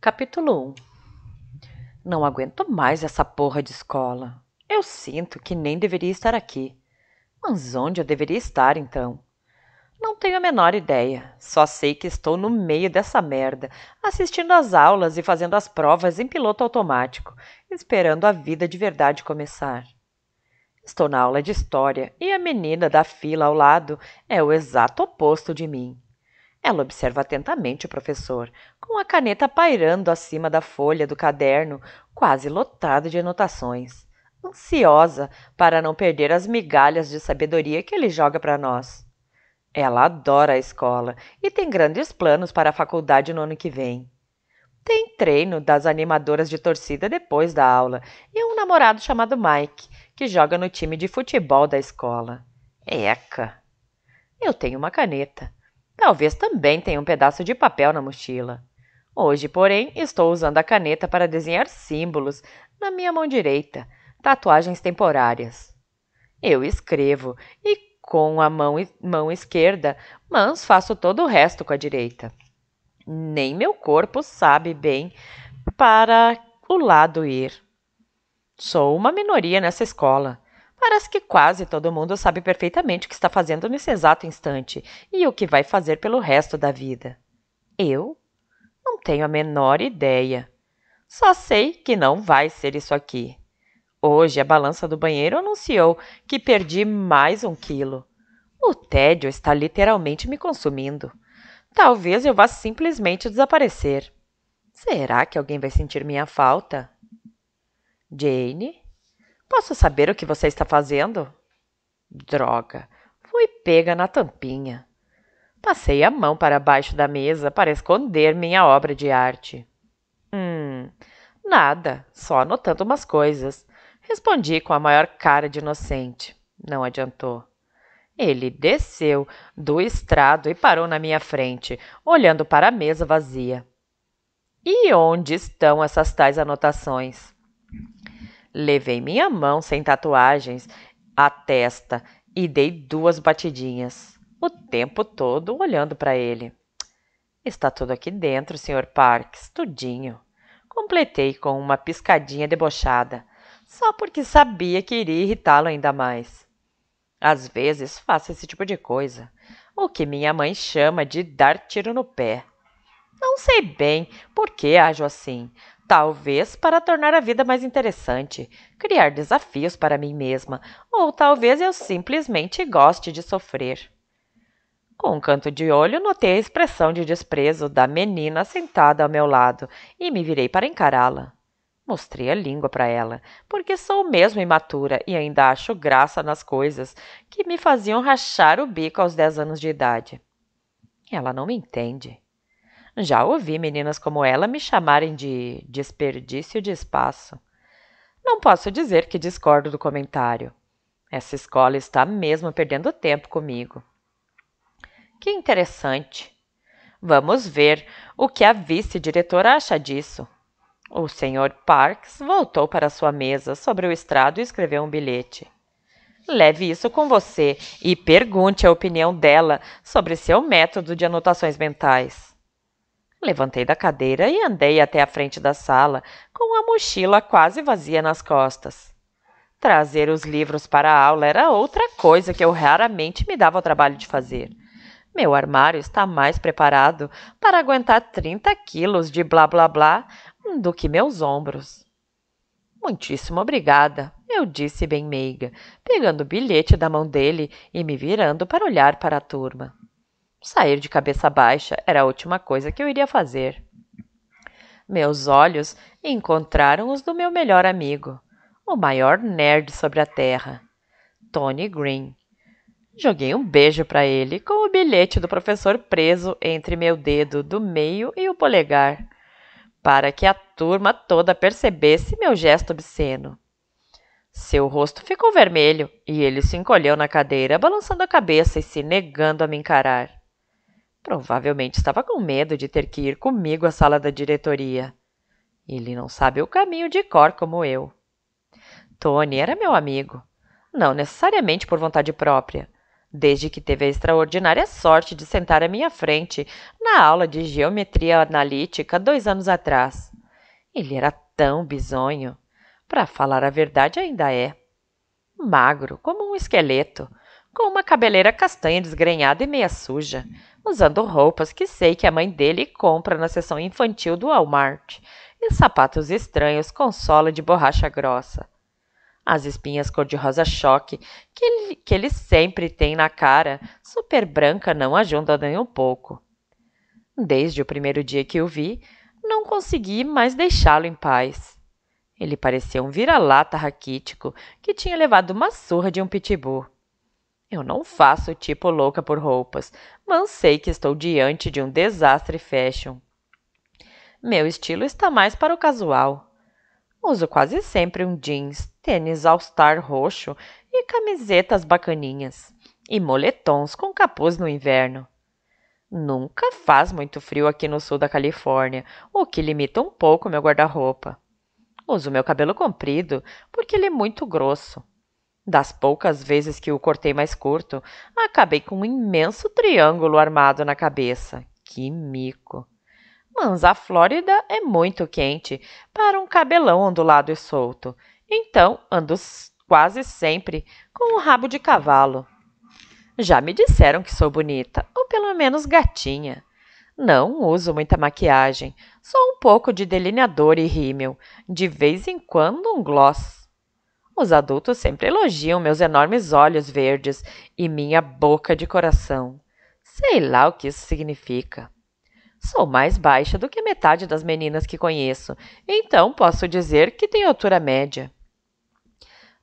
Capítulo 1 Não aguento mais essa porra de escola. Eu sinto que nem deveria estar aqui. Mas onde eu deveria estar, então? Não tenho a menor ideia. Só sei que estou no meio dessa merda, assistindo às aulas e fazendo as provas em piloto automático, esperando a vida de verdade começar. Estou na aula de história e a menina da fila ao lado é o exato oposto de mim. Ela observa atentamente o professor, com a caneta pairando acima da folha do caderno, quase lotado de anotações, ansiosa para não perder as migalhas de sabedoria que ele joga para nós. Ela adora a escola e tem grandes planos para a faculdade no ano que vem. Tem treino das animadoras de torcida depois da aula e um namorado chamado Mike, que joga no time de futebol da escola. Eca! Eu tenho uma caneta Talvez também tenha um pedaço de papel na mochila. Hoje, porém, estou usando a caneta para desenhar símbolos na minha mão direita, tatuagens temporárias. Eu escrevo e com a mão, mão esquerda, mas faço todo o resto com a direita. Nem meu corpo sabe bem para o lado ir. Sou uma minoria nessa escola. Parece que quase todo mundo sabe perfeitamente o que está fazendo nesse exato instante e o que vai fazer pelo resto da vida. Eu? Não tenho a menor ideia. Só sei que não vai ser isso aqui. Hoje a balança do banheiro anunciou que perdi mais um quilo. O tédio está literalmente me consumindo. Talvez eu vá simplesmente desaparecer. Será que alguém vai sentir minha falta? Jane, Posso saber o que você está fazendo? Droga, fui pega na tampinha. Passei a mão para baixo da mesa para esconder minha obra de arte. Hum, nada, só anotando umas coisas. Respondi com a maior cara de inocente. Não adiantou. Ele desceu do estrado e parou na minha frente, olhando para a mesa vazia. E onde estão essas tais anotações? Levei minha mão sem tatuagens à testa e dei duas batidinhas, o tempo todo olhando para ele. Está tudo aqui dentro, Sr. Parks, tudinho. Completei com uma piscadinha debochada, só porque sabia que iria irritá-lo ainda mais. Às vezes faço esse tipo de coisa, o que minha mãe chama de dar tiro no pé. Não sei bem por que ajo assim, Talvez para tornar a vida mais interessante, criar desafios para mim mesma, ou talvez eu simplesmente goste de sofrer. Com um canto de olho, notei a expressão de desprezo da menina sentada ao meu lado e me virei para encará-la. Mostrei a língua para ela, porque sou mesmo imatura e ainda acho graça nas coisas que me faziam rachar o bico aos dez anos de idade. Ela não me entende. Já ouvi meninas como ela me chamarem de desperdício de espaço. Não posso dizer que discordo do comentário. Essa escola está mesmo perdendo tempo comigo. Que interessante. Vamos ver o que a vice-diretora acha disso. O senhor Parks voltou para sua mesa sobre o estrado e escreveu um bilhete. Leve isso com você e pergunte a opinião dela sobre seu método de anotações mentais. Levantei da cadeira e andei até a frente da sala, com a mochila quase vazia nas costas. Trazer os livros para a aula era outra coisa que eu raramente me dava o trabalho de fazer. Meu armário está mais preparado para aguentar 30 quilos de blá blá blá do que meus ombros. Muitíssimo obrigada, eu disse bem meiga, pegando o bilhete da mão dele e me virando para olhar para a turma. Sair de cabeça baixa era a última coisa que eu iria fazer. Meus olhos encontraram os do meu melhor amigo, o maior nerd sobre a Terra, Tony Green. Joguei um beijo para ele com o bilhete do professor preso entre meu dedo do meio e o polegar, para que a turma toda percebesse meu gesto obsceno. Seu rosto ficou vermelho e ele se encolheu na cadeira, balançando a cabeça e se negando a me encarar. Provavelmente estava com medo de ter que ir comigo à sala da diretoria. Ele não sabe o caminho de cor como eu. Tony era meu amigo. Não necessariamente por vontade própria, desde que teve a extraordinária sorte de sentar à minha frente na aula de geometria analítica dois anos atrás. Ele era tão bizonho. Para falar a verdade, ainda é. Magro, como um esqueleto, com uma cabeleira castanha desgrenhada e meia suja, usando roupas que sei que a mãe dele compra na seção infantil do Walmart e sapatos estranhos com sola de borracha grossa. As espinhas cor-de-rosa choque que ele, que ele sempre tem na cara, super branca, não ajuda nem um pouco. Desde o primeiro dia que o vi, não consegui mais deixá-lo em paz. Ele parecia um vira-lata raquítico que tinha levado uma surra de um pitbull. Eu não faço tipo louca por roupas, mas sei que estou diante de um desastre fashion. Meu estilo está mais para o casual. Uso quase sempre um jeans, tênis all-star roxo e camisetas bacaninhas, e moletons com capuz no inverno. Nunca faz muito frio aqui no sul da Califórnia, o que limita um pouco meu guarda-roupa. Uso meu cabelo comprido porque ele é muito grosso. Das poucas vezes que o cortei mais curto, acabei com um imenso triângulo armado na cabeça. Que mico! Mas a Flórida é muito quente para um cabelão ondulado e solto. Então ando quase sempre com o um rabo de cavalo. Já me disseram que sou bonita, ou pelo menos gatinha. Não uso muita maquiagem, só um pouco de delineador e rímel, de vez em quando um gloss. Os adultos sempre elogiam meus enormes olhos verdes e minha boca de coração. Sei lá o que isso significa. Sou mais baixa do que metade das meninas que conheço, então posso dizer que tenho altura média.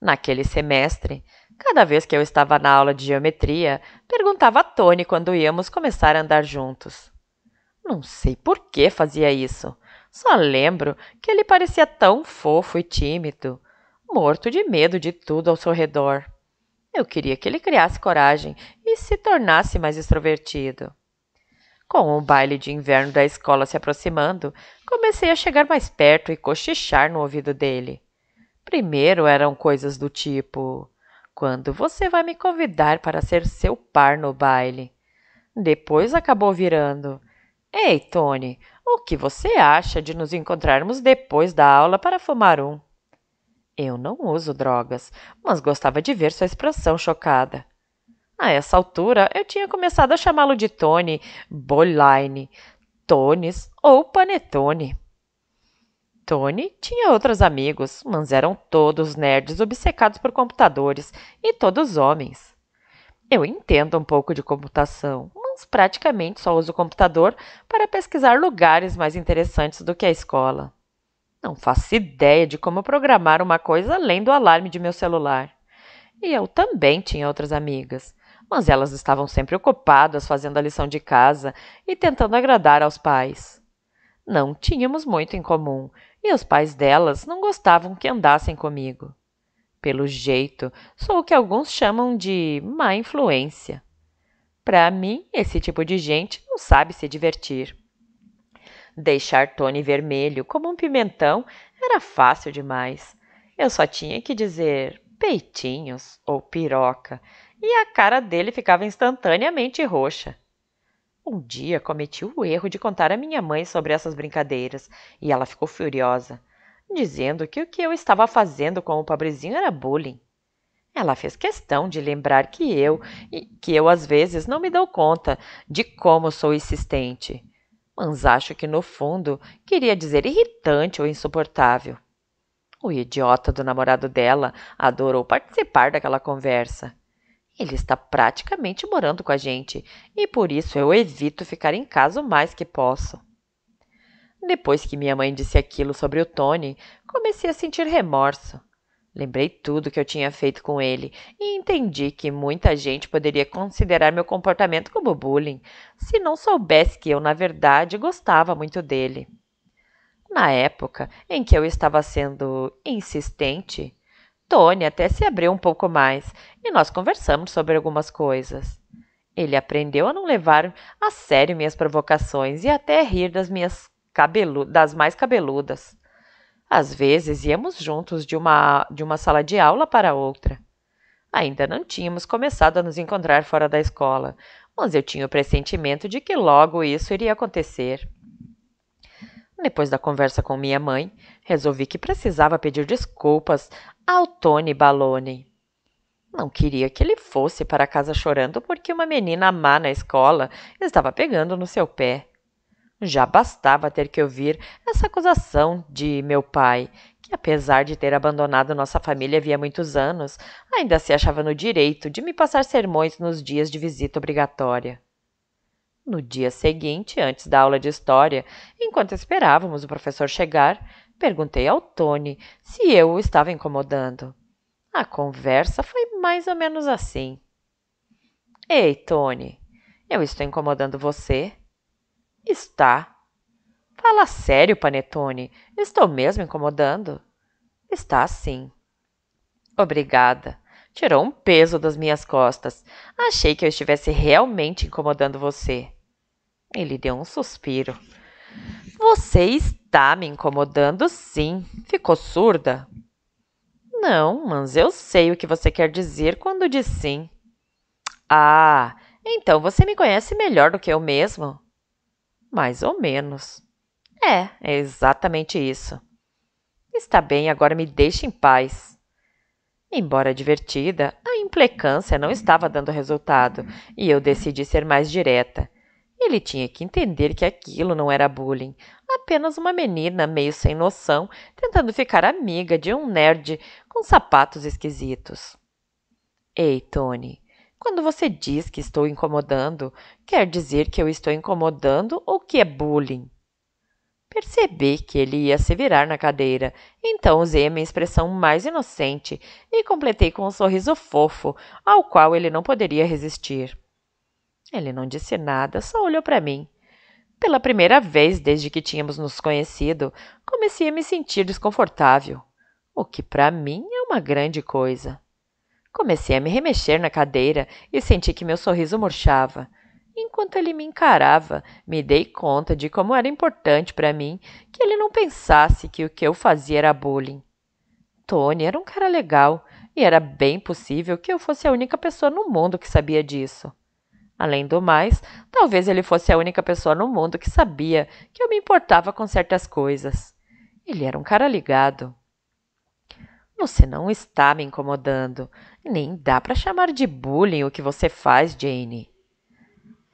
Naquele semestre, cada vez que eu estava na aula de geometria, perguntava a Tony quando íamos começar a andar juntos. Não sei por que fazia isso. Só lembro que ele parecia tão fofo e tímido morto de medo de tudo ao seu redor. Eu queria que ele criasse coragem e se tornasse mais extrovertido. Com o baile de inverno da escola se aproximando, comecei a chegar mais perto e cochichar no ouvido dele. Primeiro eram coisas do tipo: Quando você vai me convidar para ser seu par no baile? Depois acabou virando: Ei, Tony, o que você acha de nos encontrarmos depois da aula para fumar um? Eu não uso drogas, mas gostava de ver sua expressão chocada. A essa altura, eu tinha começado a chamá-lo de Tony, Boline, Tones ou Panetone. Tony tinha outros amigos, mas eram todos nerds obcecados por computadores e todos homens. Eu entendo um pouco de computação, mas praticamente só uso o computador para pesquisar lugares mais interessantes do que a escola. Não faço ideia de como programar uma coisa além do alarme de meu celular. E eu também tinha outras amigas, mas elas estavam sempre ocupadas fazendo a lição de casa e tentando agradar aos pais. Não tínhamos muito em comum e os pais delas não gostavam que andassem comigo. Pelo jeito, sou o que alguns chamam de má influência. Para mim, esse tipo de gente não sabe se divertir. Deixar Tony vermelho como um pimentão era fácil demais. Eu só tinha que dizer peitinhos ou piroca e a cara dele ficava instantaneamente roxa. Um dia cometi o erro de contar à minha mãe sobre essas brincadeiras e ela ficou furiosa, dizendo que o que eu estava fazendo com o pobrezinho era bullying. Ela fez questão de lembrar que eu, que eu às vezes não me dou conta de como sou insistente mas acho que no fundo queria dizer irritante ou insuportável. O idiota do namorado dela adorou participar daquela conversa. Ele está praticamente morando com a gente e por isso eu evito ficar em casa o mais que posso. Depois que minha mãe disse aquilo sobre o Tony, comecei a sentir remorso. Lembrei tudo que eu tinha feito com ele e entendi que muita gente poderia considerar meu comportamento como bullying, se não soubesse que eu, na verdade, gostava muito dele. Na época em que eu estava sendo insistente, Tony até se abriu um pouco mais e nós conversamos sobre algumas coisas. Ele aprendeu a não levar a sério minhas provocações e até a rir das minhas cabelu das mais cabeludas. Às vezes íamos juntos de uma, de uma sala de aula para outra. Ainda não tínhamos começado a nos encontrar fora da escola, mas eu tinha o pressentimento de que logo isso iria acontecer. Depois da conversa com minha mãe, resolvi que precisava pedir desculpas ao Tony Balone. Não queria que ele fosse para casa chorando porque uma menina má na escola estava pegando no seu pé. Já bastava ter que ouvir essa acusação de meu pai, que apesar de ter abandonado nossa família havia muitos anos, ainda se achava no direito de me passar sermões nos dias de visita obrigatória. No dia seguinte, antes da aula de história, enquanto esperávamos o professor chegar, perguntei ao Tony se eu o estava incomodando. A conversa foi mais ou menos assim. Ei, Tony, eu estou incomodando você? Está. Fala sério, Panetone. Estou mesmo incomodando? Está sim. Obrigada. Tirou um peso das minhas costas. Achei que eu estivesse realmente incomodando você. Ele deu um suspiro. Você está me incomodando, sim. Ficou surda? Não, mas eu sei o que você quer dizer quando diz sim. Ah, então você me conhece melhor do que eu mesmo. Mais ou menos. É, é exatamente isso. Está bem, agora me deixe em paz. Embora divertida, a implicância não estava dando resultado e eu decidi ser mais direta. Ele tinha que entender que aquilo não era bullying, apenas uma menina meio sem noção tentando ficar amiga de um nerd com sapatos esquisitos. Ei, Tony, quando você diz que estou incomodando, quer dizer que eu estou incomodando ou que é bullying? Percebi que ele ia se virar na cadeira, então usei a minha expressão mais inocente e completei com um sorriso fofo, ao qual ele não poderia resistir. Ele não disse nada, só olhou para mim. Pela primeira vez desde que tínhamos nos conhecido, comecei a me sentir desconfortável, o que para mim é uma grande coisa. Comecei a me remexer na cadeira e senti que meu sorriso murchava. Enquanto ele me encarava, me dei conta de como era importante para mim que ele não pensasse que o que eu fazia era bullying. Tony era um cara legal e era bem possível que eu fosse a única pessoa no mundo que sabia disso. Além do mais, talvez ele fosse a única pessoa no mundo que sabia que eu me importava com certas coisas. Ele era um cara ligado. Você não está me incomodando. Nem dá para chamar de bullying o que você faz, Jane.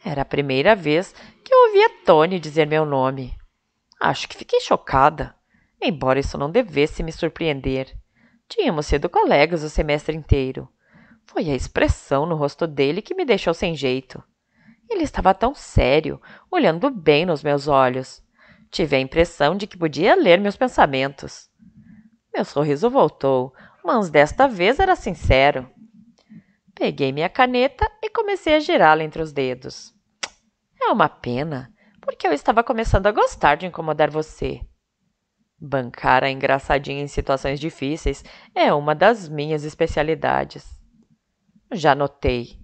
Era a primeira vez que eu ouvia Tony dizer meu nome. Acho que fiquei chocada, embora isso não devesse me surpreender. Tínhamos sido colegas o semestre inteiro. Foi a expressão no rosto dele que me deixou sem jeito. Ele estava tão sério, olhando bem nos meus olhos. Tive a impressão de que podia ler meus pensamentos. Meu sorriso voltou, mas desta vez era sincero. Peguei minha caneta e comecei a girá-la entre os dedos. É uma pena, porque eu estava começando a gostar de incomodar você. Bancar a engraçadinha em situações difíceis é uma das minhas especialidades. Já notei.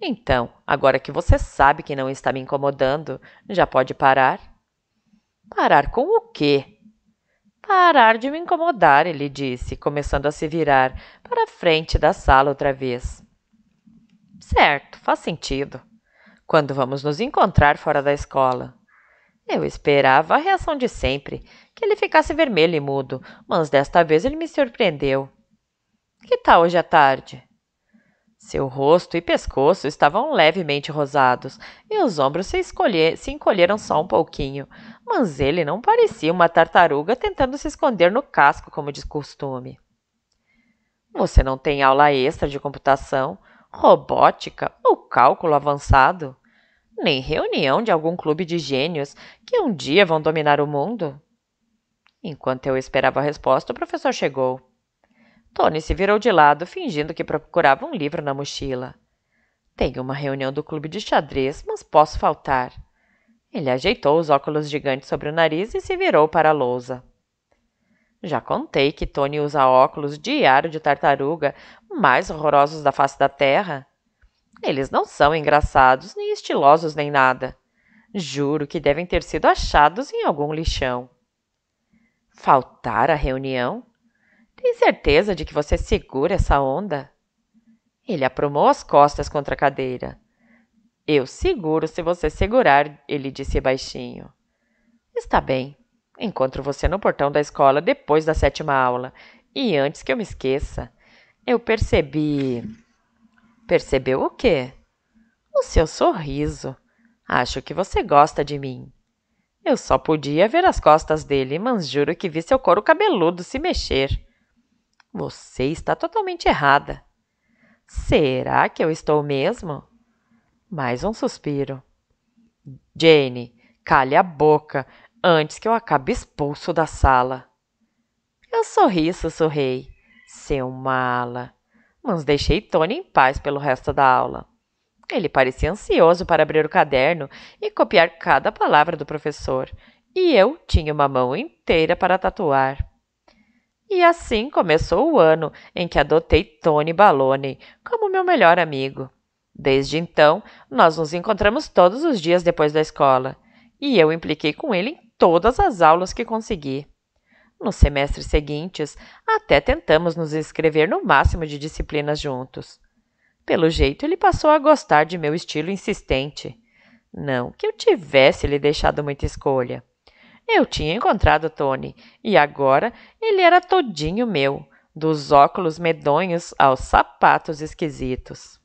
Então, agora que você sabe que não está me incomodando, já pode parar? Parar com o quê? Parar de me incomodar, ele disse, começando a se virar para a frente da sala outra vez. Certo, faz sentido. Quando vamos nos encontrar fora da escola? Eu esperava a reação de sempre, que ele ficasse vermelho e mudo, mas desta vez ele me surpreendeu. Que tal hoje à tarde? Seu rosto e pescoço estavam levemente rosados e os ombros se, escolher, se encolheram só um pouquinho, mas ele não parecia uma tartaruga tentando se esconder no casco como de costume. Você não tem aula extra de computação, robótica ou cálculo avançado? Nem reunião de algum clube de gênios que um dia vão dominar o mundo? Enquanto eu esperava a resposta, o professor chegou. Tony se virou de lado, fingindo que procurava um livro na mochila. Tenho uma reunião do clube de xadrez, mas posso faltar. Ele ajeitou os óculos gigantes sobre o nariz e se virou para a lousa. Já contei que Tony usa óculos diário de tartaruga, mais horrorosos da face da terra. Eles não são engraçados, nem estilosos, nem nada. Juro que devem ter sido achados em algum lixão. Faltar à reunião? Tem certeza de que você segura essa onda? Ele aprumou as costas contra a cadeira. Eu seguro se você segurar, ele disse baixinho. Está bem. Encontro você no portão da escola depois da sétima aula. E antes que eu me esqueça, eu percebi. Percebeu o quê? O seu sorriso. Acho que você gosta de mim. Eu só podia ver as costas dele, mas juro que vi seu couro cabeludo se mexer. Você está totalmente errada. Será que eu estou mesmo? Mais um suspiro. Jane, cale a boca antes que eu acabe expulso da sala. Eu sorri e sussurrei. Seu mala. Mas deixei Tony em paz pelo resto da aula. Ele parecia ansioso para abrir o caderno e copiar cada palavra do professor, e eu tinha uma mão inteira para tatuar. E assim começou o ano em que adotei Tony Balone como meu melhor amigo. Desde então, nós nos encontramos todos os dias depois da escola, e eu impliquei com ele em todas as aulas que consegui. Nos semestres seguintes, até tentamos nos inscrever no máximo de disciplinas juntos. Pelo jeito, ele passou a gostar de meu estilo insistente. Não que eu tivesse lhe deixado muita escolha. Eu tinha encontrado Tony e agora ele era todinho meu, dos óculos medonhos aos sapatos esquisitos.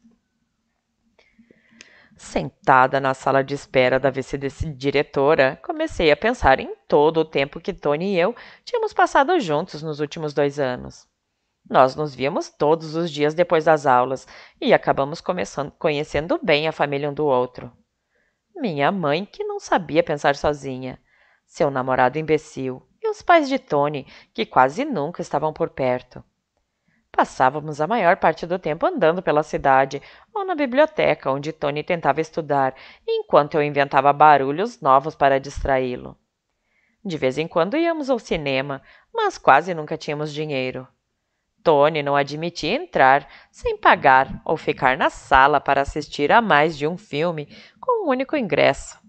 Sentada na sala de espera da vice-diretora, comecei a pensar em todo o tempo que Tony e eu tínhamos passado juntos nos últimos dois anos. Nós nos víamos todos os dias depois das aulas e acabamos conhecendo bem a família um do outro. Minha mãe, que não sabia pensar sozinha, seu namorado imbecil e os pais de Tony, que quase nunca estavam por perto. Passávamos a maior parte do tempo andando pela cidade ou na biblioteca onde Tony tentava estudar, enquanto eu inventava barulhos novos para distraí-lo. De vez em quando íamos ao cinema, mas quase nunca tínhamos dinheiro. Tony não admitia entrar sem pagar ou ficar na sala para assistir a mais de um filme com um único ingresso.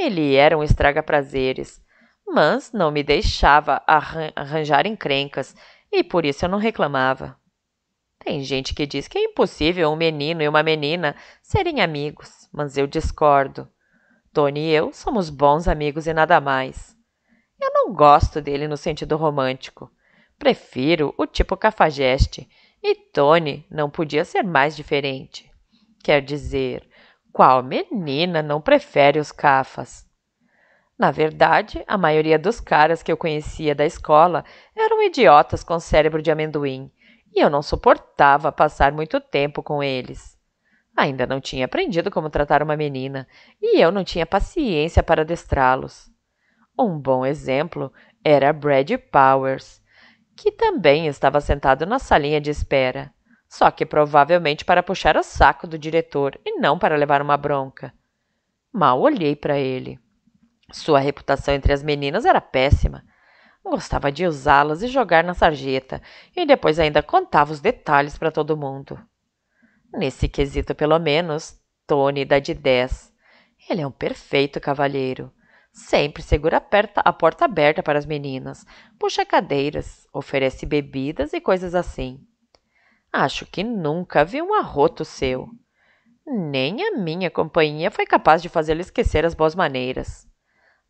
Ele era um estraga-prazeres, mas não me deixava arranjar encrencas e por isso eu não reclamava. Tem gente que diz que é impossível um menino e uma menina serem amigos, mas eu discordo. Tony e eu somos bons amigos e nada mais. Eu não gosto dele no sentido romântico. Prefiro o tipo cafajeste, e Tony não podia ser mais diferente. Quer dizer, qual menina não prefere os cafas? Na verdade, a maioria dos caras que eu conhecia da escola eram idiotas com cérebro de amendoim, e eu não suportava passar muito tempo com eles. Ainda não tinha aprendido como tratar uma menina, e eu não tinha paciência para adestrá-los. Um bom exemplo era Brad Powers, que também estava sentado na salinha de espera só que provavelmente para puxar o saco do diretor e não para levar uma bronca. Mal olhei para ele. Sua reputação entre as meninas era péssima. Gostava de usá-las e jogar na sarjeta, e depois ainda contava os detalhes para todo mundo. Nesse quesito, pelo menos, Tony dá de 10. Ele é um perfeito cavalheiro. Sempre segura a porta aberta para as meninas, puxa cadeiras, oferece bebidas e coisas assim. Acho que nunca vi um arroto seu. Nem a minha companhia foi capaz de fazê-lo esquecer as boas maneiras.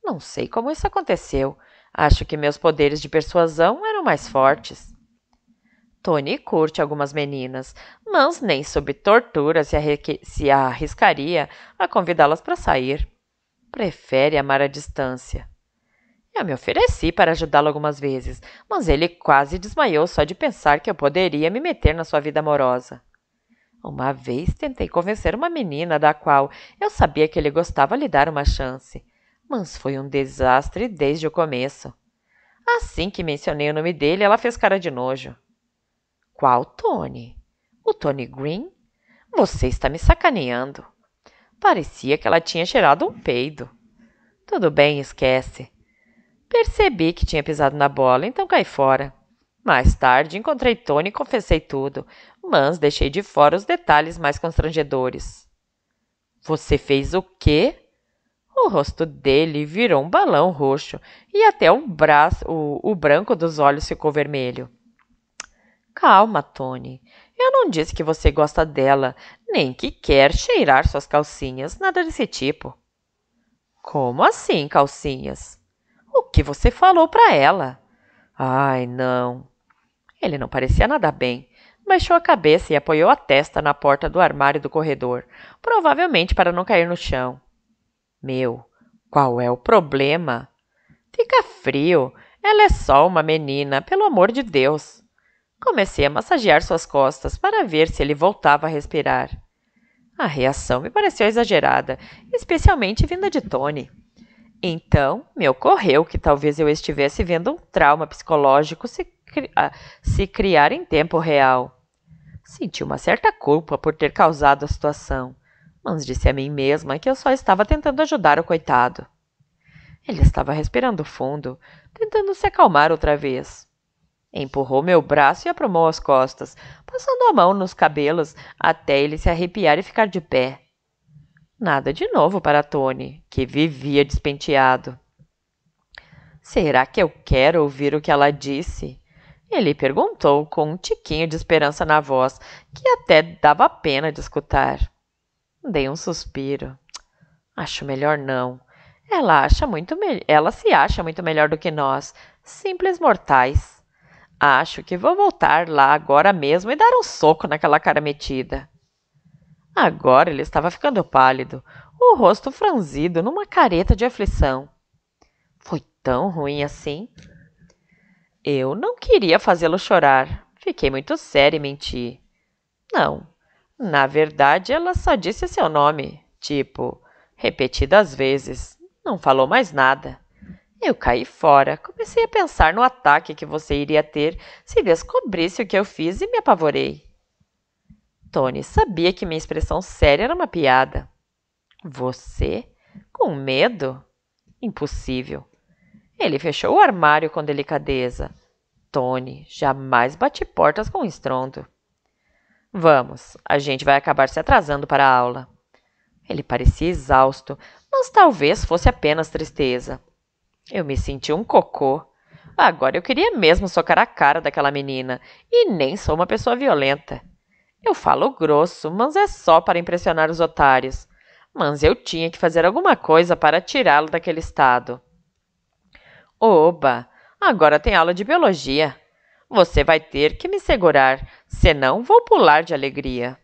Não sei como isso aconteceu. Acho que meus poderes de persuasão eram mais fortes. Tony curte algumas meninas, mas nem sob tortura se, se arriscaria a convidá-las para sair. Prefere amar à distância. Eu me ofereci para ajudá-lo algumas vezes, mas ele quase desmaiou só de pensar que eu poderia me meter na sua vida amorosa. Uma vez tentei convencer uma menina da qual eu sabia que ele gostava lhe dar uma chance, mas foi um desastre desde o começo. Assim que mencionei o nome dele, ela fez cara de nojo. Qual Tony? O Tony Green? Você está me sacaneando. Parecia que ela tinha cheirado um peido. Tudo bem, esquece. Percebi que tinha pisado na bola, então caí fora. Mais tarde encontrei Tony e confessei tudo, mas deixei de fora os detalhes mais constrangedores. Você fez o quê? O rosto dele virou um balão roxo e até o, braço, o, o branco dos olhos ficou vermelho. Calma, Tony. Eu não disse que você gosta dela, nem que quer cheirar suas calcinhas, nada desse tipo. Como assim, calcinhas? O que você falou para ela? Ai, não. Ele não parecia nada bem. Baixou a cabeça e apoiou a testa na porta do armário do corredor, provavelmente para não cair no chão. Meu, qual é o problema? Fica frio. Ela é só uma menina, pelo amor de Deus. Comecei a massagear suas costas para ver se ele voltava a respirar. A reação me pareceu exagerada, especialmente vinda de Tony. Então, me ocorreu que talvez eu estivesse vendo um trauma psicológico se, cri ah, se criar em tempo real. Senti uma certa culpa por ter causado a situação, mas disse a mim mesma que eu só estava tentando ajudar o coitado. Ele estava respirando fundo, tentando se acalmar outra vez. Empurrou meu braço e aprumou as costas, passando a mão nos cabelos até ele se arrepiar e ficar de pé. Nada de novo para Tony, que vivia despenteado. Será que eu quero ouvir o que ela disse? Ele perguntou com um tiquinho de esperança na voz, que até dava pena de escutar. Dei um suspiro. Acho melhor não. Ela acha muito ela se acha muito melhor do que nós, simples mortais. Acho que vou voltar lá agora mesmo e dar um soco naquela cara metida. Agora ele estava ficando pálido, o rosto franzido numa careta de aflição. Foi tão ruim assim? Eu não queria fazê-lo chorar. Fiquei muito séria e menti. Não. Na verdade, ela só disse seu nome, tipo, repetidas vezes. Não falou mais nada. Eu caí fora. Comecei a pensar no ataque que você iria ter se descobrisse o que eu fiz e me apavorei. Tony sabia que minha expressão séria era uma piada. Você? Com medo? Impossível. Ele fechou o armário com delicadeza. Tony jamais bate portas com estrondo. Vamos, a gente vai acabar se atrasando para a aula. Ele parecia exausto, mas talvez fosse apenas tristeza. Eu me senti um cocô. Agora eu queria mesmo socar a cara daquela menina, e nem sou uma pessoa violenta. Eu falo grosso, mas é só para impressionar os otários. Mas eu tinha que fazer alguma coisa para tirá-lo daquele estado. Oba, agora tem aula de biologia. Você vai ter que me segurar, senão vou pular de alegria.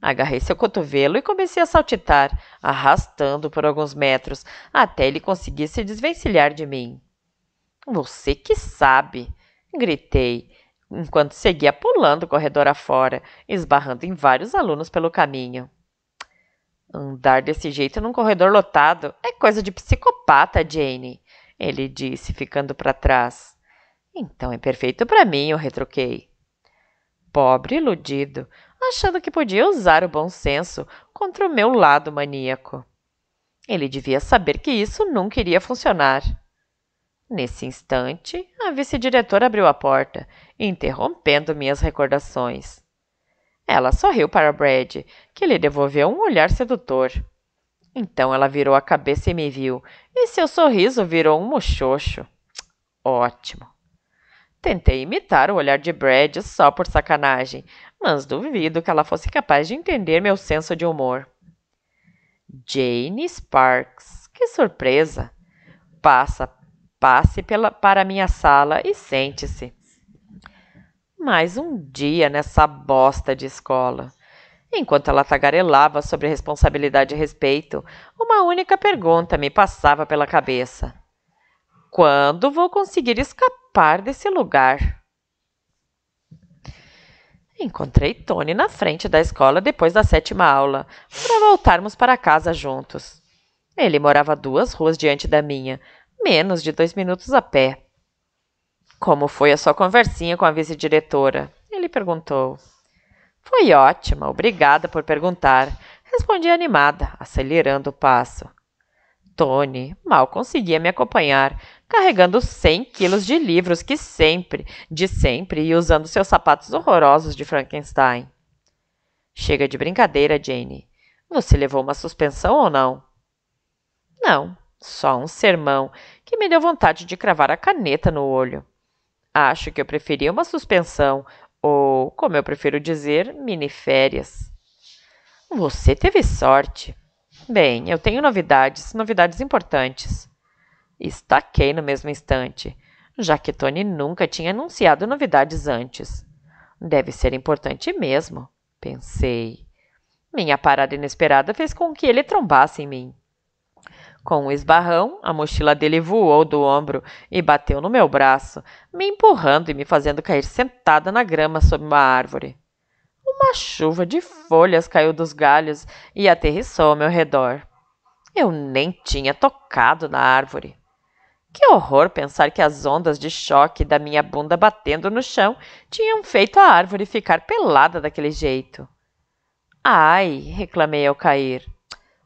Agarrei seu cotovelo e comecei a saltitar, arrastando por alguns metros, até ele conseguir se desvencilhar de mim. Você que sabe! gritei enquanto seguia pulando o corredor afora, esbarrando em vários alunos pelo caminho. Andar desse jeito num corredor lotado é coisa de psicopata, Jane, ele disse, ficando para trás. Então é perfeito para mim, eu retruquei. Pobre iludido, achando que podia usar o bom senso contra o meu lado maníaco. Ele devia saber que isso nunca iria funcionar. Nesse instante, a vice-diretora abriu a porta interrompendo minhas recordações. Ela sorriu para Brad, que lhe devolveu um olhar sedutor. Então ela virou a cabeça e me viu, e seu sorriso virou um muxoxo. Ótimo. Tentei imitar o olhar de Brad só por sacanagem, mas duvido que ela fosse capaz de entender meu senso de humor. Jane Sparks, que surpresa! Passa, passe pela, para minha sala e sente-se. Mais um dia nessa bosta de escola. Enquanto ela tagarelava sobre responsabilidade e respeito, uma única pergunta me passava pela cabeça: Quando vou conseguir escapar desse lugar? Encontrei Tony na frente da escola depois da sétima aula, para voltarmos para casa juntos. Ele morava duas ruas diante da minha, menos de dois minutos a pé. Como foi a sua conversinha com a vice-diretora? Ele perguntou. Foi ótima, obrigada por perguntar. Respondi animada, acelerando o passo. Tony mal conseguia me acompanhar, carregando 100 quilos de livros que sempre, de sempre, e usando seus sapatos horrorosos de Frankenstein. Chega de brincadeira, Jane. Você levou uma suspensão ou não? Não, só um sermão que me deu vontade de cravar a caneta no olho. Acho que eu preferia uma suspensão, ou, como eu prefiro dizer, miniférias. Você teve sorte. Bem, eu tenho novidades, novidades importantes. Estaquei no mesmo instante, já que Tony nunca tinha anunciado novidades antes. Deve ser importante mesmo, pensei. Minha parada inesperada fez com que ele trombasse em mim. Com um esbarrão, a mochila dele voou do ombro e bateu no meu braço, me empurrando e me fazendo cair sentada na grama sob uma árvore. Uma chuva de folhas caiu dos galhos e aterrissou ao meu redor. Eu nem tinha tocado na árvore. Que horror pensar que as ondas de choque da minha bunda batendo no chão tinham feito a árvore ficar pelada daquele jeito. Ai, reclamei ao cair.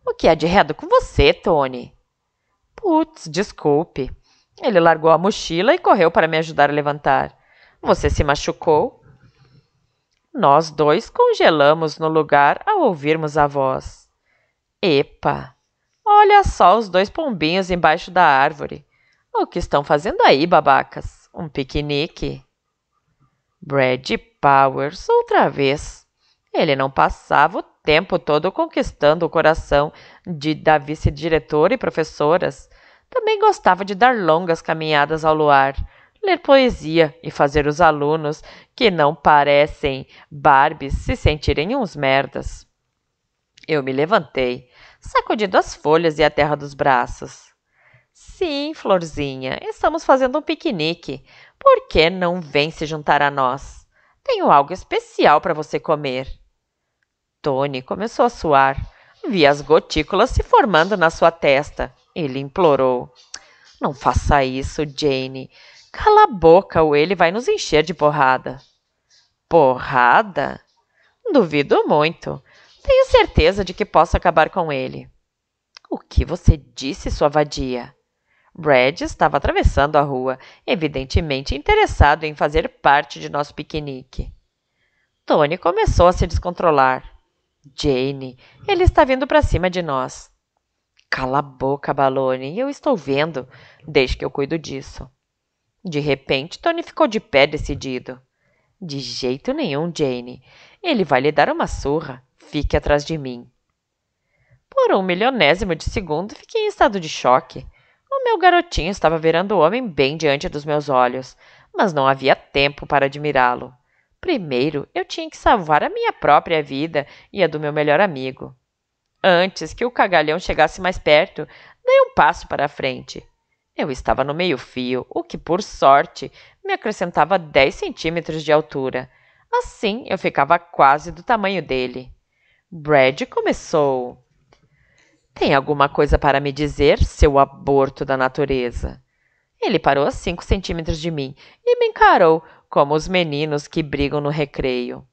O que há de errado com você, Tony? Putz, desculpe. Ele largou a mochila e correu para me ajudar a levantar. Você se machucou? Nós dois congelamos no lugar ao ouvirmos a voz. Epa! Olha só os dois pombinhos embaixo da árvore. O que estão fazendo aí, babacas? Um piquenique? Brad Powers outra vez. Ele não passava o tempo todo conquistando o coração de, da vice-diretora e professoras. Também gostava de dar longas caminhadas ao luar, ler poesia e fazer os alunos, que não parecem Barbies, se sentirem uns merdas. Eu me levantei, sacudindo as folhas e a terra dos braços. Sim, Florzinha, estamos fazendo um piquenique. Por que não vem se juntar a nós? Tenho algo especial para você comer. Tony começou a suar. Vi as gotículas se formando na sua testa. Ele implorou. Não faça isso, Jane. Cala a boca ou ele vai nos encher de porrada. Porrada? Duvido muito. Tenho certeza de que posso acabar com ele. O que você disse, sua vadia? Brad estava atravessando a rua, evidentemente interessado em fazer parte de nosso piquenique. Tony começou a se descontrolar. Jane, ele está vindo para cima de nós. Cala a boca, Balone, eu estou vendo, desde que eu cuido disso. De repente, Tony ficou de pé decidido. De jeito nenhum, Jane. Ele vai lhe dar uma surra. Fique atrás de mim. Por um milionésimo de segundo, fiquei em estado de choque. O meu garotinho estava virando o homem bem diante dos meus olhos, mas não havia tempo para admirá-lo. Primeiro, eu tinha que salvar a minha própria vida e a do meu melhor amigo. Antes que o cagalhão chegasse mais perto, dei um passo para a frente. Eu estava no meio-fio, o que, por sorte, me acrescentava 10 centímetros de altura. Assim, eu ficava quase do tamanho dele. Brad começou. Tem alguma coisa para me dizer, seu aborto da natureza? Ele parou a 5 centímetros de mim e me encarou como os meninos que brigam no recreio.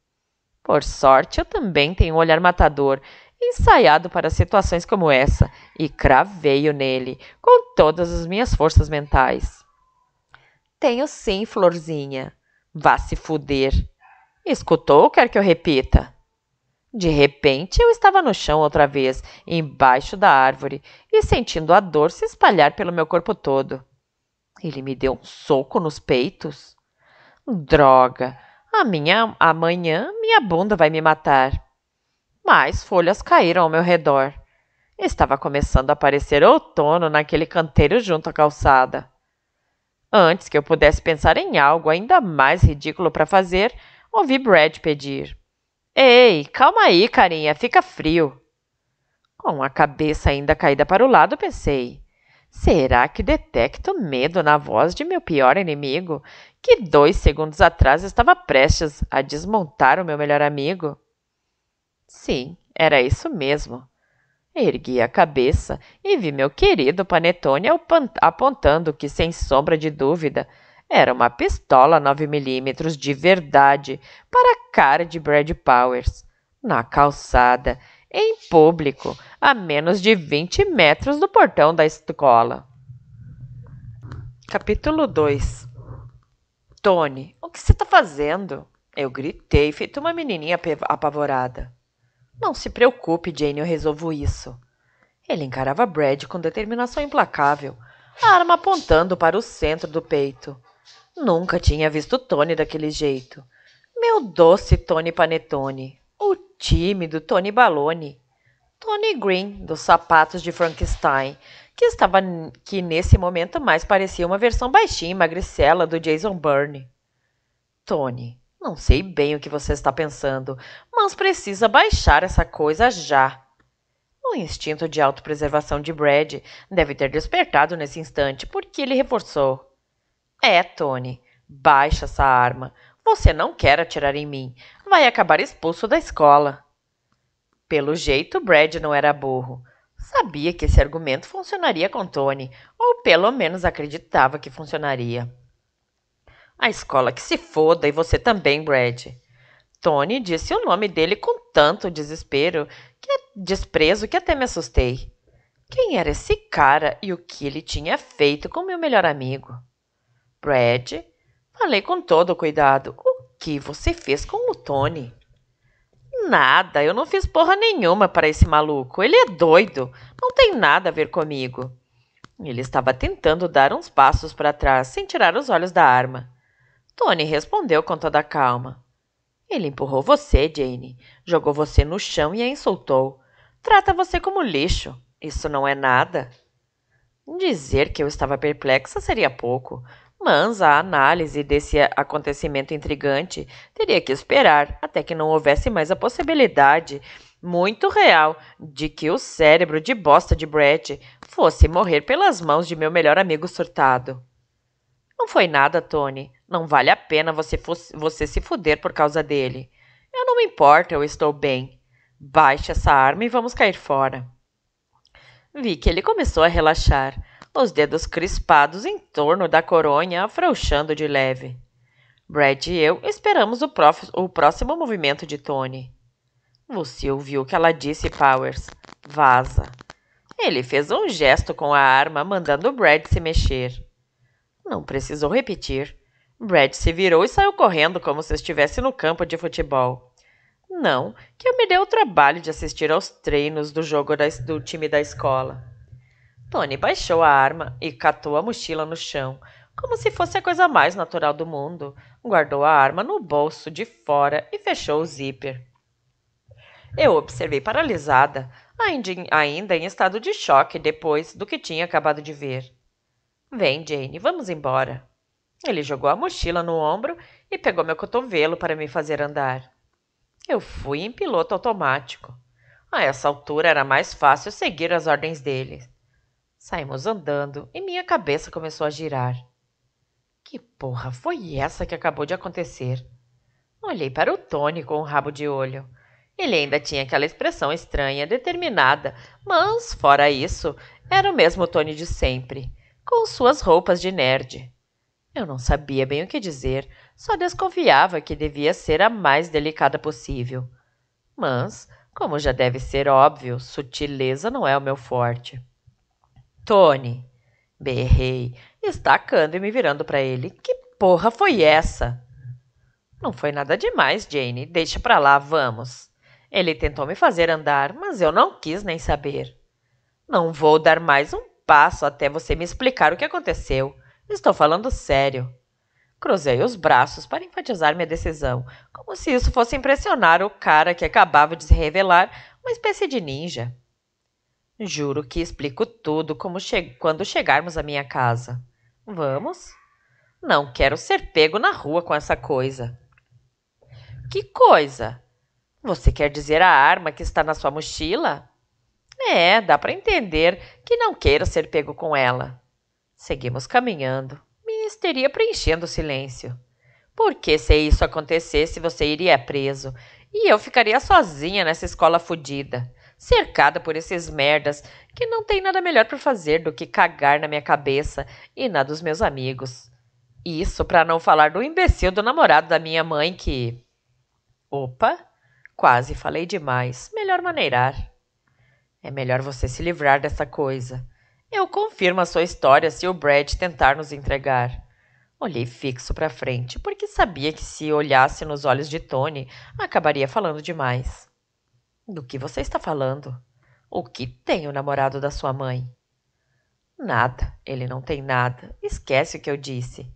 Por sorte, eu também tenho um olhar matador, ensaiado para situações como essa, e craveio nele, com todas as minhas forças mentais. Tenho sim, Florzinha. Vá se fuder. Escutou ou quer que eu repita? De repente, eu estava no chão outra vez, embaixo da árvore, e sentindo a dor se espalhar pelo meu corpo todo. Ele me deu um soco nos peitos. Droga! a Minha, amanhã minha bunda vai me matar. mais folhas caíram ao meu redor. Estava começando a aparecer outono naquele canteiro junto à calçada. Antes que eu pudesse pensar em algo ainda mais ridículo para fazer, ouvi Brad pedir: Ei, calma aí, carinha, fica frio. Com a cabeça ainda caída para o lado, pensei: Será que detecto medo na voz de meu pior inimigo, que dois segundos atrás estava prestes a desmontar o meu melhor amigo? Sim, era isso mesmo. Ergui a cabeça e vi meu querido Panetone apontando que, sem sombra de dúvida, era uma pistola 9mm de verdade para a cara de Brad Powers. Na calçada, em público, a menos de 20 metros do portão da escola. Capítulo 2 Tony, o que você está fazendo? Eu gritei, feito uma menininha apavorada. Não se preocupe, Jane, eu resolvo isso. Ele encarava Brad com determinação implacável, a arma apontando para o centro do peito. Nunca tinha visto Tony daquele jeito. Meu doce Tony Panetone, o tímido Tony Balone, Tony Green dos sapatos de Frankenstein, que estava que nesse momento mais parecia uma versão baixinha e magricela do Jason Byrne. Tony, não sei bem o que você está pensando, mas precisa baixar essa coisa já. O instinto de autopreservação de Brad deve ter despertado nesse instante, porque ele reforçou. É, Tony, baixa essa arma. Você não quer atirar em mim vai acabar expulso da escola. Pelo jeito, Brad não era burro. Sabia que esse argumento funcionaria com Tony, ou pelo menos acreditava que funcionaria. A escola que se foda e você também, Brad. Tony disse o nome dele com tanto desespero, que é desprezo que até me assustei. Quem era esse cara e o que ele tinha feito com meu melhor amigo? Brad, falei com todo cuidado. O que você fez com o Tony? Nada, eu não fiz porra nenhuma para esse maluco. Ele é doido, não tem nada a ver comigo. Ele estava tentando dar uns passos para trás sem tirar os olhos da arma. Tony respondeu com toda a calma. Ele empurrou você, Jane, jogou você no chão e a insultou. Trata você como lixo. Isso não é nada. Dizer que eu estava perplexa seria pouco mas a análise desse acontecimento intrigante teria que esperar até que não houvesse mais a possibilidade muito real de que o cérebro de bosta de Brett fosse morrer pelas mãos de meu melhor amigo surtado. Não foi nada, Tony. Não vale a pena você, você se fuder por causa dele. Eu não me importo, eu estou bem. Baixe essa arma e vamos cair fora. Vi que ele começou a relaxar os dedos crispados em torno da coronha afrouxando de leve. Brad e eu esperamos o, prof... o próximo movimento de Tony. Você ouviu o que ela disse, Powers. Vaza. Ele fez um gesto com a arma, mandando Brad se mexer. Não precisou repetir. Brad se virou e saiu correndo como se estivesse no campo de futebol. Não, que eu me dei o trabalho de assistir aos treinos do jogo da... do time da escola. Tony baixou a arma e catou a mochila no chão, como se fosse a coisa mais natural do mundo. Guardou a arma no bolso de fora e fechou o zíper. Eu observei paralisada, ainda em estado de choque depois do que tinha acabado de ver. Vem, Jane, vamos embora. Ele jogou a mochila no ombro e pegou meu cotovelo para me fazer andar. Eu fui em piloto automático. A essa altura era mais fácil seguir as ordens dele. Saímos andando e minha cabeça começou a girar. Que porra foi essa que acabou de acontecer? Olhei para o Tony com o um rabo de olho. Ele ainda tinha aquela expressão estranha, determinada, mas, fora isso, era o mesmo Tony de sempre, com suas roupas de nerd. Eu não sabia bem o que dizer, só desconfiava que devia ser a mais delicada possível. Mas, como já deve ser óbvio, sutileza não é o meu forte. Tony, berrei, estacando e me virando para ele. Que porra foi essa? Não foi nada demais, Jane. Deixa para lá, vamos. Ele tentou me fazer andar, mas eu não quis nem saber. Não vou dar mais um passo até você me explicar o que aconteceu. Estou falando sério. Cruzei os braços para enfatizar minha decisão, como se isso fosse impressionar o cara que acabava de se revelar uma espécie de ninja. Juro que explico tudo che quando chegarmos à minha casa. Vamos? Não quero ser pego na rua com essa coisa. Que coisa? Você quer dizer a arma que está na sua mochila? É, dá para entender que não queira ser pego com ela. Seguimos caminhando, Misteria preenchendo o silêncio. Porque se isso acontecesse, você iria preso e eu ficaria sozinha nessa escola fodida cercada por esses merdas que não tem nada melhor para fazer do que cagar na minha cabeça e na dos meus amigos. Isso para não falar do imbecil do namorado da minha mãe que. Opa, quase falei demais. Melhor maneirar. É melhor você se livrar dessa coisa. Eu confirmo a sua história se o Brad tentar nos entregar. Olhei fixo para frente, porque sabia que se olhasse nos olhos de Tony, acabaria falando demais. Do que você está falando? O que tem o namorado da sua mãe? Nada, ele não tem nada. Esquece o que eu disse.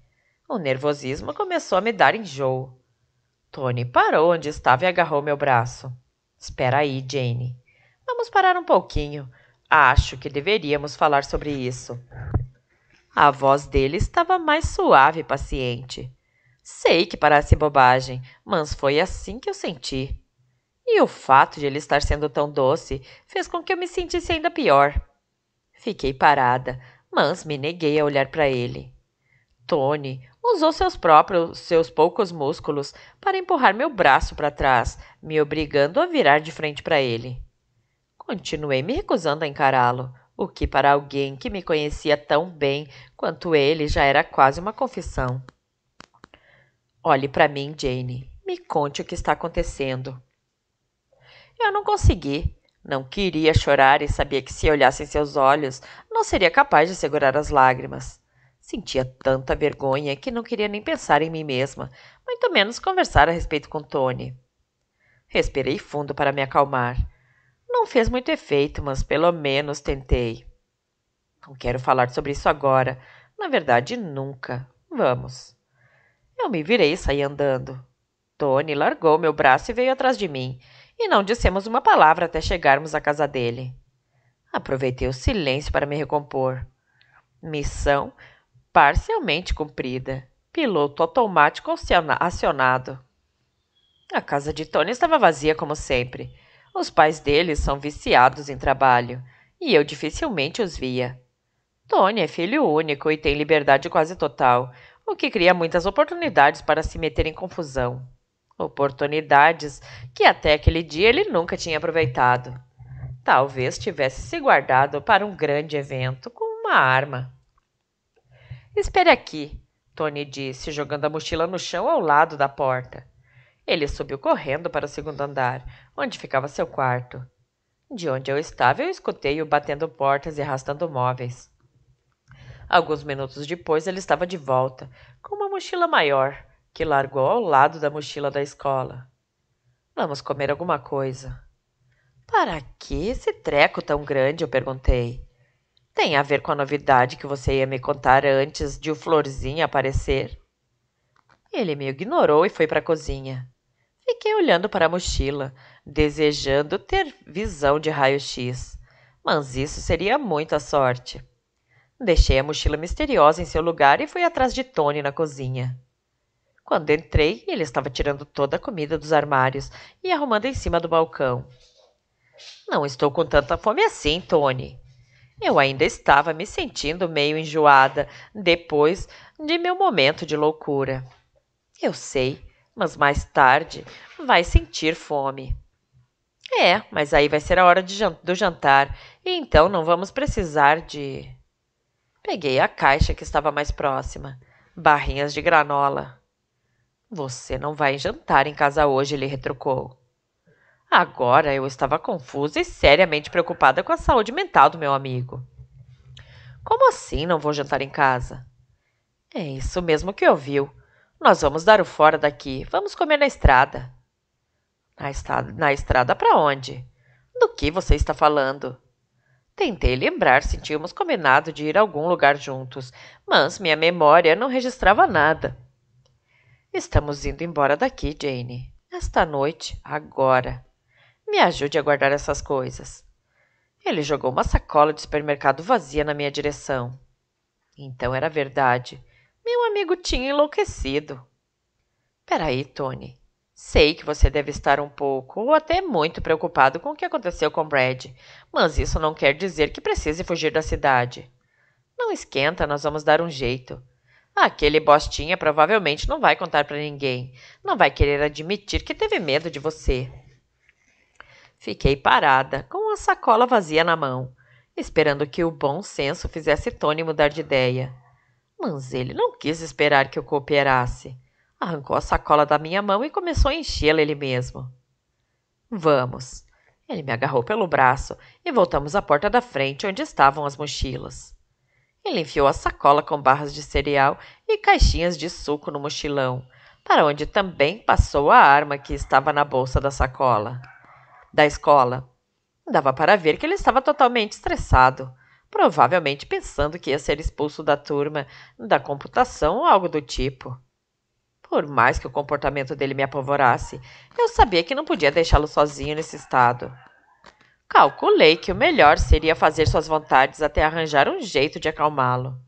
O nervosismo começou a me dar enjoo. Tony parou onde estava e agarrou meu braço. Espera aí, Jane. Vamos parar um pouquinho. Acho que deveríamos falar sobre isso. A voz dele estava mais suave e paciente. Sei que parece bobagem, mas foi assim que eu senti e o fato de ele estar sendo tão doce fez com que eu me sentisse ainda pior. Fiquei parada, mas me neguei a olhar para ele. Tony usou seus próprios, seus poucos músculos para empurrar meu braço para trás, me obrigando a virar de frente para ele. Continuei me recusando a encará-lo, o que para alguém que me conhecia tão bem quanto ele já era quase uma confissão. Olhe para mim, Jane. Me conte o que está acontecendo. Eu não consegui. Não queria chorar e sabia que se olhasse em seus olhos, não seria capaz de segurar as lágrimas. Sentia tanta vergonha que não queria nem pensar em mim mesma, muito menos conversar a respeito com Tony. Respirei fundo para me acalmar. Não fez muito efeito, mas pelo menos tentei. Não quero falar sobre isso agora. Na verdade, nunca. Vamos. Eu me virei e saí andando. Tony largou meu braço e veio atrás de mim e não dissemos uma palavra até chegarmos à casa dele. Aproveitei o silêncio para me recompor. Missão parcialmente cumprida. Piloto automático acionado. A casa de Tony estava vazia como sempre. Os pais dele são viciados em trabalho e eu dificilmente os via. Tony é filho único e tem liberdade quase total, o que cria muitas oportunidades para se meter em confusão oportunidades que até aquele dia ele nunca tinha aproveitado. Talvez tivesse se guardado para um grande evento com uma arma. Espere aqui, Tony disse, jogando a mochila no chão ao lado da porta. Ele subiu correndo para o segundo andar, onde ficava seu quarto. De onde eu estava, eu escutei-o batendo portas e arrastando móveis. Alguns minutos depois, ele estava de volta, com uma mochila maior que largou ao lado da mochila da escola. Vamos comer alguma coisa. Para que esse treco tão grande? Eu perguntei. Tem a ver com a novidade que você ia me contar antes de o Florzinha aparecer? Ele me ignorou e foi para a cozinha. Fiquei olhando para a mochila, desejando ter visão de raio-x, mas isso seria muita sorte. Deixei a mochila misteriosa em seu lugar e fui atrás de Tony na cozinha. Quando entrei, ele estava tirando toda a comida dos armários e arrumando em cima do balcão. Não estou com tanta fome assim, Tony. Eu ainda estava me sentindo meio enjoada depois de meu momento de loucura. Eu sei, mas mais tarde vai sentir fome. É, mas aí vai ser a hora do jantar e então não vamos precisar de. Peguei a caixa que estava mais próxima. Barrinhas de granola. Você não vai jantar em casa hoje, ele retrucou. Agora eu estava confusa e seriamente preocupada com a saúde mental do meu amigo. Como assim não vou jantar em casa? É isso mesmo que ouviu. Nós vamos dar o fora daqui. Vamos comer na estrada. Na, estra na estrada para onde? Do que você está falando? Tentei lembrar se tínhamos combinado de ir a algum lugar juntos, mas minha memória não registrava nada. Estamos indo embora daqui, Jane. Esta noite, agora. Me ajude a guardar essas coisas. Ele jogou uma sacola de supermercado vazia na minha direção. Então era verdade. Meu amigo tinha enlouquecido. Peraí, Tony. Sei que você deve estar um pouco ou até muito preocupado com o que aconteceu com Brad, mas isso não quer dizer que precise fugir da cidade. Não esquenta, nós vamos dar um jeito. Aquele bostinha provavelmente não vai contar para ninguém. Não vai querer admitir que teve medo de você. Fiquei parada, com a sacola vazia na mão, esperando que o bom senso fizesse Tony mudar de ideia. Mas ele não quis esperar que eu cooperasse. Arrancou a sacola da minha mão e começou a enchê-la ele mesmo. Vamos. Ele me agarrou pelo braço e voltamos à porta da frente onde estavam as mochilas. Ele enfiou a sacola com barras de cereal e caixinhas de suco no mochilão, para onde também passou a arma que estava na bolsa da sacola. Da escola. Dava para ver que ele estava totalmente estressado, provavelmente pensando que ia ser expulso da turma da computação ou algo do tipo. Por mais que o comportamento dele me apavorasse, eu sabia que não podia deixá-lo sozinho nesse estado. Calculei que o melhor seria fazer suas vontades até arranjar um jeito de acalmá-lo.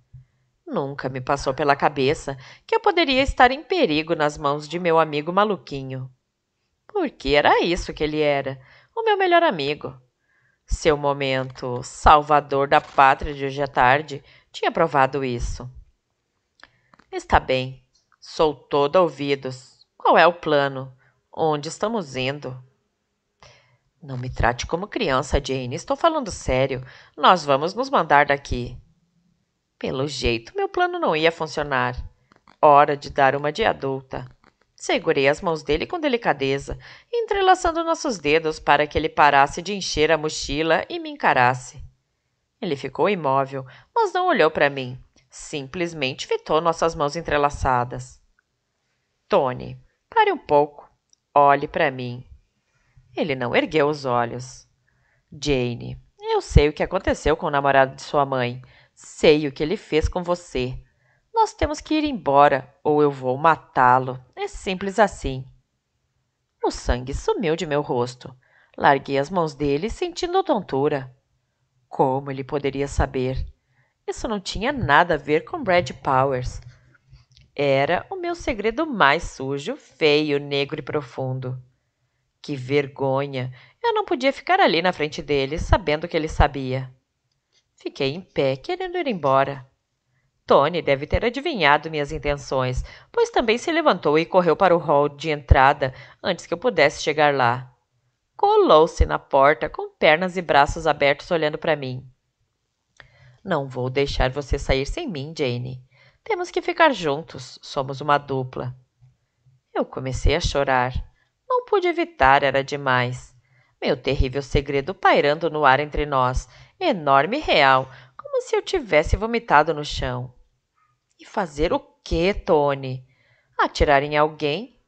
Nunca me passou pela cabeça que eu poderia estar em perigo nas mãos de meu amigo maluquinho. Porque era isso que ele era, o meu melhor amigo. Seu momento salvador da pátria de hoje à tarde tinha provado isso. Está bem, sou todo ouvidos. Qual é o plano? Onde estamos indo? Não me trate como criança, Jane. Estou falando sério. Nós vamos nos mandar daqui. Pelo jeito, meu plano não ia funcionar. Hora de dar uma de adulta. Segurei as mãos dele com delicadeza, entrelaçando nossos dedos para que ele parasse de encher a mochila e me encarasse. Ele ficou imóvel, mas não olhou para mim. Simplesmente fitou nossas mãos entrelaçadas. Tony, pare um pouco. Olhe para mim. Ele não ergueu os olhos. Jane, eu sei o que aconteceu com o namorado de sua mãe. Sei o que ele fez com você. Nós temos que ir embora ou eu vou matá-lo. É simples assim. O sangue sumiu de meu rosto. Larguei as mãos dele, sentindo tontura. Como ele poderia saber? Isso não tinha nada a ver com Brad Powers. Era o meu segredo mais sujo, feio, negro e profundo. Que vergonha! Eu não podia ficar ali na frente dele, sabendo que ele sabia. Fiquei em pé, querendo ir embora. Tony deve ter adivinhado minhas intenções, pois também se levantou e correu para o hall de entrada antes que eu pudesse chegar lá. Colou-se na porta, com pernas e braços abertos, olhando para mim. Não vou deixar você sair sem mim, Jane. Temos que ficar juntos, somos uma dupla. Eu comecei a chorar. Não pude evitar, era demais. Meu terrível segredo pairando no ar entre nós, enorme e real, como se eu tivesse vomitado no chão. E fazer o quê, Tony? Atirar em alguém?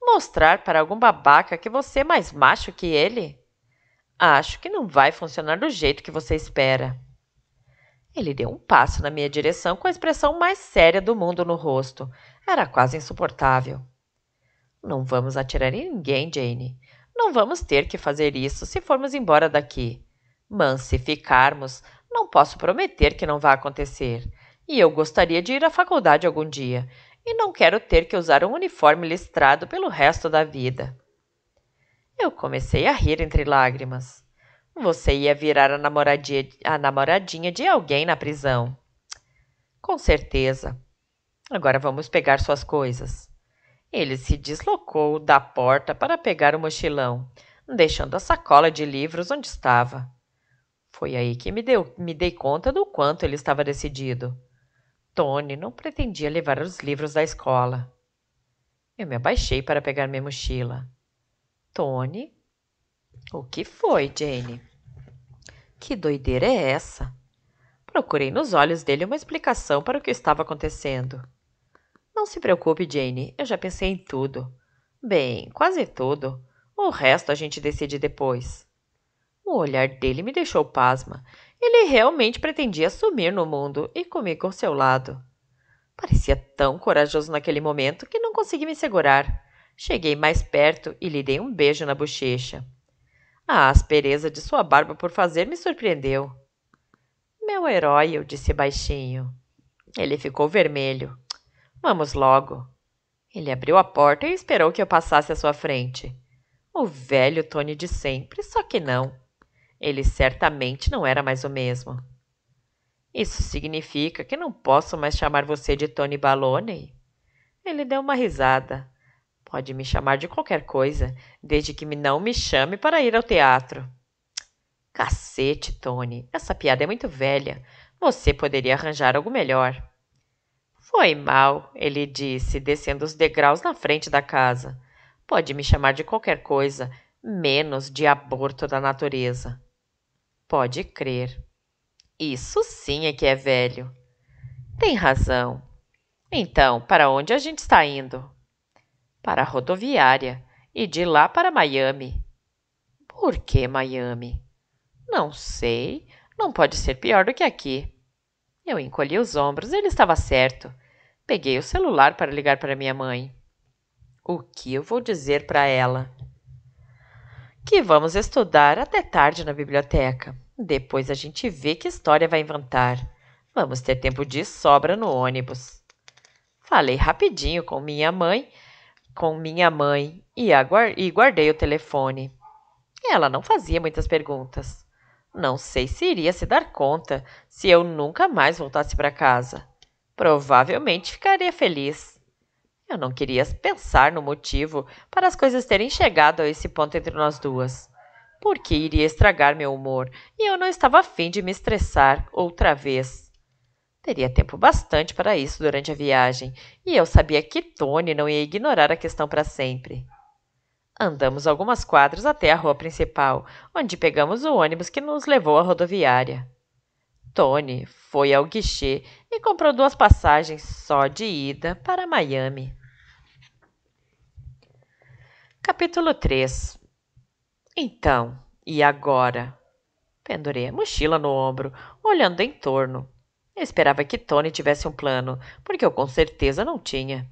Mostrar para algum babaca que você é mais macho que ele? Acho que não vai funcionar do jeito que você espera. Ele deu um passo na minha direção com a expressão mais séria do mundo no rosto. Era quase insuportável. Não vamos atirar em ninguém, Jane. Não vamos ter que fazer isso se formos embora daqui. Mas se ficarmos, não posso prometer que não vai acontecer. E eu gostaria de ir à faculdade algum dia, e não quero ter que usar um uniforme listrado pelo resto da vida. Eu comecei a rir entre lágrimas. Você ia virar a, a namoradinha de alguém na prisão. Com certeza. Agora vamos pegar suas coisas. Ele se deslocou da porta para pegar o mochilão, deixando a sacola de livros onde estava. Foi aí que me, deu, me dei conta do quanto ele estava decidido. Tony não pretendia levar os livros da escola. Eu me abaixei para pegar minha mochila. Tony? O que foi, Jane? Que doideira é essa? Procurei nos olhos dele uma explicação para o que estava acontecendo. Não se preocupe, Jane, eu já pensei em tudo. Bem, quase tudo. O resto a gente decide depois. O olhar dele me deixou pasma. Ele realmente pretendia sumir no mundo e comigo ao seu lado. Parecia tão corajoso naquele momento que não consegui me segurar. Cheguei mais perto e lhe dei um beijo na bochecha. A aspereza de sua barba por fazer me surpreendeu. Meu herói, eu disse baixinho. Ele ficou vermelho. Vamos logo. Ele abriu a porta e esperou que eu passasse à sua frente. O velho Tony de sempre, só que não. Ele certamente não era mais o mesmo. Isso significa que não posso mais chamar você de Tony Baloney? Ele deu uma risada. Pode me chamar de qualquer coisa, desde que não me chame para ir ao teatro. Cacete, Tony, essa piada é muito velha. Você poderia arranjar algo melhor. Foi mal, ele disse, descendo os degraus na frente da casa. Pode me chamar de qualquer coisa, menos de aborto da natureza. Pode crer. Isso sim é que é velho. Tem razão. Então, para onde a gente está indo? Para a rodoviária e de lá para Miami. Por que Miami? Não sei. Não pode ser pior do que aqui. Eu encolhi os ombros, ele estava certo. Peguei o celular para ligar para minha mãe. O que eu vou dizer para ela? Que vamos estudar até tarde na biblioteca. Depois a gente vê que história vai inventar. Vamos ter tempo de sobra no ônibus. Falei rapidinho com minha mãe, com minha mãe e, e guardei o telefone. Ela não fazia muitas perguntas. Não sei se iria se dar conta se eu nunca mais voltasse para casa. Provavelmente ficaria feliz. Eu não queria pensar no motivo para as coisas terem chegado a esse ponto entre nós duas. Porque iria estragar meu humor e eu não estava afim de me estressar outra vez. Teria tempo bastante para isso durante a viagem e eu sabia que Tony não ia ignorar a questão para sempre. Andamos algumas quadras até a rua principal, onde pegamos o ônibus que nos levou à rodoviária. Tony foi ao guichê e comprou duas passagens só de ida para Miami. Capítulo 3 Então, e agora? Pendurei a mochila no ombro, olhando em torno. Eu esperava que Tony tivesse um plano, porque eu com certeza não tinha.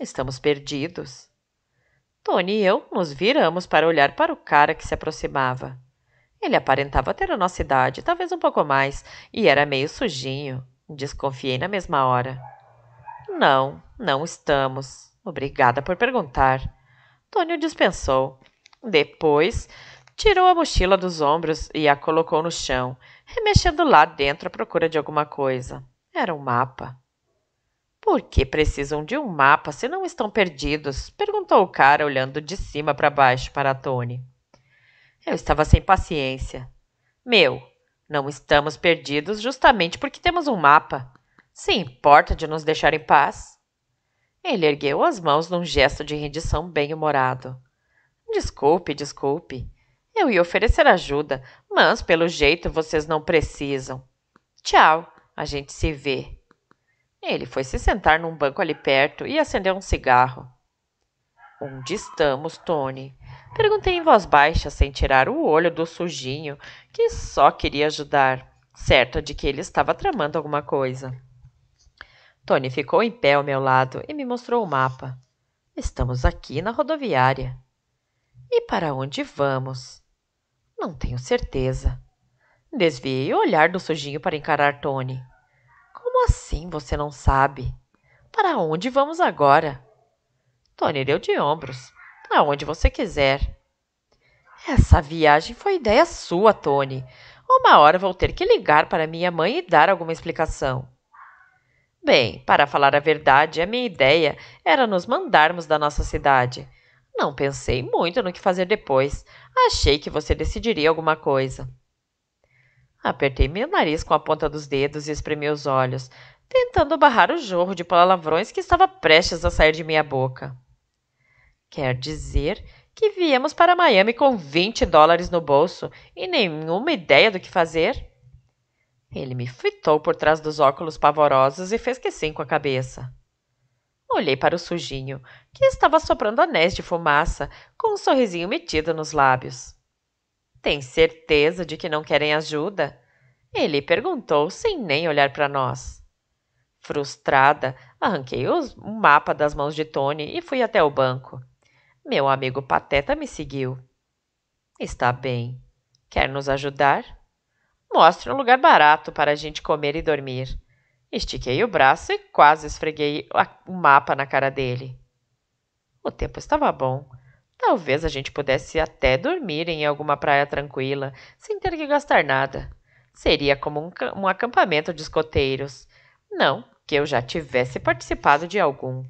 Estamos perdidos. Tony e eu nos viramos para olhar para o cara que se aproximava. Ele aparentava ter a nossa idade, talvez um pouco mais, e era meio sujinho. Desconfiei na mesma hora. Não, não estamos. Obrigada por perguntar. o dispensou. Depois, tirou a mochila dos ombros e a colocou no chão, remexendo lá dentro à procura de alguma coisa. Era um mapa. Por que precisam de um mapa se não estão perdidos? perguntou o cara, olhando de cima para baixo para Tony. Eu estava sem paciência. Meu, não estamos perdidos justamente porque temos um mapa. Se importa de nos deixar em paz? Ele ergueu as mãos num gesto de rendição bem-humorado. Desculpe, desculpe. Eu ia oferecer ajuda, mas pelo jeito vocês não precisam. Tchau, a gente se vê. Ele foi se sentar num banco ali perto e acendeu um cigarro. Onde estamos, Tony? Perguntei em voz baixa, sem tirar o olho do sujinho, que só queria ajudar, certa de que ele estava tramando alguma coisa. Tony ficou em pé ao meu lado e me mostrou o mapa. Estamos aqui na rodoviária. E para onde vamos? Não tenho certeza. Desviei o olhar do sujinho para encarar Tony. Como assim você não sabe? Para onde vamos agora? Tony deu de ombros. Para onde você quiser. Essa viagem foi ideia sua, Tony. Uma hora vou ter que ligar para minha mãe e dar alguma explicação. Bem, para falar a verdade, a minha ideia era nos mandarmos da nossa cidade. Não pensei muito no que fazer depois. Achei que você decidiria alguma coisa. Apertei meu nariz com a ponta dos dedos e espremi os olhos, tentando barrar o jorro de palavrões que estava prestes a sair de minha boca. Quer dizer que viemos para Miami com 20 dólares no bolso e nenhuma ideia do que fazer? Ele me fitou por trás dos óculos pavorosos e fez que sim com a cabeça. Olhei para o sujinho, que estava soprando anéis de fumaça, com um sorrisinho metido nos lábios. Tem certeza de que não querem ajuda? Ele perguntou sem nem olhar para nós. Frustrada, arranquei o mapa das mãos de Tony e fui até o banco. Meu amigo Pateta me seguiu. Está bem. Quer nos ajudar? Mostre um lugar barato para a gente comer e dormir. Estiquei o braço e quase esfreguei o mapa na cara dele. O tempo estava bom. Talvez a gente pudesse até dormir em alguma praia tranquila, sem ter que gastar nada. Seria como um, um acampamento de escoteiros. Não que eu já tivesse participado de algum.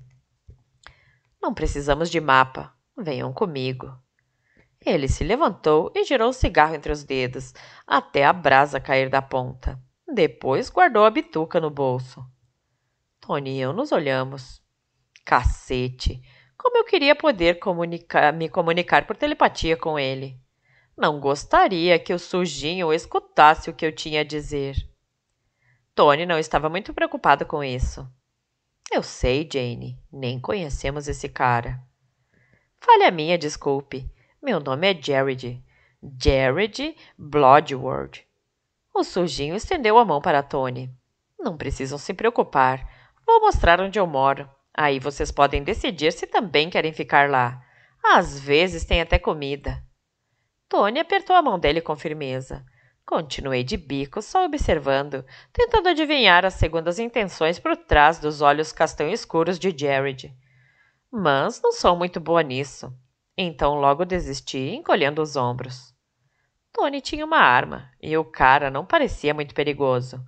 Não precisamos de mapa. Venham comigo. Ele se levantou e girou o cigarro entre os dedos, até a brasa cair da ponta. Depois guardou a bituca no bolso. Tony e eu nos olhamos. Cacete! Como eu queria poder comunicar, me comunicar por telepatia com ele. Não gostaria que o sujinho escutasse o que eu tinha a dizer. Tony não estava muito preocupado com isso. Eu sei, Jane, nem conhecemos esse cara. Falha minha, desculpe. Meu nome é Jared. Jared Bloodward. O sujinho estendeu a mão para Tony. Não precisam se preocupar. Vou mostrar onde eu moro. Aí vocês podem decidir se também querem ficar lá. Às vezes tem até comida. Tony apertou a mão dele com firmeza. Continuei de bico, só observando, tentando adivinhar as segundas intenções por trás dos olhos castanhos escuros de Jared. Mas não sou muito boa nisso. Então logo desisti, encolhendo os ombros. Tony tinha uma arma e o cara não parecia muito perigoso.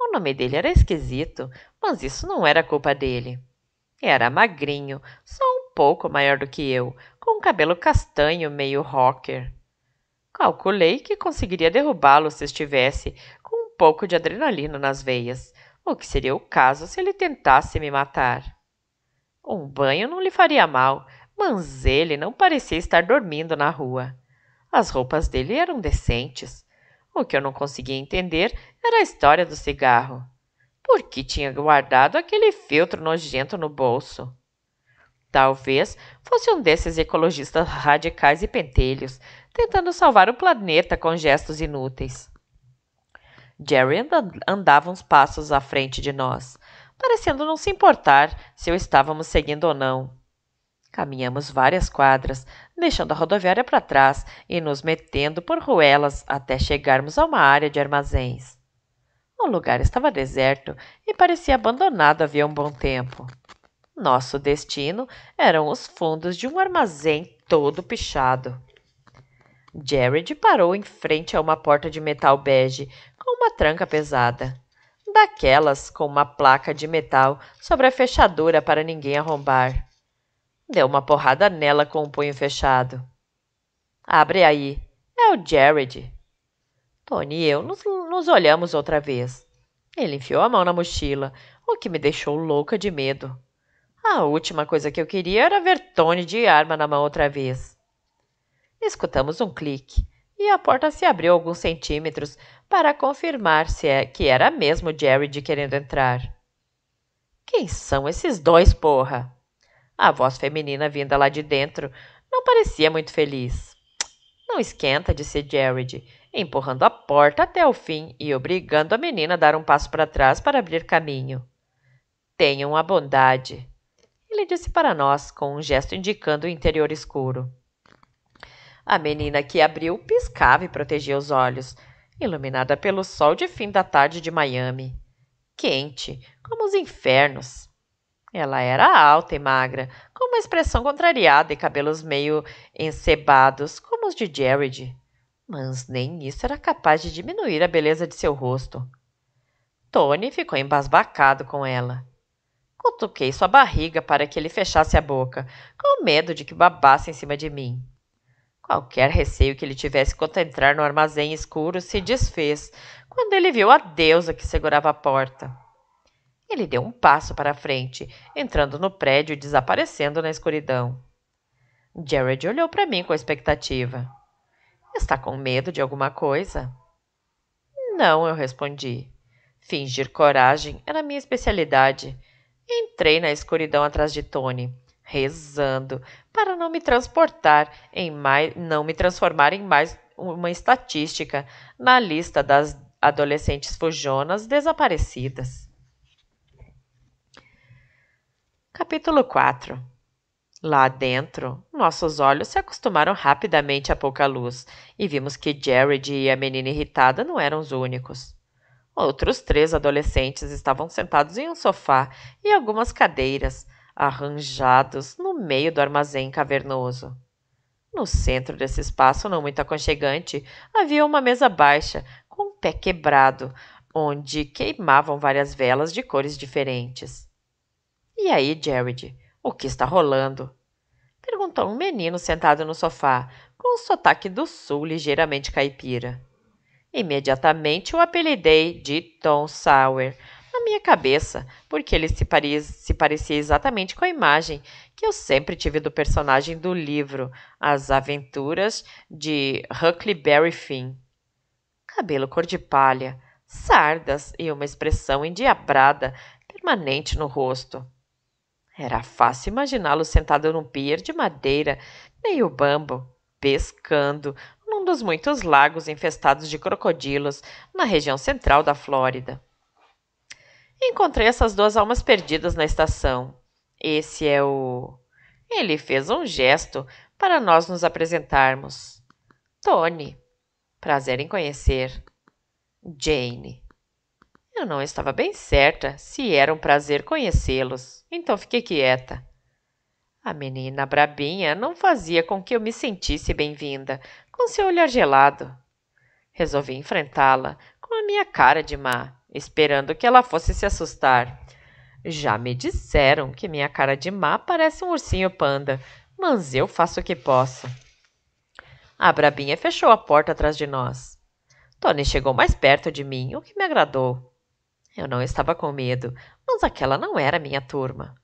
O nome dele era esquisito, mas isso não era culpa dele. Era magrinho, só um pouco maior do que eu, com um cabelo castanho meio rocker. Calculei que conseguiria derrubá-lo se estivesse com um pouco de adrenalina nas veias, o que seria o caso se ele tentasse me matar. Um banho não lhe faria mal, mas ele não parecia estar dormindo na rua. As roupas dele eram decentes. O que eu não conseguia entender era a história do cigarro porque tinha guardado aquele filtro nojento no bolso. Talvez fosse um desses ecologistas radicais e pentelhos, tentando salvar o planeta com gestos inúteis. Jerry andava uns passos à frente de nós, parecendo não se importar se o estávamos seguindo ou não. Caminhamos várias quadras, deixando a rodoviária para trás e nos metendo por ruelas até chegarmos a uma área de armazéns. O lugar estava deserto e parecia abandonado havia um bom tempo. Nosso destino eram os fundos de um armazém todo pichado. Jared parou em frente a uma porta de metal bege com uma tranca pesada. Daquelas com uma placa de metal sobre a fechadura para ninguém arrombar. Deu uma porrada nela com o punho fechado. Abre aí. É o Jared. Tony e eu nos, nos olhamos outra vez. Ele enfiou a mão na mochila, o que me deixou louca de medo. A última coisa que eu queria era ver Tony de arma na mão outra vez. Escutamos um clique e a porta se abriu alguns centímetros para confirmar se é que era mesmo Jared querendo entrar. Quem são esses dois, porra? A voz feminina vinda lá de dentro não parecia muito feliz. Não esquenta, disse Jared empurrando a porta até o fim e obrigando a menina a dar um passo para trás para abrir caminho. Tenham a bondade, ele disse para nós, com um gesto indicando o interior escuro. A menina que abriu piscava e protegia os olhos, iluminada pelo sol de fim da tarde de Miami. Quente, como os infernos. Ela era alta e magra, com uma expressão contrariada e cabelos meio encebados, como os de Jared mas nem isso era capaz de diminuir a beleza de seu rosto. Tony ficou embasbacado com ela. Cutuquei sua barriga para que ele fechasse a boca, com medo de que babasse em cima de mim. Qualquer receio que ele tivesse quanto a entrar no armazém escuro se desfez quando ele viu a deusa que segurava a porta. Ele deu um passo para frente, entrando no prédio e desaparecendo na escuridão. Jared olhou para mim com expectativa. Está com medo de alguma coisa? Não, eu respondi. Fingir coragem era minha especialidade. Entrei na escuridão atrás de Tony, rezando para não me transportar em mais, não me transformar em mais uma estatística na lista das adolescentes fujonas desaparecidas. Capítulo 4 Lá dentro, nossos olhos se acostumaram rapidamente à pouca luz e vimos que Jared e a menina irritada não eram os únicos. Outros três adolescentes estavam sentados em um sofá e algumas cadeiras, arranjados no meio do armazém cavernoso. No centro desse espaço não muito aconchegante havia uma mesa baixa, com um pé quebrado, onde queimavam várias velas de cores diferentes. E aí, Jared? O que está rolando? Perguntou um menino sentado no sofá, com um sotaque do sul ligeiramente caipira. Imediatamente o apelidei de Tom Sawyer na minha cabeça, porque ele se, pare... se parecia exatamente com a imagem que eu sempre tive do personagem do livro As Aventuras de Huckleberry Finn. Cabelo cor de palha, sardas e uma expressão endiabrada permanente no rosto. Era fácil imaginá-lo sentado num pier de madeira, meio bambo, pescando, num dos muitos lagos infestados de crocodilos na região central da Flórida. Encontrei essas duas almas perdidas na estação. Esse é o. Ele fez um gesto para nós nos apresentarmos. Tony. Prazer em conhecer. Jane. Eu não estava bem certa se era um prazer conhecê-los, então fiquei quieta. A menina brabinha não fazia com que eu me sentisse bem-vinda, com seu olhar gelado. Resolvi enfrentá-la com a minha cara de má, esperando que ela fosse se assustar. Já me disseram que minha cara de má parece um ursinho panda, mas eu faço o que posso. A brabinha fechou a porta atrás de nós. Tony chegou mais perto de mim, o que me agradou. Eu não estava com medo, mas aquela não era minha turma.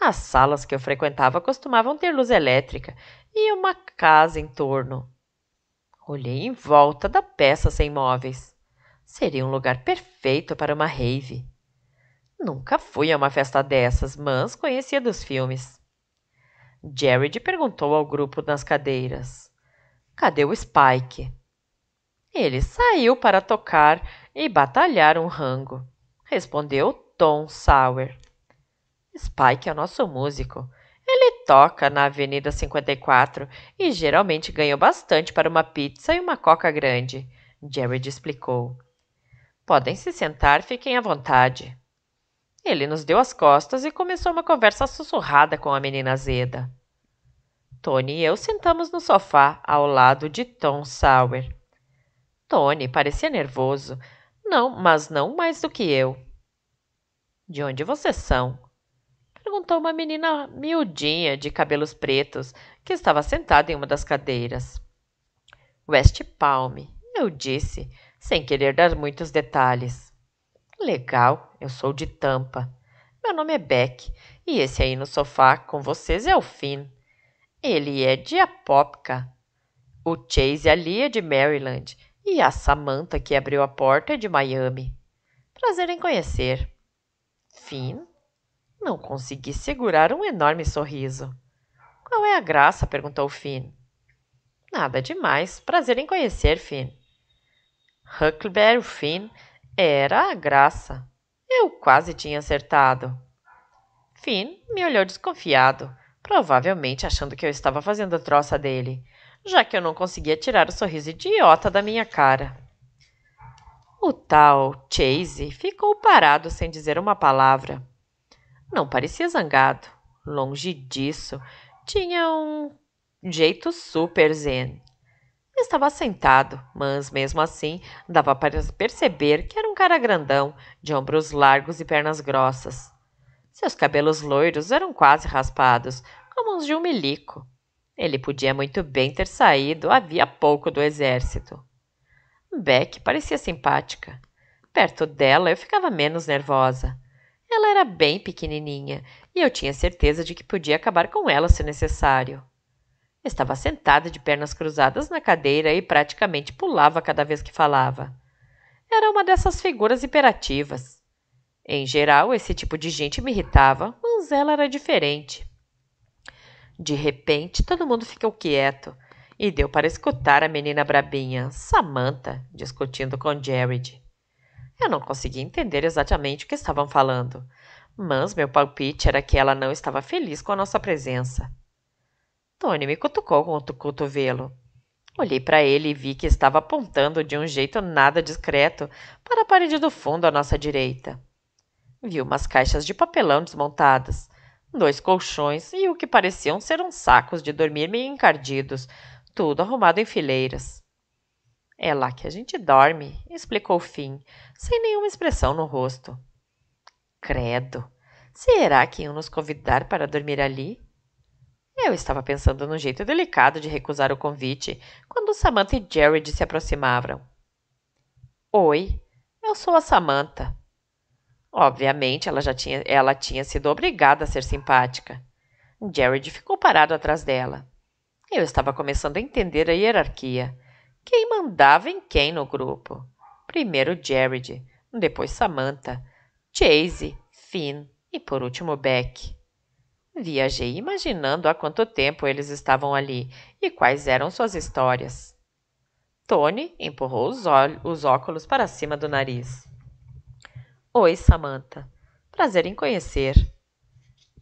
As salas que eu frequentava costumavam ter luz elétrica e uma casa em torno. Olhei em volta da peça sem móveis. Seria um lugar perfeito para uma rave. Nunca fui a uma festa dessas, mas conhecia dos filmes. Jared perguntou ao grupo nas cadeiras: Cadê o Spike? Ele saiu para tocar e batalhar um rango, respondeu Tom Sawyer. Spike é o nosso músico. Ele toca na Avenida 54 e geralmente ganha bastante para uma pizza e uma coca grande, Jared explicou. Podem se sentar, fiquem à vontade. Ele nos deu as costas e começou uma conversa sussurrada com a menina Zeda. Tony e eu sentamos no sofá ao lado de Tom Sawyer. Tony parecia nervoso, não, mas não mais do que eu. De onde vocês são? Perguntou uma menina miudinha de cabelos pretos que estava sentada em uma das cadeiras. West Palm, eu disse, sem querer dar muitos detalhes. Legal, eu sou de Tampa. Meu nome é Beck e esse aí no sofá com vocês é o Finn. Ele é de Apopka. O Chase ali é de Maryland e a Samantha que abriu a porta é de Miami. Prazer em conhecer. Finn não consegui segurar um enorme sorriso. Qual é a graça? perguntou Finn. Nada demais. Prazer em conhecer, Finn. Huckleberry Finn era a graça. Eu quase tinha acertado. Finn me olhou desconfiado, provavelmente achando que eu estava fazendo a troça dele já que eu não conseguia tirar o sorriso idiota da minha cara. O tal Chase ficou parado sem dizer uma palavra. Não parecia zangado. Longe disso, tinha um jeito super zen. Estava sentado, mas mesmo assim dava para perceber que era um cara grandão, de ombros largos e pernas grossas. Seus cabelos loiros eram quase raspados, como os de um milico. Ele podia muito bem ter saído havia pouco do exército. Beck parecia simpática. Perto dela eu ficava menos nervosa. Ela era bem pequenininha e eu tinha certeza de que podia acabar com ela se necessário. Estava sentada de pernas cruzadas na cadeira e praticamente pulava cada vez que falava. Era uma dessas figuras hiperativas. Em geral, esse tipo de gente me irritava, mas ela era diferente. De repente, todo mundo ficou quieto e deu para escutar a menina brabinha, Samantha, discutindo com Jared. Eu não consegui entender exatamente o que estavam falando, mas meu palpite era que ela não estava feliz com a nossa presença. Tony me cutucou com o cotovelo. Olhei para ele e vi que estava apontando de um jeito nada discreto para a parede do fundo à nossa direita. Vi umas caixas de papelão desmontadas, dois colchões e o que pareciam ser uns sacos de dormir meio encardidos, tudo arrumado em fileiras. É lá que a gente dorme, explicou Fim, sem nenhuma expressão no rosto. Credo! Será que iam nos convidar para dormir ali? Eu estava pensando no jeito delicado de recusar o convite quando Samantha e Jared se aproximavam. Oi, eu sou a Samantha. Obviamente, ela já tinha, ela tinha sido obrigada a ser simpática. Jared ficou parado atrás dela. Eu estava começando a entender a hierarquia. Quem mandava em quem no grupo? Primeiro Jared, depois Samantha, Chase, Finn e por último Beck. Viajei imaginando há quanto tempo eles estavam ali e quais eram suas histórias. Tony empurrou os, os óculos para cima do nariz. Oi, Samantha. Prazer em conhecer.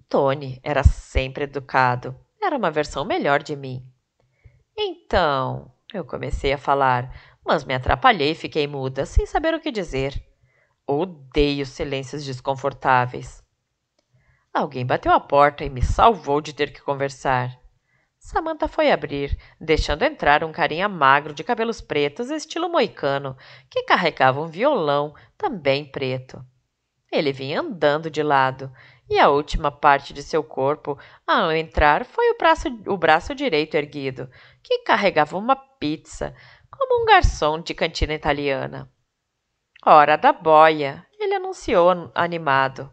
Tony era sempre educado. Era uma versão melhor de mim. Então, eu comecei a falar, mas me atrapalhei e fiquei muda, sem saber o que dizer. Odeio silêncios desconfortáveis. Alguém bateu a porta e me salvou de ter que conversar. Samantha foi abrir, deixando entrar um carinha magro de cabelos pretos, estilo moicano, que carregava um violão, também preto. Ele vinha andando de lado, e a última parte de seu corpo, ao entrar, foi o braço, o braço direito erguido, que carregava uma pizza, como um garçom de cantina italiana. Hora da boia, ele anunciou animado.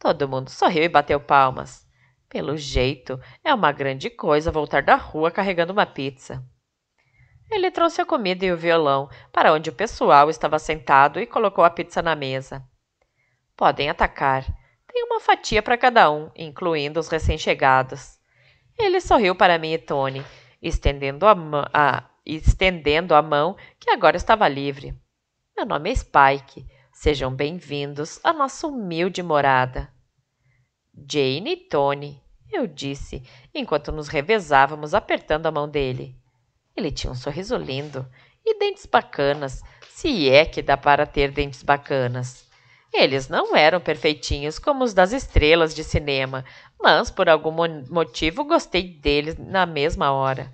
Todo mundo sorriu e bateu palmas. Pelo jeito, é uma grande coisa voltar da rua carregando uma pizza. Ele trouxe a comida e o violão para onde o pessoal estava sentado e colocou a pizza na mesa. Podem atacar. Tem uma fatia para cada um, incluindo os recém-chegados. Ele sorriu para mim e Tony, estendendo a, a, estendendo a mão que agora estava livre. Meu nome é Spike. Sejam bem-vindos à nossa humilde morada. Jane e Tony, eu disse, enquanto nos revezávamos apertando a mão dele. Ele tinha um sorriso lindo e dentes bacanas, se é que dá para ter dentes bacanas. Eles não eram perfeitinhos como os das estrelas de cinema, mas por algum motivo gostei deles na mesma hora.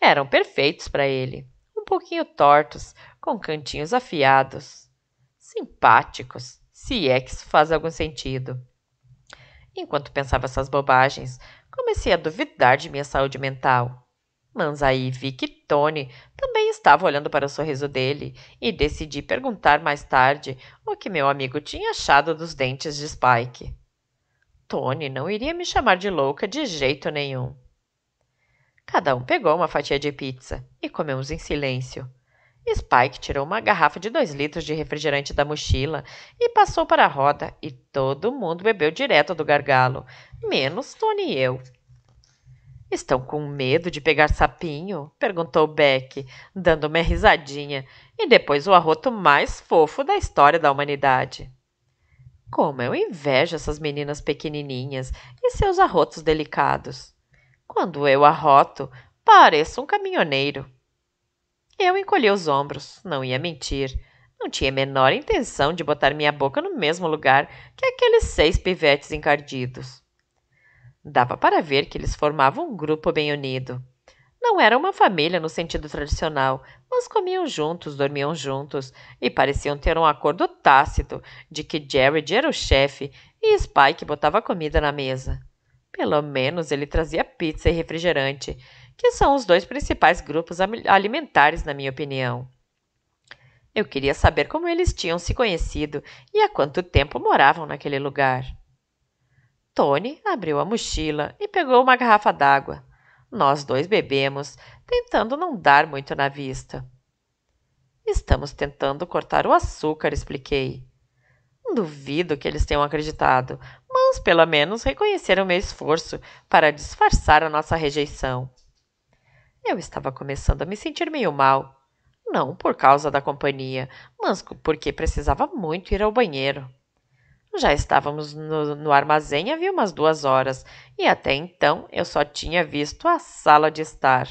Eram perfeitos para ele, um pouquinho tortos, com cantinhos afiados. Simpáticos, se é que isso faz algum sentido. Enquanto pensava essas bobagens, comecei a duvidar de minha saúde mental. Mas aí vi que Tony também estava olhando para o sorriso dele e decidi perguntar mais tarde o que meu amigo tinha achado dos dentes de Spike. Tony não iria me chamar de louca de jeito nenhum. Cada um pegou uma fatia de pizza e comemos em silêncio. Spike tirou uma garrafa de dois litros de refrigerante da mochila e passou para a roda, e todo mundo bebeu direto do gargalo, menos Tony e eu. Estão com medo de pegar sapinho? perguntou Beck, dando uma risadinha, e depois o arroto mais fofo da história da humanidade. Como eu invejo essas meninas pequenininhas e seus arrotos delicados. Quando eu arroto, pareço um caminhoneiro. Eu encolhi os ombros, não ia mentir. Não tinha a menor intenção de botar minha boca no mesmo lugar que aqueles seis pivetes encardidos. Dava para ver que eles formavam um grupo bem unido. Não era uma família no sentido tradicional, mas comiam juntos, dormiam juntos e pareciam ter um acordo tácito de que Jared era o chefe e Spike botava comida na mesa. Pelo menos ele trazia pizza e refrigerante, que são os dois principais grupos alimentares, na minha opinião. Eu queria saber como eles tinham se conhecido e há quanto tempo moravam naquele lugar. Tony abriu a mochila e pegou uma garrafa d'água. Nós dois bebemos, tentando não dar muito na vista. Estamos tentando cortar o açúcar, expliquei. Duvido que eles tenham acreditado, mas pelo menos reconheceram meu esforço para disfarçar a nossa rejeição. Eu estava começando a me sentir meio mal. Não por causa da companhia, mas porque precisava muito ir ao banheiro. Já estávamos no, no, armazém havia umas duas horas, e até então eu só tinha visto a sala de estar,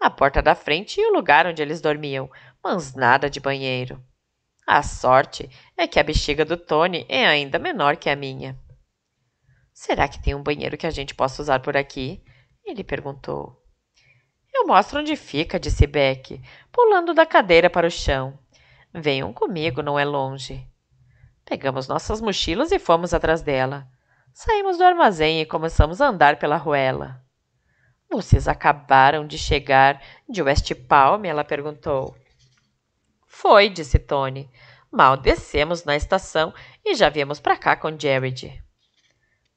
a porta da frente e o lugar onde eles dormiam, mas nada de banheiro. A sorte é que a bexiga do Tony é ainda menor que a minha. Será que tem um banheiro que a gente possa usar por aqui? Ele perguntou. Eu mostro onde fica, disse Beck, pulando da cadeira para o chão. Venham comigo, não é longe. Pegamos nossas mochilas e fomos atrás dela. Saímos do armazém e começamos a andar pela ruela. Vocês acabaram de chegar de West Palm? Ela perguntou. Foi, disse Tony. Mal descemos na estação e já viemos para cá com Jared.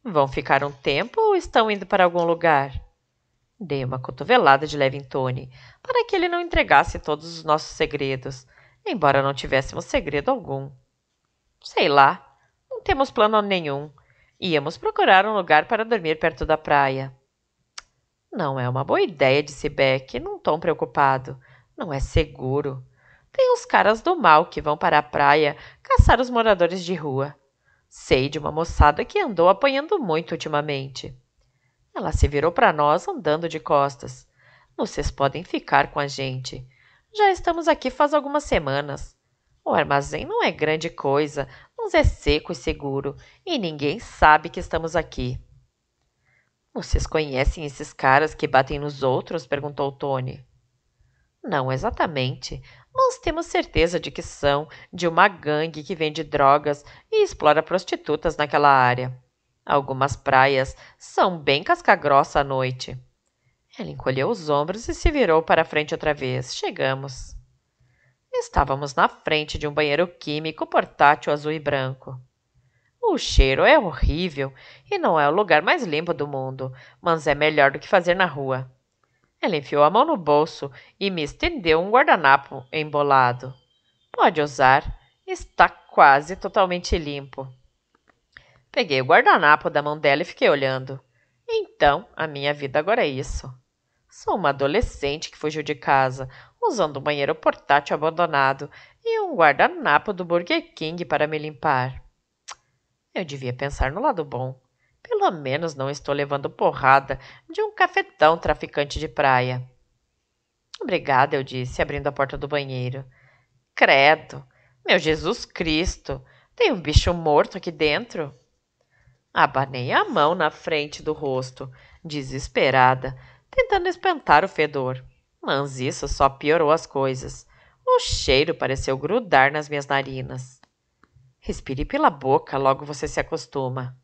Vão ficar um tempo ou estão indo para algum lugar? Dei uma cotovelada de leve em Tony, para que ele não entregasse todos os nossos segredos, embora não tivéssemos segredo algum. Sei lá, não temos plano nenhum. Íamos procurar um lugar para dormir perto da praia. Não é uma boa ideia, disse Beck, num tom preocupado. Não é seguro. Tem os caras do mal que vão para a praia caçar os moradores de rua. Sei de uma moçada que andou apanhando muito ultimamente. Ela se virou para nós andando de costas. Vocês podem ficar com a gente. Já estamos aqui faz algumas semanas. O armazém não é grande coisa, mas é seco e seguro, e ninguém sabe que estamos aqui. Vocês conhecem esses caras que batem nos outros? perguntou Tony. Não exatamente, mas temos certeza de que são de uma gangue que vende drogas e explora prostitutas naquela área. Algumas praias são bem casca-grossa à noite. Ela encolheu os ombros e se virou para a frente outra vez. Chegamos. Estávamos na frente de um banheiro químico portátil azul e branco. O cheiro é horrível e não é o lugar mais limpo do mundo, mas é melhor do que fazer na rua. Ela enfiou a mão no bolso e me estendeu um guardanapo embolado. Pode usar, está quase totalmente limpo. Peguei o guardanapo da mão dela e fiquei olhando. Então, a minha vida agora é isso. Sou uma adolescente que fugiu de casa, usando um banheiro portátil abandonado e um guardanapo do Burger King para me limpar. Eu devia pensar no lado bom. Pelo menos não estou levando porrada de um cafetão traficante de praia. Obrigada, eu disse, abrindo a porta do banheiro. Credo, meu Jesus Cristo, tem um bicho morto aqui dentro. Abanei a mão na frente do rosto, desesperada, tentando espantar o fedor. Mas isso só piorou as coisas. O cheiro pareceu grudar nas minhas narinas. Respire pela boca, logo você se acostuma.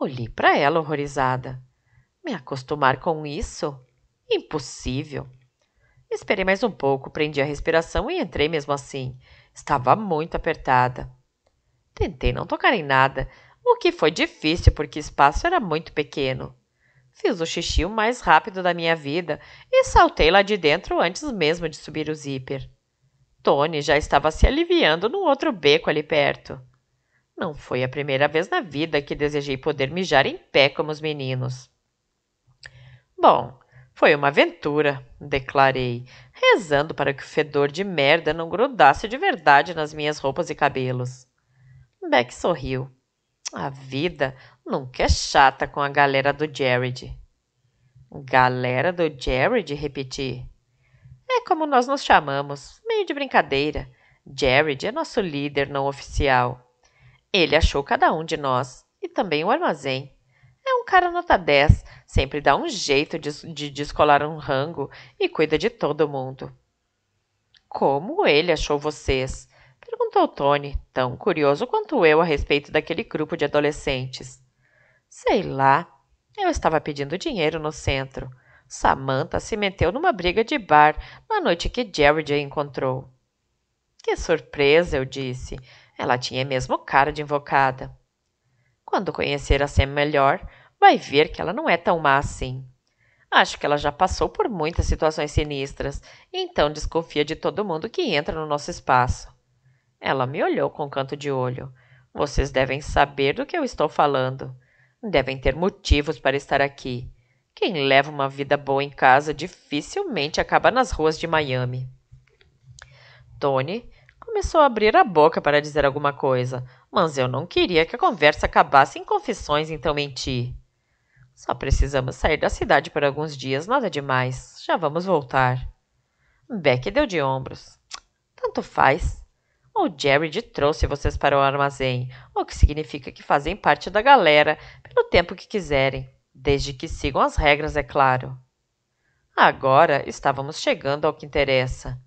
Olhei para ela horrorizada. Me acostumar com isso? Impossível. Esperei mais um pouco, prendi a respiração e entrei mesmo assim. Estava muito apertada. Tentei não tocar em nada, o que foi difícil porque o espaço era muito pequeno. Fiz o xixi o mais rápido da minha vida e saltei lá de dentro antes mesmo de subir o zíper. Tony já estava se aliviando num outro beco ali perto. Não foi a primeira vez na vida que desejei poder mijar em pé como os meninos. Bom, foi uma aventura, declarei, rezando para que o fedor de merda não grudasse de verdade nas minhas roupas e cabelos. Beck sorriu. A vida nunca é chata com a galera do Jared. Galera do Jared, repeti. É como nós nos chamamos, meio de brincadeira. Jared é nosso líder não oficial. Ele achou cada um de nós e também o armazém. É um cara nota 10, sempre dá um jeito de, de descolar um rango e cuida de todo mundo. Como ele achou vocês? Perguntou Tony, tão curioso quanto eu a respeito daquele grupo de adolescentes. Sei lá. Eu estava pedindo dinheiro no centro. Samantha se meteu numa briga de bar na noite que Jared a encontrou. Que surpresa, eu disse. Ela tinha mesmo cara de invocada. Quando conhecer a Sam melhor, vai ver que ela não é tão má assim. Acho que ela já passou por muitas situações sinistras, então desconfia de todo mundo que entra no nosso espaço. Ela me olhou com canto de olho. Vocês devem saber do que eu estou falando. Devem ter motivos para estar aqui. Quem leva uma vida boa em casa dificilmente acaba nas ruas de Miami. Tony começou a abrir a boca para dizer alguma coisa, mas eu não queria que a conversa acabasse em confissões, então menti. Só precisamos sair da cidade por alguns dias, nada demais. Já vamos voltar. Beck deu de ombros. Tanto faz. O Jared trouxe vocês para o armazém, o que significa que fazem parte da galera pelo tempo que quiserem, desde que sigam as regras, é claro. Agora estávamos chegando ao que interessa.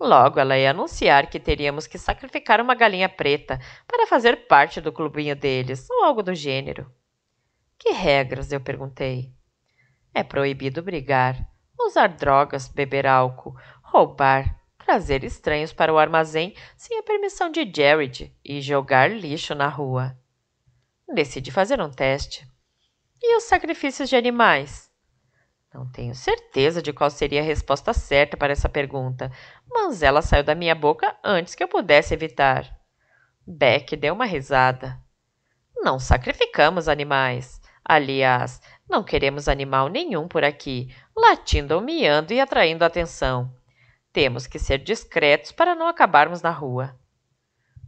Logo ela ia anunciar que teríamos que sacrificar uma galinha preta para fazer parte do clubinho deles, ou algo do gênero. Que regras? eu perguntei. É proibido brigar, usar drogas, beber álcool, roubar, trazer estranhos para o armazém sem a permissão de Jared e jogar lixo na rua. Decidi fazer um teste. E os sacrifícios de animais? Não tenho certeza de qual seria a resposta certa para essa pergunta, mas ela saiu da minha boca antes que eu pudesse evitar. Beck deu uma risada. Não sacrificamos animais. Aliás, não queremos animal nenhum por aqui, latindo ou miando e atraindo atenção. Temos que ser discretos para não acabarmos na rua.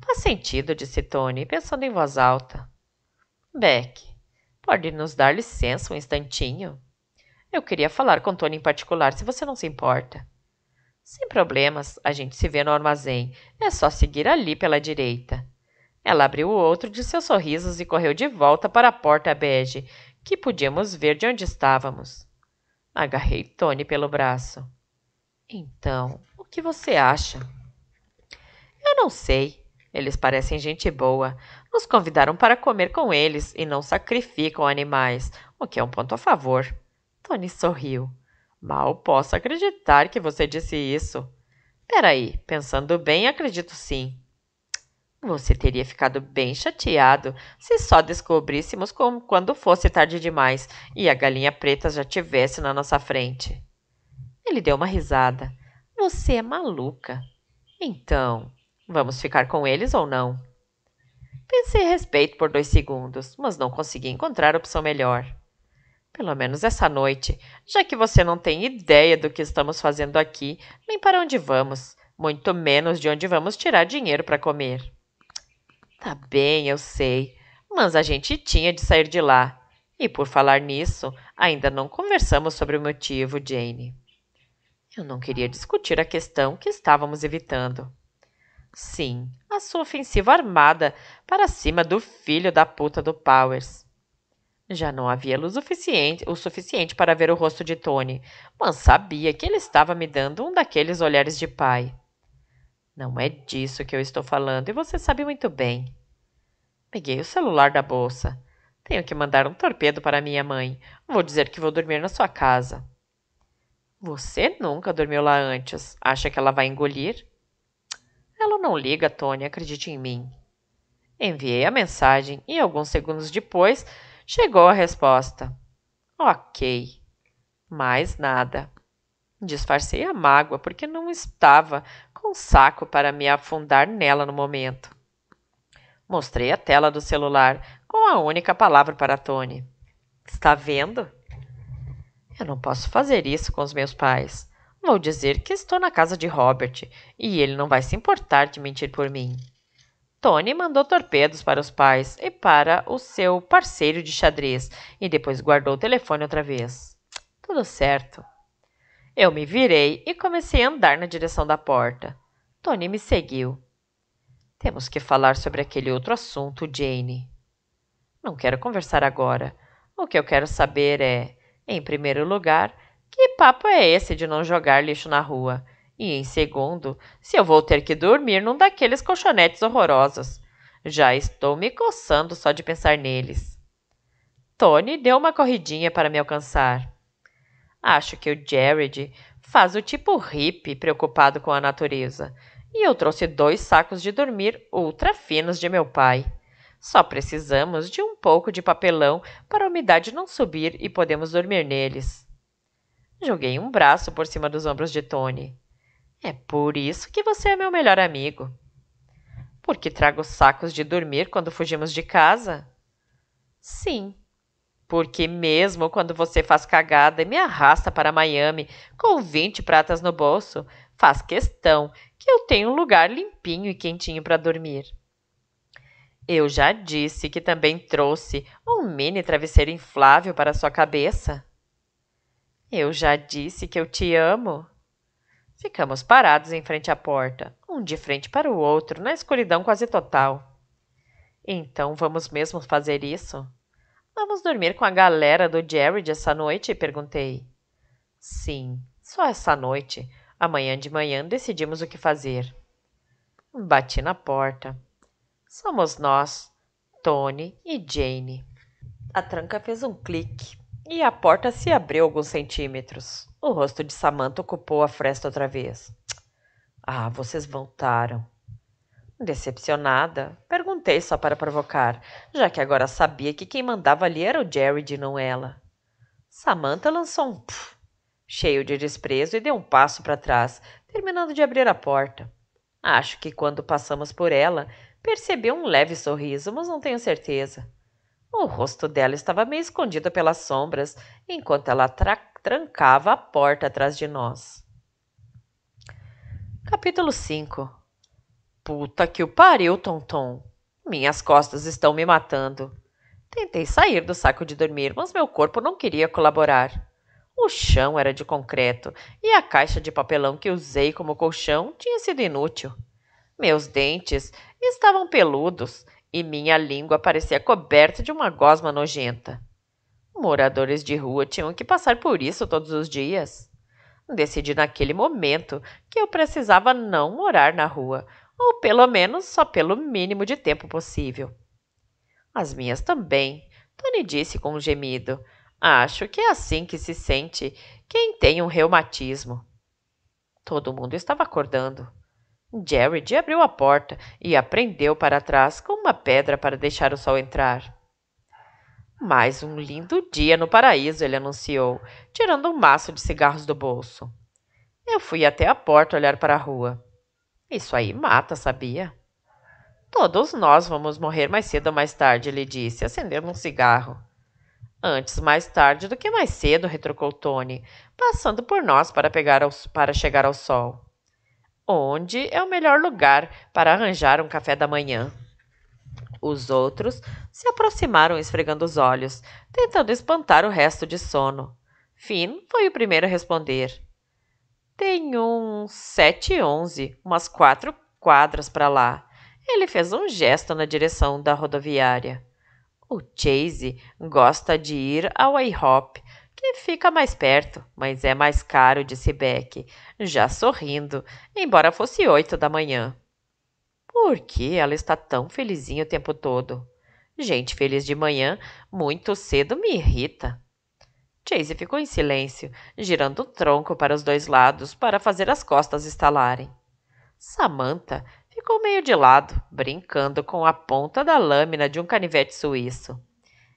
Faz sentido, disse Tony, pensando em voz alta. Beck, pode nos dar licença um instantinho? Eu queria falar com Tony em particular, se você não se importa. Sem problemas, a gente se vê no armazém. É só seguir ali pela direita. Ela abriu o outro de seus sorrisos e correu de volta para a porta bege, que podíamos ver de onde estávamos. Agarrei Tony pelo braço. Então, o que você acha? Eu não sei. Eles parecem gente boa. Nos convidaram para comer com eles e não sacrificam animais, o que é um ponto a favor. Tony sorriu. Mal posso acreditar que você disse isso. Peraí, pensando bem, acredito sim. Você teria ficado bem chateado se só descobríssemos quando fosse tarde demais e a galinha preta já tivesse na nossa frente. Ele deu uma risada. Você é maluca. Então, vamos ficar com eles ou não? Pensei a respeito por dois segundos, mas não consegui encontrar opção melhor. Pelo menos essa noite, já que você não tem ideia do que estamos fazendo aqui, nem para onde vamos, muito menos de onde vamos tirar dinheiro para comer. Tá bem, eu sei, mas a gente tinha de sair de lá. E por falar nisso, ainda não conversamos sobre o motivo, Jane. Eu não queria discutir a questão que estávamos evitando. Sim, a sua ofensiva armada para cima do filho da puta do Powers. Já não havia luz suficiente, o suficiente para ver o rosto de Tony, mas sabia que ele estava me dando um daqueles olhares de pai. Não é disso que eu estou falando e você sabe muito bem. Peguei o celular da bolsa. Tenho que mandar um torpedo para minha mãe. Vou dizer que vou dormir na sua casa. Você nunca dormiu lá antes. Acha que ela vai engolir? Ela não liga, Tony, acredite em mim. Enviei a mensagem e alguns segundos depois chegou a resposta. Ok. Mais nada. Disfarcei a mágoa porque não estava com saco para me afundar nela no momento. Mostrei a tela do celular com a única palavra para Tony. Está vendo? Eu não posso fazer isso com os meus pais. Vou dizer que estou na casa de Robert e ele não vai se importar de mentir por mim. Tony mandou torpedos para os pais e para o seu parceiro de xadrez e depois guardou o telefone outra vez. Tudo certo. Eu me virei e comecei a andar na direção da porta. Tony me seguiu. Temos que falar sobre aquele outro assunto, Jane. Não quero conversar agora. O que eu quero saber é em primeiro lugar, que papo é esse de não jogar lixo na rua? E em segundo, se eu vou ter que dormir num daqueles colchonetes horrorosos. Já estou me coçando só de pensar neles. Tony deu uma corridinha para me alcançar. Acho que o Jared faz o tipo hippie preocupado com a natureza, e eu trouxe dois sacos de dormir ultra finos de meu pai. Só precisamos de um pouco de papelão para a umidade não subir e podemos dormir neles. Joguei um braço por cima dos ombros de Tony. É por isso que você é meu melhor amigo. Porque trago sacos de dormir quando fugimos de casa? Sim. Porque mesmo quando você faz cagada e me arrasta para Miami com 20 pratas no bolso, faz questão que eu tenha um lugar limpinho e quentinho para dormir. Eu já disse que também trouxe um mini travesseiro inflável para sua cabeça. Eu já disse que eu te amo. Ficamos parados em frente à porta, um de frente para o outro, na escuridão quase total. Então vamos mesmo fazer isso? Vamos dormir com a galera do Jared essa noite? perguntei. Sim, só essa noite. Amanhã de manhã decidimos o que fazer. Bati na porta. Somos nós, Tony e Jane. A tranca fez um clique e a porta se abriu alguns centímetros. O rosto de Samantha ocupou a fresta outra vez. Ah, vocês voltaram. Decepcionada, perguntei só para provocar, já que agora sabia que quem mandava ali era o Jared e não ela. Samantha lançou um pff, cheio de desprezo e deu um passo para trás, terminando de abrir a porta. Acho que quando passamos por ela, Percebi um leve sorriso, mas não tenho certeza. O rosto dela estava meio escondido pelas sombras, enquanto ela tra trancava a porta atrás de nós. Capítulo 5 Puta que o pariu, Tonton! Minhas costas estão me matando. Tentei sair do saco de dormir, mas meu corpo não queria colaborar. O chão era de concreto e a caixa de papelão que usei como colchão tinha sido inútil. Meus dentes estavam peludos e minha língua parecia coberta de uma gosma nojenta. Moradores de rua tinham que passar por isso todos os dias. Decidi naquele momento que eu precisava não morar na rua, ou pelo menos só pelo mínimo de tempo possível. As minhas também, Tony disse com um gemido. Acho que é assim que se sente quem tem um reumatismo. Todo mundo estava acordando. Jared abriu a porta e a prendeu para trás com uma pedra para deixar o sol entrar. Mais um lindo dia no paraíso, ele anunciou, tirando um maço de cigarros do bolso. Eu fui até a porta olhar para a rua. Isso aí mata, sabia? Todos nós vamos morrer mais cedo ou mais tarde, ele disse, acendendo um cigarro. Antes mais tarde do que mais cedo, retrucou Tony, passando por nós para, pegar ao, para chegar ao sol onde é o melhor lugar para arranjar um café da manhã. Os outros se aproximaram esfregando os olhos, tentando espantar o resto de sono. Finn foi o primeiro a responder. Tem um sete e onze, umas quatro quadras para lá. Ele fez um gesto na direção da rodoviária. O Chase gosta de ir ao IHOP que fica mais perto, mas é mais caro, disse Beck, já sorrindo, embora fosse oito da manhã. Por que ela está tão felizinha o tempo todo? Gente feliz de manhã, muito cedo me irrita. Chase ficou em silêncio, girando o tronco para os dois lados para fazer as costas estalarem. Samantha ficou meio de lado, brincando com a ponta da lâmina de um canivete suíço.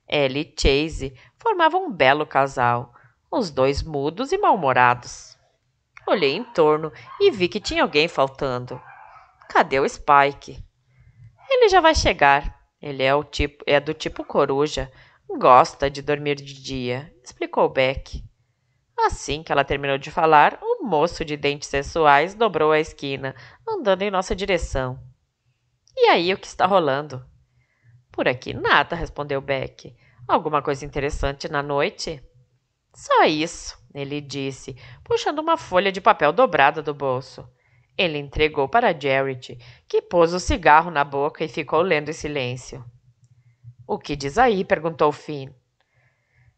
Ela e Chase formavam um belo casal, os dois mudos e mal-humorados. Olhei em torno e vi que tinha alguém faltando. Cadê o Spike? Ele já vai chegar. Ele é, o tipo, é do tipo coruja. Gosta de dormir de dia, explicou Beck. Assim que ela terminou de falar, um moço de dentes sensuais dobrou a esquina, andando em nossa direção. E aí, o que está rolando? Por aqui nada, respondeu Beck. Alguma coisa interessante na noite? Só isso, ele disse, puxando uma folha de papel dobrada do bolso. Ele entregou para Jared, que pôs o cigarro na boca e ficou lendo em silêncio. O que diz aí? perguntou Finn.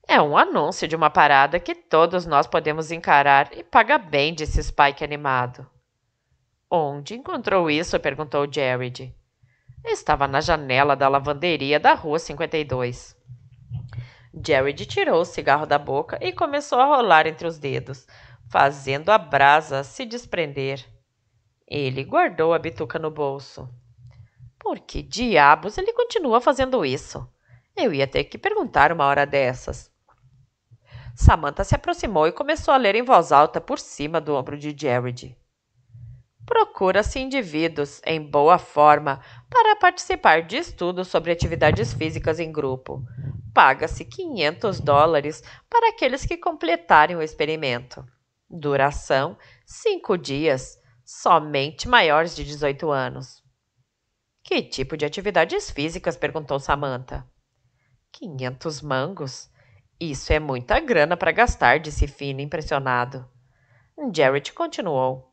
É um anúncio de uma parada que todos nós podemos encarar e paga bem, disse Spike animado. Onde encontrou isso? perguntou Jared. Estava na janela da lavanderia da rua 52. Jared tirou o cigarro da boca e começou a rolar entre os dedos, fazendo a brasa se desprender. Ele guardou a bituca no bolso. Por que diabos ele continua fazendo isso? Eu ia ter que perguntar uma hora dessas. Samantha se aproximou e começou a ler em voz alta por cima do ombro de Jared procura-se indivíduos em boa forma para participar de estudos sobre atividades físicas em grupo. Paga-se 500 dólares para aqueles que completarem o experimento. Duração: 5 dias, somente maiores de 18 anos. Que tipo de atividades físicas? perguntou Samantha. 500 mangos? Isso é muita grana para gastar, disse Fina, impressionado. Jarrett continuou.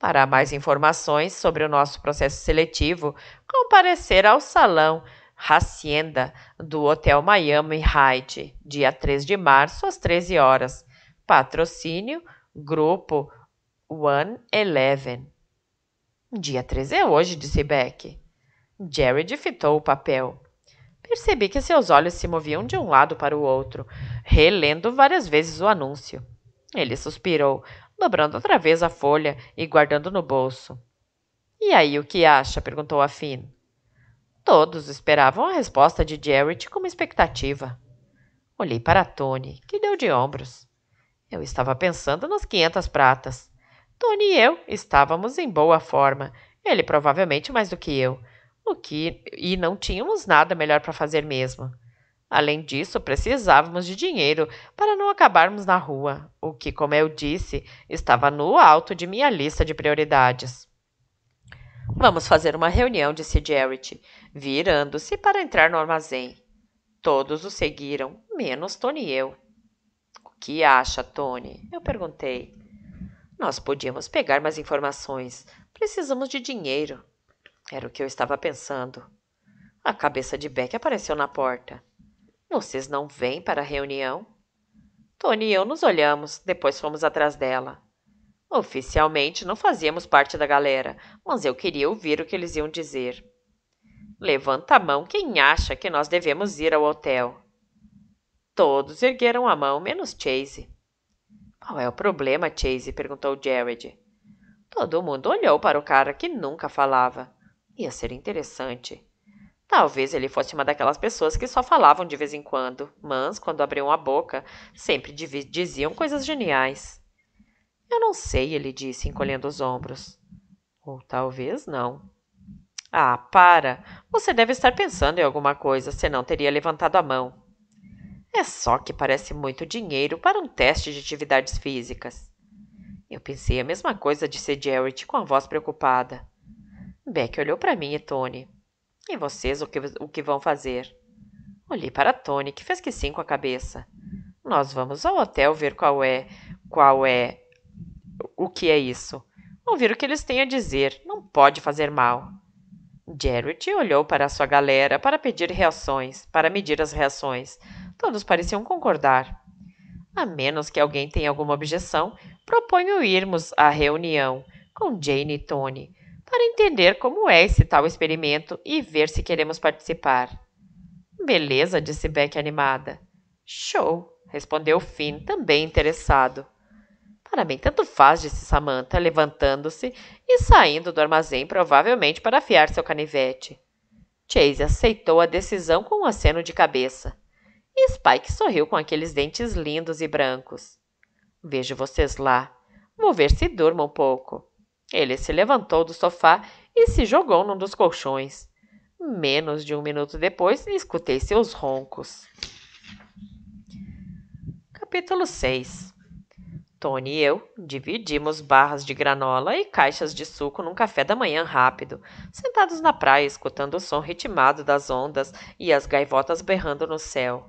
Para mais informações sobre o nosso processo seletivo, comparecer ao salão Hacienda do Hotel Miami Hyde, dia 3 de março às 13 horas. Patrocínio Grupo One Eleven. Dia 13 é hoje, disse Beck. Jared fitou o papel. Percebi que seus olhos se moviam de um lado para o outro, relendo várias vezes o anúncio. Ele suspirou, dobrando outra vez a folha e guardando no bolso. E aí, o que acha? perguntou a Finn. Todos esperavam a resposta de Jarrett com expectativa. Olhei para Tony, que deu de ombros. Eu estava pensando nas 500 pratas. Tony e eu estávamos em boa forma, ele provavelmente mais do que eu, o que e não tínhamos nada melhor para fazer mesmo. Além disso, precisávamos de dinheiro para não acabarmos na rua, o que, como eu disse, estava no alto de minha lista de prioridades. Vamos fazer uma reunião, disse Jarrett, virando-se para entrar no armazém. Todos o seguiram, menos Tony e eu. O que acha, Tony? Eu perguntei. Nós podíamos pegar mais informações. Precisamos de dinheiro. Era o que eu estava pensando. A cabeça de Beck apareceu na porta. Vocês não vêm para a reunião? Tony e eu nos olhamos, depois fomos atrás dela. Oficialmente não fazíamos parte da galera, mas eu queria ouvir o que eles iam dizer. Levanta a mão quem acha que nós devemos ir ao hotel. Todos ergueram a mão, menos Chase. Qual é o problema, Chase? perguntou Jared. Todo mundo olhou para o cara que nunca falava. Ia ser interessante. Talvez ele fosse uma daquelas pessoas que só falavam de vez em quando, mas, quando abriam a boca, sempre diziam coisas geniais. Eu não sei, ele disse, encolhendo os ombros. Ou talvez não. Ah, para! Você deve estar pensando em alguma coisa, senão teria levantado a mão. É só que parece muito dinheiro para um teste de atividades físicas. Eu pensei a mesma coisa, disse Jarrett com a voz preocupada. Beck olhou para mim e Tony. E vocês o que, o que vão fazer? Olhei para Tony, que fez que sim com a cabeça. Nós vamos ao hotel ver qual é. qual é. o que é isso. Ouvir o que eles têm a dizer. Não pode fazer mal. Jared olhou para a sua galera para pedir reações, para medir as reações. Todos pareciam concordar. A menos que alguém tenha alguma objeção, proponho irmos à reunião com Jane e Tony para entender como é esse tal experimento e ver se queremos participar. Beleza, disse Beck animada. Show, respondeu Finn, também interessado. Para mim, tanto faz, disse Samantha, levantando-se e saindo do armazém, provavelmente para afiar seu canivete. Chase aceitou a decisão com um aceno de cabeça. E Spike sorriu com aqueles dentes lindos e brancos. Vejo vocês lá. Vou ver se durmo um pouco. Ele se levantou do sofá e se jogou num dos colchões. Menos de um minuto depois, escutei seus roncos. Capítulo 6 Tony e eu dividimos barras de granola e caixas de suco num café da manhã rápido, sentados na praia escutando o som ritmado das ondas e as gaivotas berrando no céu.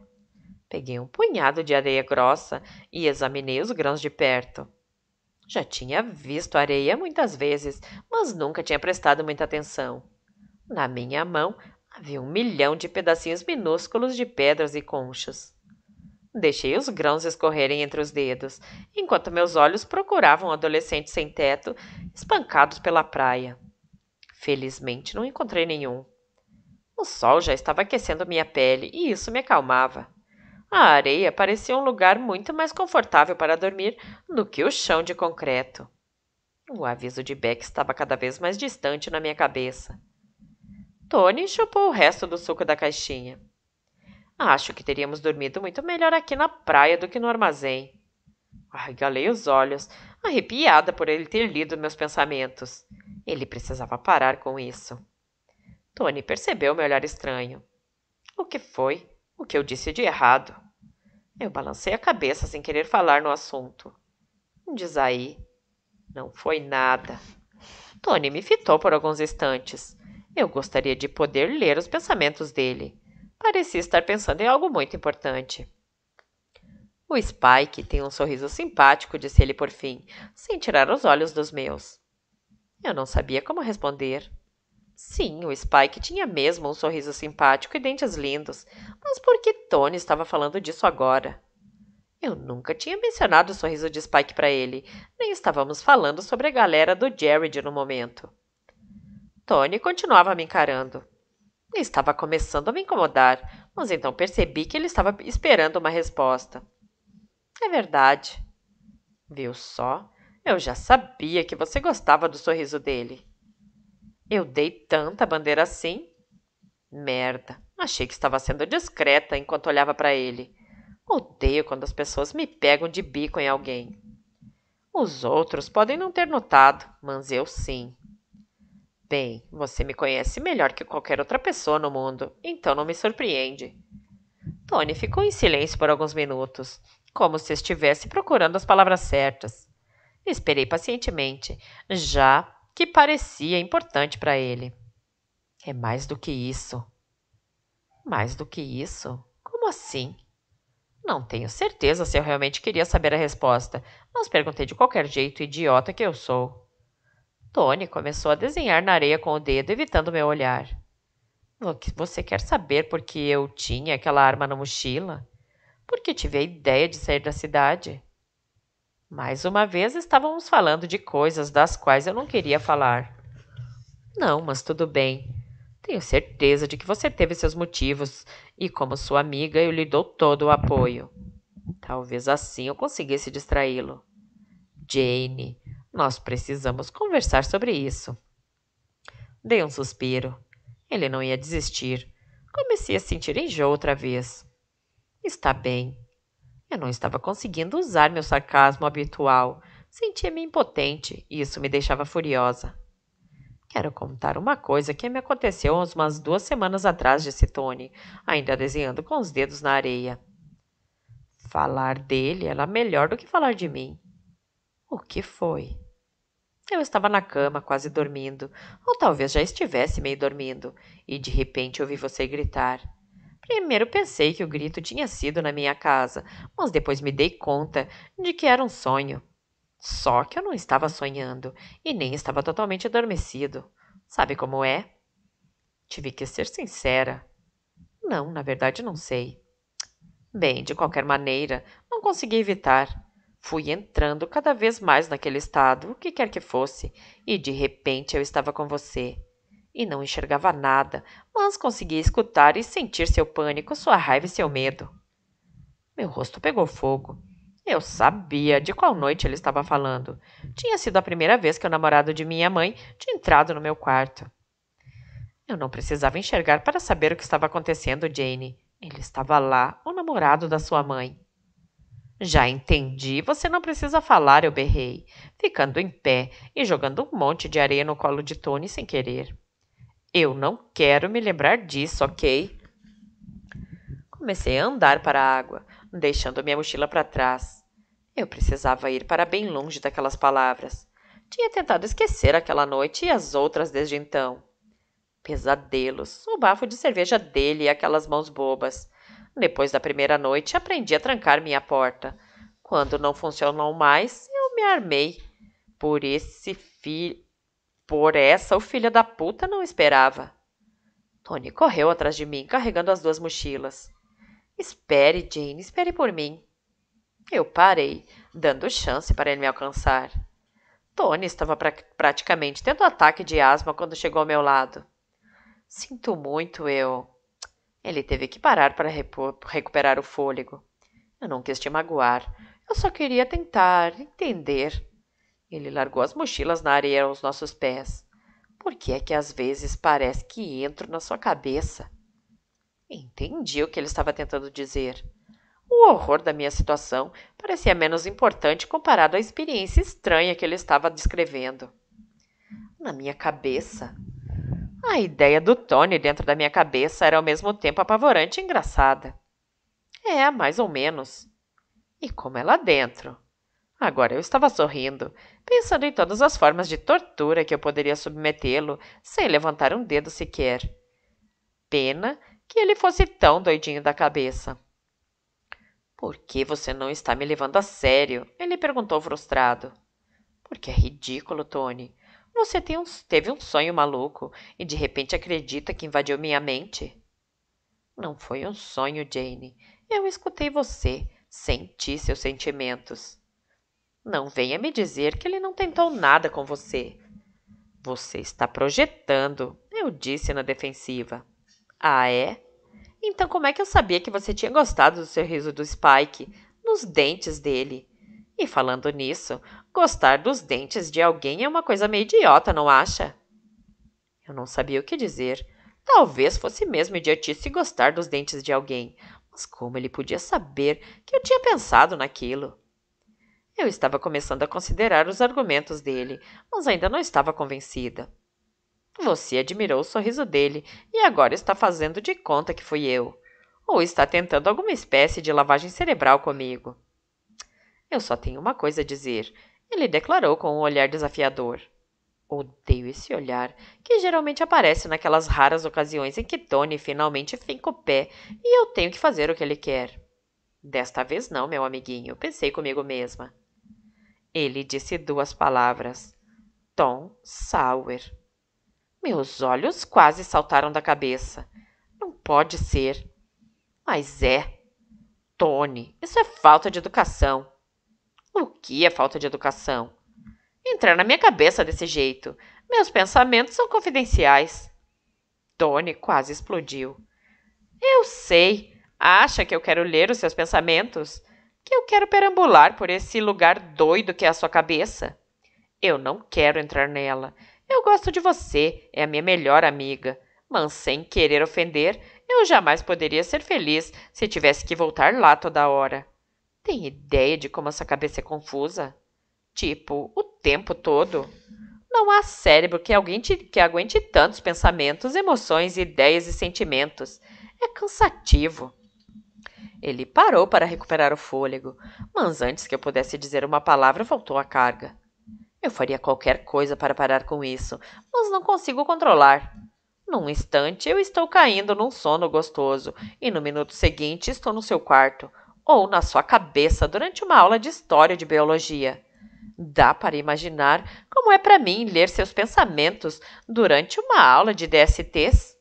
Peguei um punhado de areia grossa e examinei os grãos de perto. Já tinha visto areia muitas vezes, mas nunca tinha prestado muita atenção. Na minha mão havia um milhão de pedacinhos minúsculos de pedras e conchas. Deixei os grãos escorrerem entre os dedos, enquanto meus olhos procuravam um sem teto, espancados pela praia. Felizmente não encontrei nenhum. O sol já estava aquecendo minha pele e isso me acalmava. A areia parecia um lugar muito mais confortável para dormir do que o chão de concreto. O aviso de Beck estava cada vez mais distante na minha cabeça. Tony chupou o resto do suco da caixinha. Acho que teríamos dormido muito melhor aqui na praia do que no armazém. Arregalei os olhos, arrepiada por ele ter lido meus pensamentos. Ele precisava parar com isso. Tony percebeu meu olhar estranho. O que foi? O que eu disse de errado? Eu balancei a cabeça sem querer falar no assunto. Diz aí. Não foi nada. Tony me fitou por alguns instantes. Eu gostaria de poder ler os pensamentos dele. Parecia estar pensando em algo muito importante. O Spike tem um sorriso simpático, disse ele por fim, sem tirar os olhos dos meus. Eu não sabia como responder. Sim, o Spike tinha mesmo um sorriso simpático e dentes lindos, mas por que Tony estava falando disso agora? Eu nunca tinha mencionado o sorriso de Spike para ele, nem estávamos falando sobre a galera do Jared no momento. Tony continuava me encarando. estava começando a me incomodar, mas então percebi que ele estava esperando uma resposta. É verdade. Viu só? Eu já sabia que você gostava do sorriso dele. Eu dei tanta bandeira assim. Merda, achei que estava sendo discreta enquanto olhava para ele. Odeio quando as pessoas me pegam de bico em alguém. Os outros podem não ter notado, mas eu sim. Bem, você me conhece melhor que qualquer outra pessoa no mundo, então não me surpreende. Tony ficou em silêncio por alguns minutos, como se estivesse procurando as palavras certas. Esperei pacientemente, já que parecia importante para ele. É mais do que isso. Mais do que isso? Como assim? Não tenho certeza se eu realmente queria saber a resposta, mas perguntei de qualquer jeito, idiota que eu sou. Tony começou a desenhar na areia com o dedo, evitando meu olhar. Você quer saber por que eu tinha aquela arma na mochila? Por que tive a ideia de sair da cidade? Mais uma vez estávamos falando de coisas das quais eu não queria falar. Não, mas tudo bem. Tenho certeza de que você teve seus motivos e, como sua amiga, eu lhe dou todo o apoio. Talvez assim eu conseguisse distraí-lo. Jane, nós precisamos conversar sobre isso. Dei um suspiro. Ele não ia desistir. Comecei a sentir enjoo outra vez. Está bem. Eu não estava conseguindo usar meu sarcasmo habitual. Sentia-me impotente e isso me deixava furiosa. Quero contar uma coisa que me aconteceu há umas duas semanas atrás, disse Tony, ainda desenhando com os dedos na areia. Falar dele era melhor do que falar de mim. O que foi? Eu estava na cama, quase dormindo, ou talvez já estivesse meio dormindo, e de repente ouvi você gritar. Primeiro pensei que o grito tinha sido na minha casa, mas depois me dei conta de que era um sonho. Só que eu não estava sonhando e nem estava totalmente adormecido. Sabe como é? Tive que ser sincera. Não, na verdade não sei. Bem, de qualquer maneira, não consegui evitar. Fui entrando cada vez mais naquele estado, o que quer que fosse, e de repente eu estava com você e não enxergava nada, mas conseguia escutar e sentir seu pânico, sua raiva e seu medo. Meu rosto pegou fogo. Eu sabia de qual noite ele estava falando. Tinha sido a primeira vez que o namorado de minha mãe tinha entrado no meu quarto. Eu não precisava enxergar para saber o que estava acontecendo, Jane. Ele estava lá, o namorado da sua mãe. Já entendi, você não precisa falar, eu berrei, ficando em pé e jogando um monte de areia no colo de Tony sem querer. Eu não quero me lembrar disso, ok? Comecei a andar para a água, deixando minha mochila para trás. Eu precisava ir para bem longe daquelas palavras. Tinha tentado esquecer aquela noite e as outras desde então. Pesadelos, o bafo de cerveja dele e aquelas mãos bobas. Depois da primeira noite, aprendi a trancar minha porta. Quando não funcionou mais, eu me armei. Por esse filho por essa, o filho da puta não esperava. Tony correu atrás de mim, carregando as duas mochilas. Espere, Jane, espere por mim. Eu parei, dando chance para ele me alcançar. Tony estava pra praticamente tendo ataque de asma quando chegou ao meu lado. Sinto muito, eu. Ele teve que parar para recuperar o fôlego. Eu não quis te magoar. Eu só queria tentar entender. Ele largou as mochilas na areia aos nossos pés. Por que é que às vezes parece que entro na sua cabeça? Entendi o que ele estava tentando dizer. O horror da minha situação parecia menos importante comparado à experiência estranha que ele estava descrevendo. Na minha cabeça. A ideia do Tony dentro da minha cabeça era ao mesmo tempo apavorante e engraçada. É, mais ou menos. E como é lá dentro? Agora eu estava sorrindo, pensando em todas as formas de tortura que eu poderia submetê-lo sem levantar um dedo sequer. Pena que ele fosse tão doidinho da cabeça. Por que você não está me levando a sério? Ele perguntou frustrado. Porque é ridículo, Tony. Você um, teve um sonho maluco e de repente acredita que invadiu minha mente? Não foi um sonho, Jane. Eu escutei você, senti seus sentimentos. Não venha me dizer que ele não tentou nada com você. Você está projetando, eu disse na defensiva. Ah, é? Então como é que eu sabia que você tinha gostado do sorriso do Spike, nos dentes dele? E falando nisso, gostar dos dentes de alguém é uma coisa meio idiota, não acha? Eu não sabia o que dizer. Talvez fosse mesmo idiotice gostar dos dentes de alguém, mas como ele podia saber que eu tinha pensado naquilo? Eu estava começando a considerar os argumentos dele, mas ainda não estava convencida. Você admirou o sorriso dele e agora está fazendo de conta que fui eu. Ou está tentando alguma espécie de lavagem cerebral comigo. Eu só tenho uma coisa a dizer, ele declarou com um olhar desafiador. Odeio esse olhar, que geralmente aparece naquelas raras ocasiões em que Tony finalmente finca o pé e eu tenho que fazer o que ele quer. Desta vez não, meu amiguinho, pensei comigo mesma. Ele disse duas palavras: Tom Sauer. Meus olhos quase saltaram da cabeça. Não pode ser. Mas é. Tony, isso é falta de educação. O que é falta de educação? Entrar na minha cabeça desse jeito. Meus pensamentos são confidenciais. Tony quase explodiu. Eu sei. Acha que eu quero ler os seus pensamentos? que eu quero perambular por esse lugar doido que é a sua cabeça. Eu não quero entrar nela. Eu gosto de você, é a minha melhor amiga. Mas sem querer ofender, eu jamais poderia ser feliz se tivesse que voltar lá toda hora. Tem ideia de como essa cabeça é confusa? Tipo, o tempo todo. Não há cérebro que, alguém te, que aguente tantos pensamentos, emoções, ideias e sentimentos. É cansativo. Ele parou para recuperar o fôlego, mas antes que eu pudesse dizer uma palavra, voltou a carga. Eu faria qualquer coisa para parar com isso, mas não consigo controlar. Num instante, eu estou caindo num sono gostoso, e no minuto seguinte estou no seu quarto, ou na sua cabeça durante uma aula de história de biologia. Dá para imaginar como é para mim ler seus pensamentos durante uma aula de DSTs?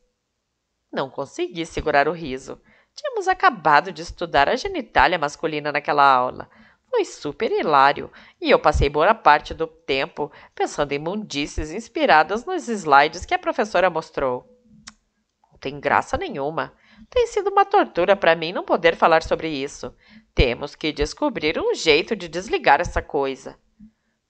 Não consegui segurar o riso. Tínhamos acabado de estudar a genitália masculina naquela aula. Foi super hilário, e eu passei boa parte do tempo pensando em mundices inspiradas nos slides que a professora mostrou. Não tem graça nenhuma. Tem sido uma tortura para mim não poder falar sobre isso. Temos que descobrir um jeito de desligar essa coisa.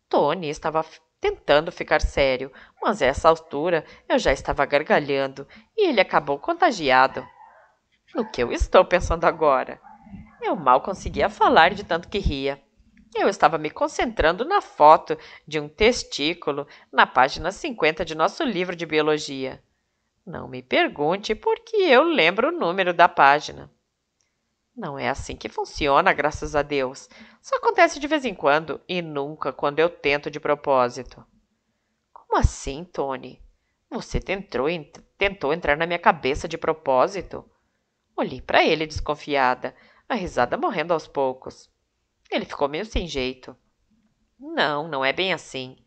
Tony estava tentando ficar sério, mas a essa altura eu já estava gargalhando e ele acabou contagiado. No que eu estou pensando agora? Eu mal conseguia falar de tanto que ria. Eu estava me concentrando na foto de um testículo na página 50 de nosso livro de biologia. Não me pergunte porque eu lembro o número da página. Não é assim que funciona, graças a Deus. Só acontece de vez em quando e nunca quando eu tento de propósito. Como assim, Tony? Você tentou, ent tentou entrar na minha cabeça de propósito? Olhei para ele desconfiada, a risada morrendo aos poucos. Ele ficou meio sem jeito. Não, não é bem assim.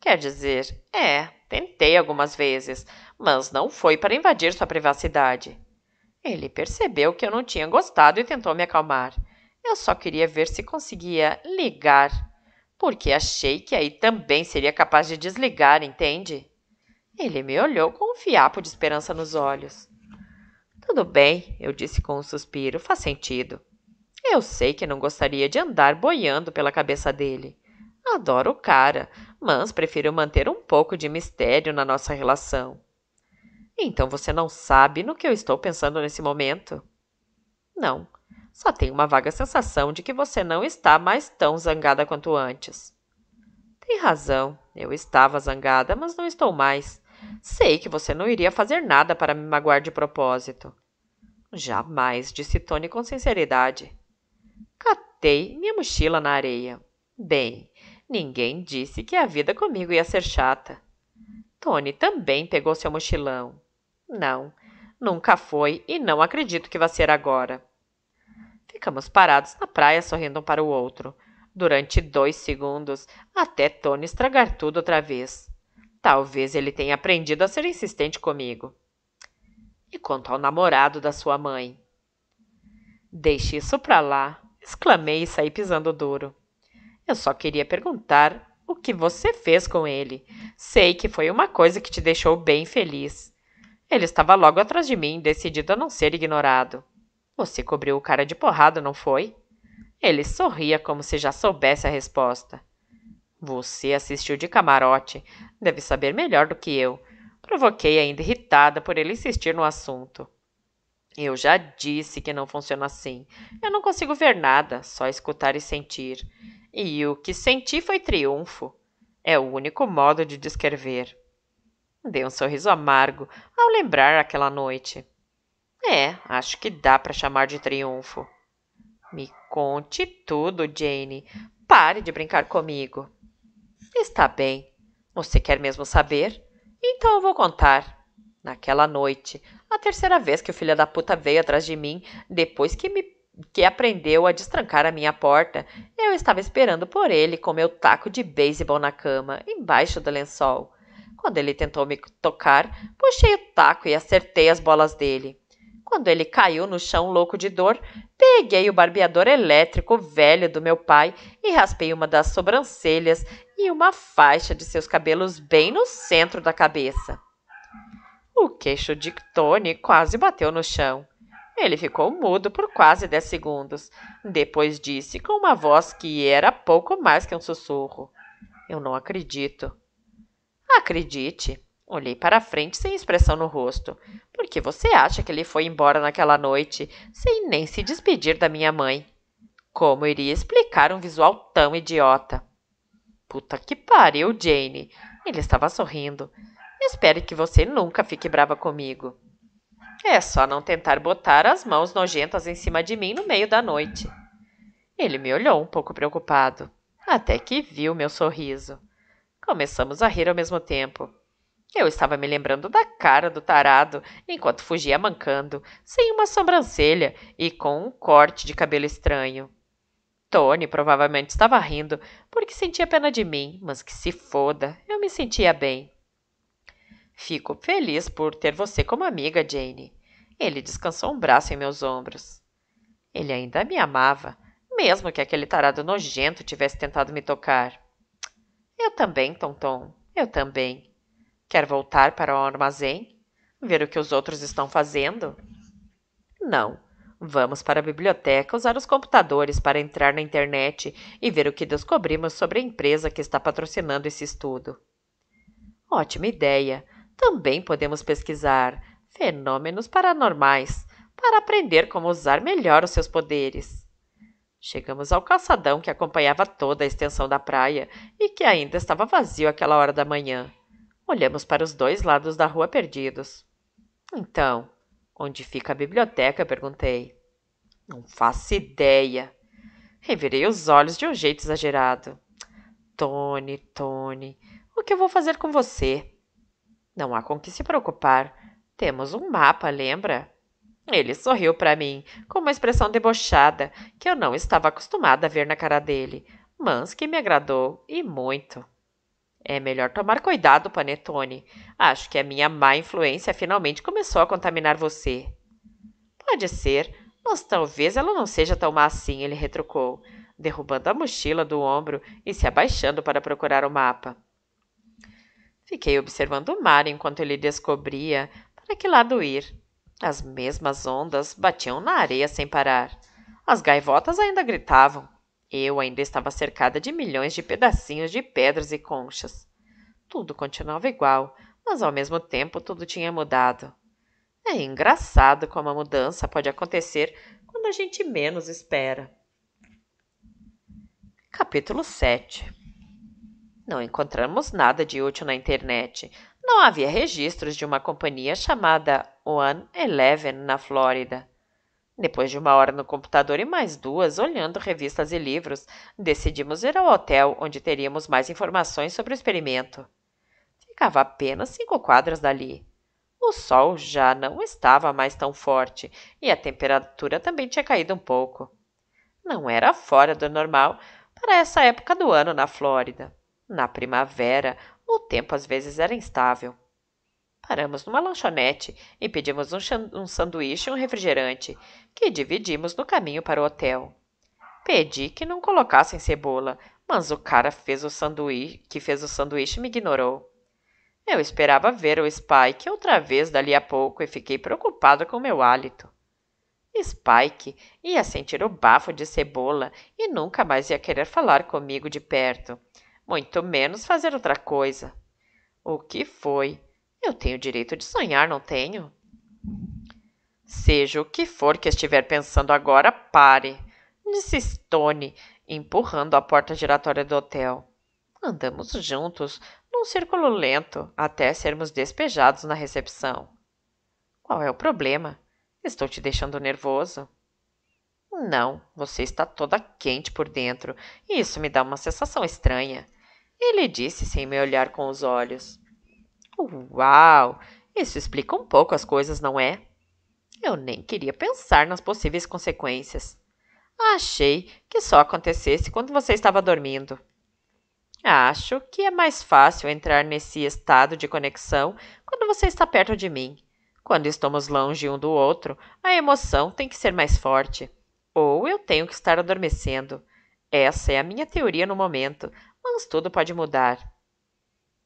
Quer dizer, é, tentei algumas vezes, mas não foi para invadir sua privacidade. Ele percebeu que eu não tinha gostado e tentou me acalmar. Eu só queria ver se conseguia ligar, porque achei que aí também seria capaz de desligar, entende? Ele me olhou com um fiapo de esperança nos olhos. Tudo bem, eu disse com um suspiro, faz sentido. Eu sei que não gostaria de andar boiando pela cabeça dele. Adoro o cara, mas prefiro manter um pouco de mistério na nossa relação. Então você não sabe no que eu estou pensando nesse momento? Não, só tenho uma vaga sensação de que você não está mais tão zangada quanto antes. Tem razão, eu estava zangada, mas não estou mais. Sei que você não iria fazer nada para me magoar de propósito. Jamais, disse Tony com sinceridade. Catei minha mochila na areia. Bem, ninguém disse que a vida comigo ia ser chata. Tony também pegou seu mochilão. Não, nunca foi e não acredito que vai ser agora. Ficamos parados na praia sorrindo um para o outro, durante dois segundos, até Tony estragar tudo outra vez. Talvez ele tenha aprendido a ser insistente comigo. E quanto ao namorado da sua mãe? Deixe isso pra lá, exclamei e saí pisando duro. Eu só queria perguntar o que você fez com ele. Sei que foi uma coisa que te deixou bem feliz. Ele estava logo atrás de mim, decidido a não ser ignorado. Você cobriu o cara de porrada, não foi? Ele sorria como se já soubesse a resposta. Você assistiu de camarote. Deve saber melhor do que eu. Provoquei ainda irritada por ele insistir no assunto. Eu já disse que não funciona assim. Eu não consigo ver nada, só escutar e sentir. E o que senti foi triunfo. É o único modo de descrever. Dei um sorriso amargo ao lembrar aquela noite. É, acho que dá para chamar de triunfo. Me conte tudo, Jane. Pare de brincar comigo. Está bem. Você quer mesmo saber? Então eu vou contar. Naquela noite, a terceira vez que o filho da puta veio atrás de mim, depois que me que aprendeu a destrancar a minha porta, eu estava esperando por ele com meu taco de beisebol na cama, embaixo do lençol. Quando ele tentou me tocar, puxei o taco e acertei as bolas dele. Quando ele caiu no chão louco de dor, peguei o barbeador elétrico velho do meu pai e raspei uma das sobrancelhas e uma faixa de seus cabelos bem no centro da cabeça. O queixo de Tony quase bateu no chão. Ele ficou mudo por quase dez segundos. Depois disse com uma voz que era pouco mais que um sussurro: Eu não acredito. Acredite. Olhei para frente sem expressão no rosto. Por que você acha que ele foi embora naquela noite, sem nem se despedir da minha mãe? Como iria explicar um visual tão idiota? Puta que pariu, Jane. Ele estava sorrindo. Espere que você nunca fique brava comigo. É só não tentar botar as mãos nojentas em cima de mim no meio da noite. Ele me olhou um pouco preocupado, até que viu meu sorriso. Começamos a rir ao mesmo tempo. Eu estava me lembrando da cara do tarado enquanto fugia mancando, sem uma sobrancelha e com um corte de cabelo estranho. Tony provavelmente estava rindo porque sentia pena de mim, mas que se foda, eu me sentia bem. Fico feliz por ter você como amiga, Jane. Ele descansou um braço em meus ombros. Ele ainda me amava, mesmo que aquele tarado nojento tivesse tentado me tocar. Eu também, Tonton, eu também. Quer voltar para o armazém? Ver o que os outros estão fazendo? Não, Vamos para a biblioteca usar os computadores para entrar na internet e ver o que descobrimos sobre a empresa que está patrocinando esse estudo. Ótima ideia! Também podemos pesquisar fenômenos paranormais para aprender como usar melhor os seus poderes. Chegamos ao calçadão que acompanhava toda a extensão da praia e que ainda estava vazio aquela hora da manhã. Olhamos para os dois lados da rua perdidos. Então, Onde fica a biblioteca? perguntei. Não faço ideia. Revirei os olhos de um jeito exagerado. Tony, Tony, o que eu vou fazer com você? Não há com que se preocupar. Temos um mapa, lembra? Ele sorriu para mim, com uma expressão debochada que eu não estava acostumada a ver na cara dele, mas que me agradou e muito. É melhor tomar cuidado, Panetone. Acho que a minha má influência finalmente começou a contaminar você. Pode ser, mas talvez ela não seja tão má assim, ele retrucou, derrubando a mochila do ombro e se abaixando para procurar o mapa. Fiquei observando o mar enquanto ele descobria para que lado ir. As mesmas ondas batiam na areia sem parar. As gaivotas ainda gritavam. Eu ainda estava cercada de milhões de pedacinhos de pedras e conchas. Tudo continuava igual, mas ao mesmo tempo tudo tinha mudado. É engraçado como a mudança pode acontecer quando a gente menos espera. Capítulo 7 Não encontramos nada de útil na internet. Não havia registros de uma companhia chamada One Eleven na Flórida. Depois de uma hora no computador e mais duas olhando revistas e livros, decidimos ir ao hotel onde teríamos mais informações sobre o experimento. Ficava apenas cinco quadras dali. O sol já não estava mais tão forte e a temperatura também tinha caído um pouco. Não era fora do normal para essa época do ano na Flórida. Na primavera, o tempo às vezes era instável. Paramos numa lanchonete e pedimos um, um sanduíche e um refrigerante, que dividimos no caminho para o hotel. Pedi que não colocassem cebola, mas o cara fez o que fez o sanduíche me ignorou. Eu esperava ver o Spike outra vez dali a pouco e fiquei preocupado com meu hálito. Spike ia sentir o bafo de cebola e nunca mais ia querer falar comigo de perto, muito menos fazer outra coisa. O que foi? Eu tenho direito de sonhar, não tenho? Seja o que for que estiver pensando agora, pare, disse Stone, empurrando a porta giratória do hotel. Andamos juntos, num círculo lento, até sermos despejados na recepção. Qual é o problema? Estou te deixando nervoso? Não, você está toda quente por dentro, e isso me dá uma sensação estranha. Ele disse sem me olhar com os olhos. Uau! Isso explica um pouco as coisas, não é? Eu nem queria pensar nas possíveis consequências. Achei que só acontecesse quando você estava dormindo. Acho que é mais fácil entrar nesse estado de conexão quando você está perto de mim. Quando estamos longe um do outro, a emoção tem que ser mais forte. Ou eu tenho que estar adormecendo. Essa é a minha teoria no momento, mas tudo pode mudar.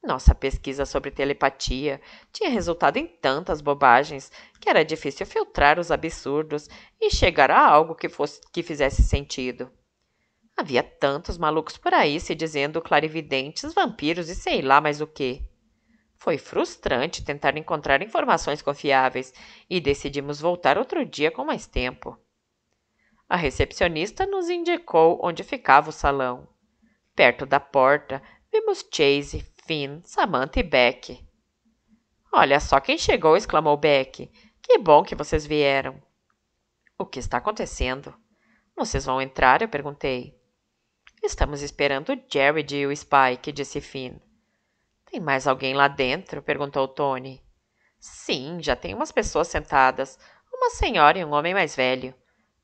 Nossa pesquisa sobre telepatia tinha resultado em tantas bobagens que era difícil filtrar os absurdos e chegar a algo que, fosse, que fizesse sentido. Havia tantos malucos por aí se dizendo clarividentes, vampiros e sei lá mais o que. Foi frustrante tentar encontrar informações confiáveis e decidimos voltar outro dia com mais tempo. A recepcionista nos indicou onde ficava o salão. Perto da porta, vimos Chase Finn, Samantha e Beck. Olha só quem chegou, exclamou Beck. Que bom que vocês vieram. O que está acontecendo? Vocês vão entrar? Eu perguntei. Estamos esperando o Jared e o Spike, disse Finn. Tem mais alguém lá dentro? perguntou Tony. Sim, já tem umas pessoas sentadas, uma senhora e um homem mais velho.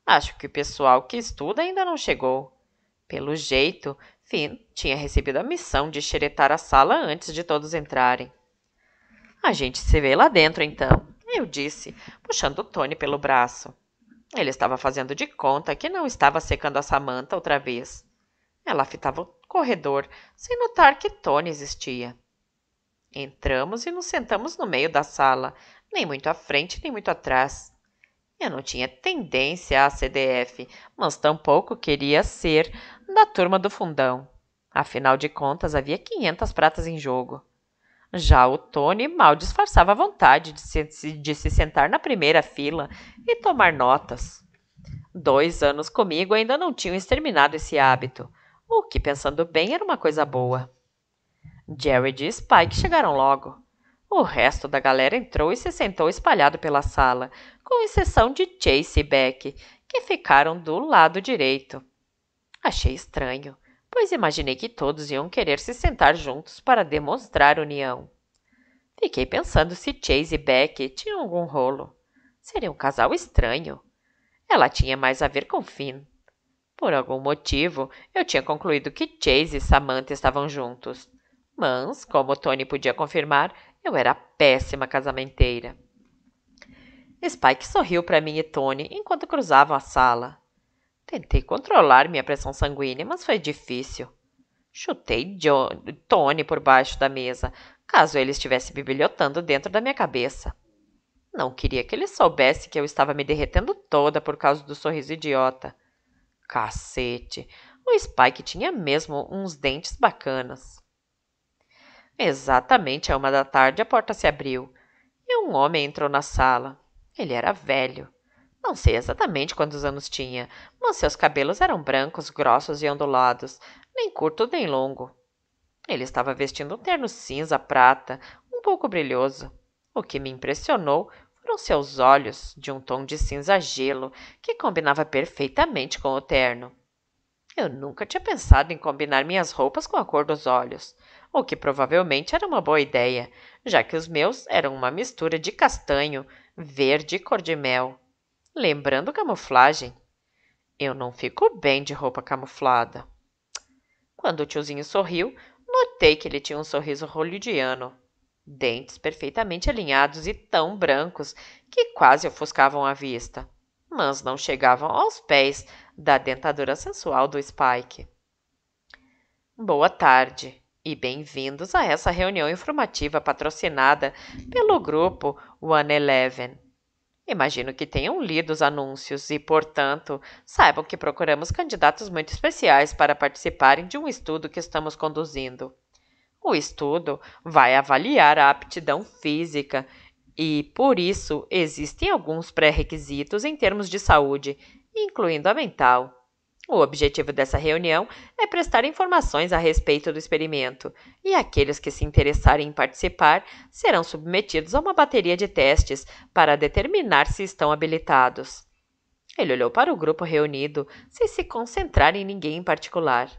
Acho que o pessoal que estuda ainda não chegou. Pelo jeito, Finn tinha recebido a missão de xeretar a sala antes de todos entrarem. A gente se vê lá dentro, então, eu disse, puxando Tony pelo braço. Ele estava fazendo de conta que não estava secando a Samanta outra vez. Ela fitava o corredor, sem notar que Tony existia. Entramos e nos sentamos no meio da sala, nem muito à frente nem muito atrás. Eu não tinha tendência à CDF, mas tampouco queria ser da turma do fundão. Afinal de contas, havia 500 pratas em jogo. Já o Tony mal disfarçava a vontade de se, de se sentar na primeira fila e tomar notas. Dois anos comigo ainda não tinham exterminado esse hábito, o que, pensando bem, era uma coisa boa. Jared e Spike chegaram logo. O resto da galera entrou e se sentou espalhado pela sala, com exceção de Chase e Beck, que ficaram do lado direito. Achei estranho, pois imaginei que todos iam querer se sentar juntos para demonstrar união. Fiquei pensando se Chase e Beck tinham algum rolo. Seria um casal estranho. Ela tinha mais a ver com Finn. Por algum motivo, eu tinha concluído que Chase e Samantha estavam juntos. Mas, como Tony podia confirmar, eu era péssima casamenteira. Spike sorriu para mim e Tony enquanto cruzavam a sala. Tentei controlar minha pressão sanguínea, mas foi difícil. Chutei John, Tony por baixo da mesa, caso ele estivesse bibliotando dentro da minha cabeça. Não queria que ele soubesse que eu estava me derretendo toda por causa do sorriso idiota. Cacete! O Spike tinha mesmo uns dentes bacanas. Exatamente à uma da tarde a porta se abriu e um homem entrou na sala. Ele era velho. Não sei exatamente quantos anos tinha, mas seus cabelos eram brancos, grossos e ondulados, nem curto nem longo. Ele estava vestindo um terno cinza prata, um pouco brilhoso. O que me impressionou foram seus olhos, de um tom de cinza gelo, que combinava perfeitamente com o terno. Eu nunca tinha pensado em combinar minhas roupas com a cor dos olhos o que provavelmente era uma boa ideia, já que os meus eram uma mistura de castanho, verde e cor de mel, lembrando camuflagem. Eu não fico bem de roupa camuflada. Quando o tiozinho sorriu, notei que ele tinha um sorriso hollywoodiano, dentes perfeitamente alinhados e tão brancos que quase ofuscavam a vista, mas não chegavam aos pés da dentadura sensual do Spike. Boa tarde, e bem-vindos a essa reunião informativa patrocinada pelo grupo One Eleven. Imagino que tenham lido os anúncios e, portanto, saibam que procuramos candidatos muito especiais para participarem de um estudo que estamos conduzindo. O estudo vai avaliar a aptidão física e, por isso, existem alguns pré-requisitos em termos de saúde, incluindo a mental. O objetivo dessa reunião é prestar informações a respeito do experimento, e aqueles que se interessarem em participar serão submetidos a uma bateria de testes para determinar se estão habilitados. Ele olhou para o grupo reunido, sem se concentrar em ninguém em particular.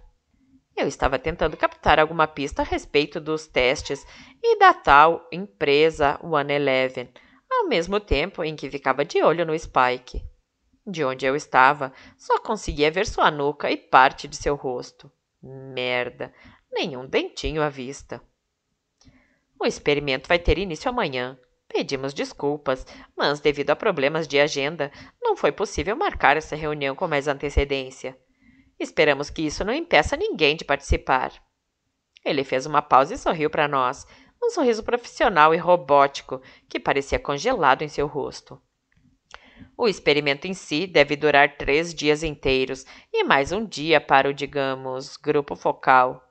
Eu estava tentando captar alguma pista a respeito dos testes e da tal empresa One Eleven, ao mesmo tempo em que ficava de olho no Spike. De onde eu estava, só conseguia ver sua nuca e parte de seu rosto. Merda, nenhum dentinho à vista. O experimento vai ter início amanhã. Pedimos desculpas, mas devido a problemas de agenda, não foi possível marcar essa reunião com mais antecedência. Esperamos que isso não impeça ninguém de participar. Ele fez uma pausa e sorriu para nós, um sorriso profissional e robótico que parecia congelado em seu rosto. O experimento em si deve durar três dias inteiros e mais um dia para o, digamos, grupo focal.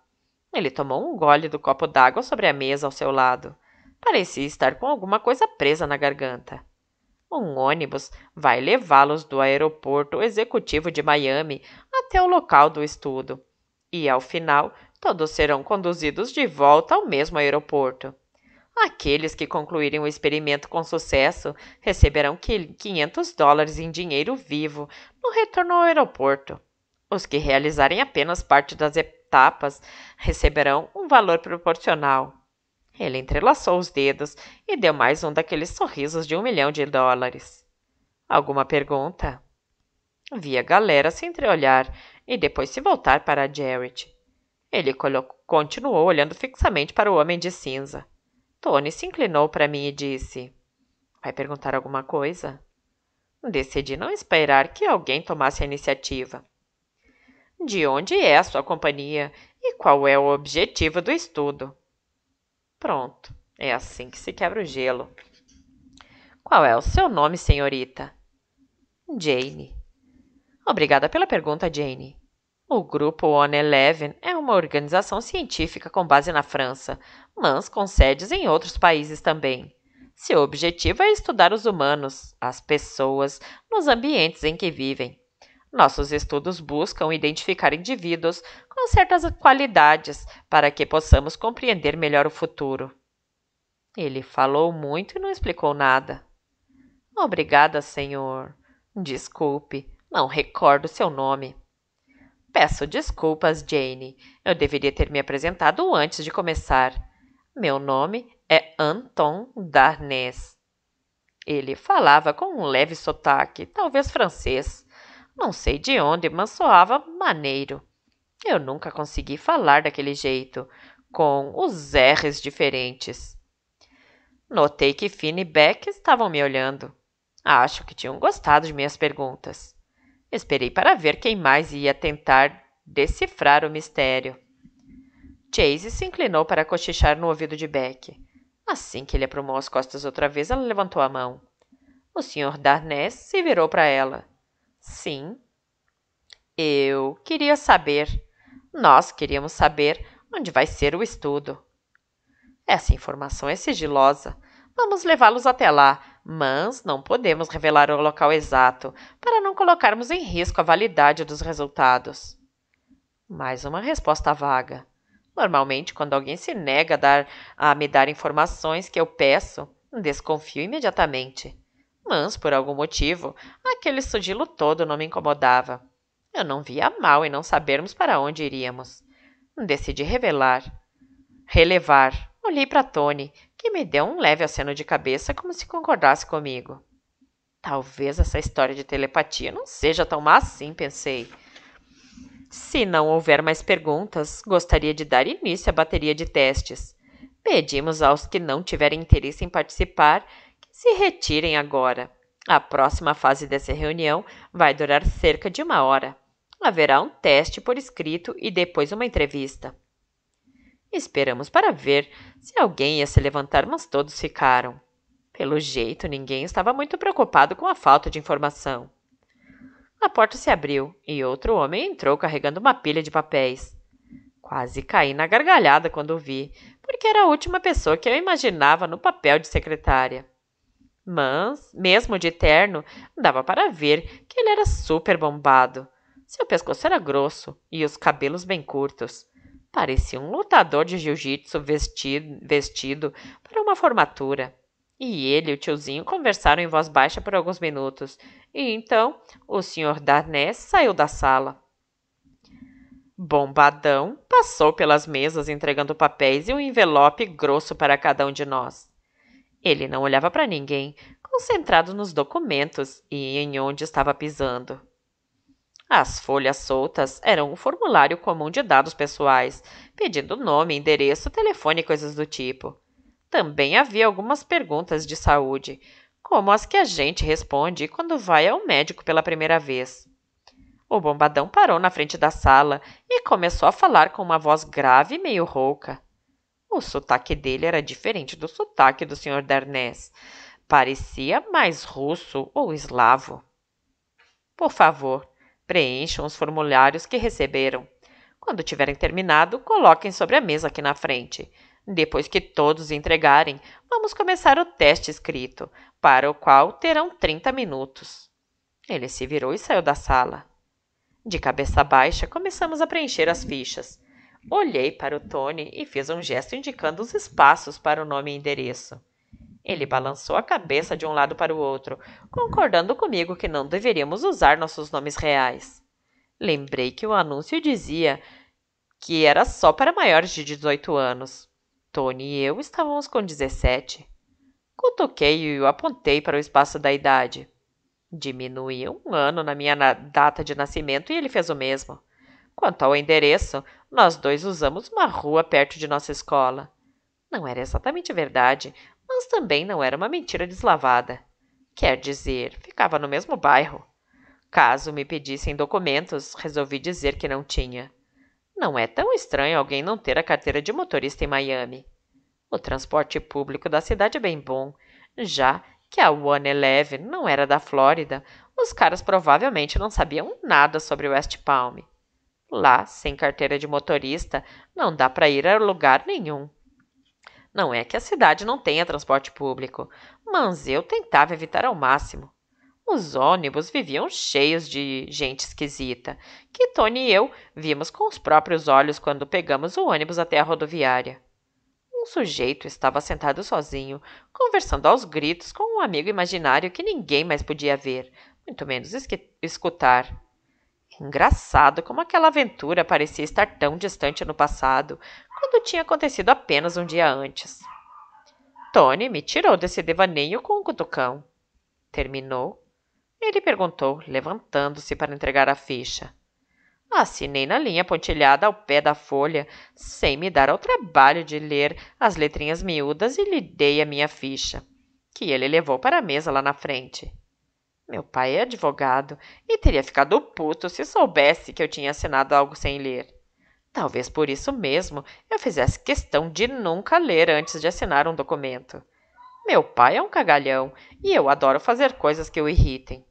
Ele tomou um gole do copo d'água sobre a mesa ao seu lado. Parecia estar com alguma coisa presa na garganta. Um ônibus vai levá-los do aeroporto executivo de Miami até o local do estudo. E, ao final, todos serão conduzidos de volta ao mesmo aeroporto. Aqueles que concluírem o experimento com sucesso receberão 500 dólares em dinheiro vivo no retorno ao aeroporto. Os que realizarem apenas parte das etapas receberão um valor proporcional. Ele entrelaçou os dedos e deu mais um daqueles sorrisos de um milhão de dólares. Alguma pergunta? Vi a galera se entreolhar e depois se voltar para Jarrett. Ele continuou olhando fixamente para o homem de cinza. Tony se inclinou para mim e disse: Vai perguntar alguma coisa? Decidi não esperar que alguém tomasse a iniciativa. De onde é a sua companhia e qual é o objetivo do estudo? Pronto, é assim que se quebra o gelo. Qual é o seu nome, senhorita? Jane. Obrigada pela pergunta, Jane. O grupo One Eleven é uma organização científica com base na França, mas com sedes em outros países também. Seu objetivo é estudar os humanos, as pessoas, nos ambientes em que vivem. Nossos estudos buscam identificar indivíduos com certas qualidades para que possamos compreender melhor o futuro. Ele falou muito e não explicou nada. Obrigada, senhor. Desculpe, não recordo seu nome. Peço desculpas, Jane. Eu deveria ter me apresentado antes de começar. Meu nome é Anton Darnés. Ele falava com um leve sotaque, talvez francês. Não sei de onde, mas soava maneiro. Eu nunca consegui falar daquele jeito, com os R's diferentes. Notei que Finn e Beck estavam me olhando. Acho que tinham gostado de minhas perguntas. Esperei para ver quem mais ia tentar decifrar o mistério. Chase se inclinou para cochichar no ouvido de Beck. Assim que ele aprumou as costas outra vez, ela levantou a mão. O Sr. Darnés se virou para ela. Sim. Eu queria saber. Nós queríamos saber onde vai ser o estudo. Essa informação é sigilosa. Vamos levá-los até lá, mas não podemos revelar o local exato para não colocarmos em risco a validade dos resultados. Mais uma resposta vaga. Normalmente, quando alguém se nega a, dar, a me dar informações que eu peço, desconfio imediatamente. Mas, por algum motivo, aquele sudilo todo não me incomodava. Eu não via mal em não sabermos para onde iríamos. Decidi revelar. Relevar. Olhei para Tony, que me deu um leve aceno de cabeça como se concordasse comigo. Talvez essa história de telepatia não seja tão má assim, pensei. Se não houver mais perguntas, gostaria de dar início à bateria de testes. Pedimos aos que não tiverem interesse em participar que se retirem agora. A próxima fase dessa reunião vai durar cerca de uma hora. Haverá um teste por escrito e depois uma entrevista. Esperamos para ver se alguém ia se levantar, mas todos ficaram. Pelo jeito, ninguém estava muito preocupado com a falta de informação. A porta se abriu e outro homem entrou carregando uma pilha de papéis. Quase caí na gargalhada quando o vi, porque era a última pessoa que eu imaginava no papel de secretária. Mas, mesmo de terno, dava para ver que ele era super bombado. Seu pescoço era grosso e os cabelos bem curtos. Parecia um lutador de jiu-jitsu vestido, vestido para uma formatura. E ele e o tiozinho conversaram em voz baixa por alguns minutos. E então o senhor Darnés saiu da sala. Bombadão passou pelas mesas entregando papéis e um envelope grosso para cada um de nós. Ele não olhava para ninguém, concentrado nos documentos e em onde estava pisando. As folhas soltas eram um formulário comum de dados pessoais, pedindo nome, endereço, telefone e coisas do tipo. Também havia algumas perguntas de saúde, como as que a gente responde quando vai ao médico pela primeira vez. O bombadão parou na frente da sala e começou a falar com uma voz grave e meio rouca. O sotaque dele era diferente do sotaque do Sr. Darnés. Parecia mais russo ou eslavo. Por favor, Preencham os formulários que receberam. Quando tiverem terminado, coloquem sobre a mesa aqui na frente. Depois que todos entregarem, vamos começar o teste escrito, para o qual terão 30 minutos. Ele se virou e saiu da sala. De cabeça baixa, começamos a preencher as fichas. Olhei para o Tony e fiz um gesto indicando os espaços para o nome e endereço. Ele balançou a cabeça de um lado para o outro, concordando comigo que não deveríamos usar nossos nomes reais. Lembrei que o anúncio dizia que era só para maiores de 18 anos. Tony e eu estávamos com 17. Cutuquei e o apontei para o espaço da idade. Diminuí um ano na minha data de nascimento e ele fez o mesmo. Quanto ao endereço, nós dois usamos uma rua perto de nossa escola. Não era exatamente verdade, mas também não era uma mentira deslavada. Quer dizer, ficava no mesmo bairro. Caso me pedissem documentos, resolvi dizer que não tinha. Não é tão estranho alguém não ter a carteira de motorista em Miami. O transporte público da cidade é bem bom, já que a One Eleven não era da Flórida, os caras provavelmente não sabiam nada sobre West Palm. Lá, sem carteira de motorista, não dá para ir a lugar nenhum. Não é que a cidade não tenha transporte público, mas eu tentava evitar ao máximo. Os ônibus viviam cheios de gente esquisita, que Tony e eu vimos com os próprios olhos quando pegamos o ônibus até a rodoviária. Um sujeito estava sentado sozinho, conversando aos gritos com um amigo imaginário que ninguém mais podia ver, muito menos escutar. Engraçado como aquela aventura parecia estar tão distante no passado, quando tinha acontecido apenas um dia antes. Tony me tirou desse devaneio com um cutucão. Terminou? Ele perguntou, levantando-se para entregar a ficha. Assinei na linha pontilhada ao pé da folha, sem me dar ao trabalho de ler as letrinhas miúdas e lhe dei a minha ficha, que ele levou para a mesa lá na frente. Meu pai é advogado e teria ficado puto se soubesse que eu tinha assinado algo sem ler. Talvez por isso mesmo eu fizesse questão de nunca ler antes de assinar um documento. Meu pai é um cagalhão e eu adoro fazer coisas que o irritem.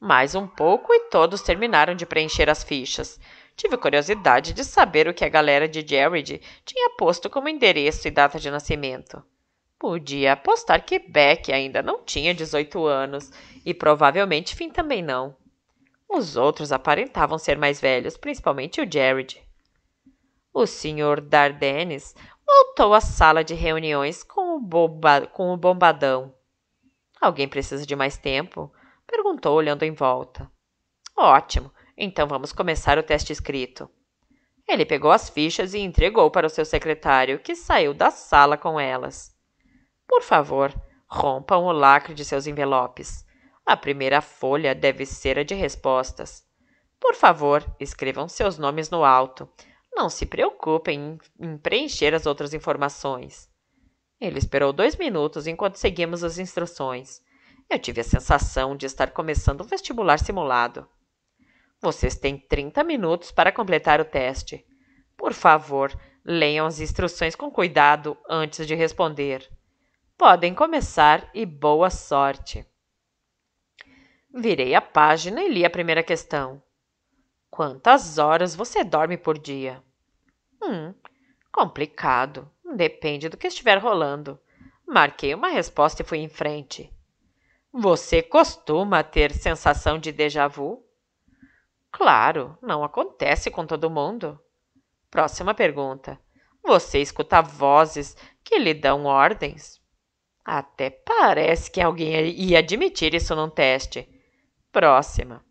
Mais um pouco e todos terminaram de preencher as fichas. Tive curiosidade de saber o que a galera de Jared tinha posto como endereço e data de nascimento. Podia apostar que Beck ainda não tinha 18 anos e provavelmente Finn também não. Os outros aparentavam ser mais velhos, principalmente o Jared. O Sr. Dardenes voltou à sala de reuniões com o, com o bombadão. Alguém precisa de mais tempo? Perguntou, olhando em volta. Ótimo, então vamos começar o teste escrito. Ele pegou as fichas e entregou para o seu secretário, que saiu da sala com elas. Por favor, rompam o lacre de seus envelopes. A primeira folha deve ser a de respostas. Por favor, escrevam seus nomes no alto. Não se preocupem em preencher as outras informações. Ele esperou dois minutos enquanto seguimos as instruções. Eu tive a sensação de estar começando um vestibular simulado. Vocês têm 30 minutos para completar o teste. Por favor, leiam as instruções com cuidado antes de responder. Podem começar e boa sorte. Virei a página e li a primeira questão. Quantas horas você dorme por dia? Hum, complicado. Depende do que estiver rolando. Marquei uma resposta e fui em frente. Você costuma ter sensação de déjà vu? Claro, não acontece com todo mundo. Próxima pergunta. Você escuta vozes que lhe dão ordens? Até parece que alguém ia admitir isso num teste. Próxima.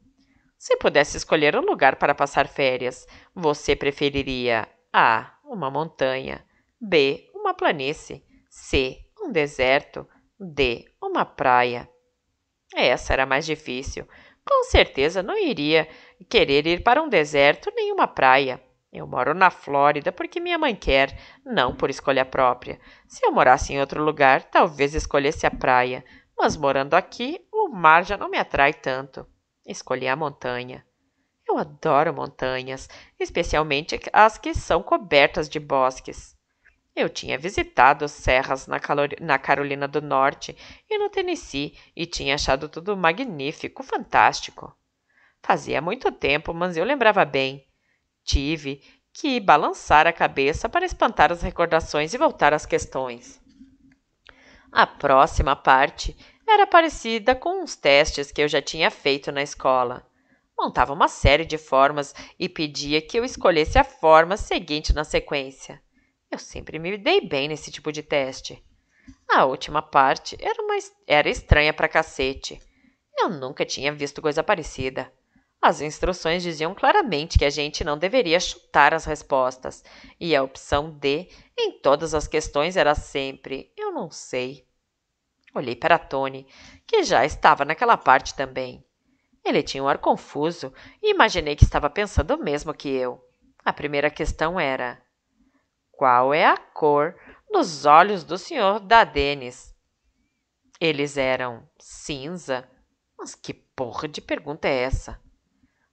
Se pudesse escolher um lugar para passar férias, você preferiria A. Uma montanha. B. Uma planície. C. Um deserto. D. Uma praia. Essa era mais difícil. Com certeza não iria querer ir para um deserto nem uma praia. Eu moro na Flórida porque minha mãe quer, não por escolha própria. Se eu morasse em outro lugar, talvez escolhesse a praia, mas morando aqui, o mar já não me atrai tanto. Escolhi a montanha. Eu adoro montanhas, especialmente as que são cobertas de bosques. Eu tinha visitado serras na, na, Carolina do Norte e no Tennessee e tinha achado tudo magnífico, fantástico. Fazia muito tempo, mas eu lembrava bem. Tive que balançar a cabeça para espantar as recordações e voltar às questões. A próxima parte era parecida com uns testes que eu já tinha feito na escola. Montava uma série de formas e pedia que eu escolhesse a forma seguinte na sequência. Eu sempre me dei bem nesse tipo de teste. A última parte era, uma, era estranha para cacete. Eu nunca tinha visto coisa parecida. As instruções diziam claramente que a gente não deveria chutar as respostas, e a opção D em todas as questões era sempre eu não sei. Olhei para Tony, que já estava naquela parte também. Ele tinha um ar confuso e imaginei que estava pensando o mesmo que eu. A primeira questão era: Qual é a cor nos olhos do senhor da Denis? Eles eram cinza. Mas que porra de pergunta é essa?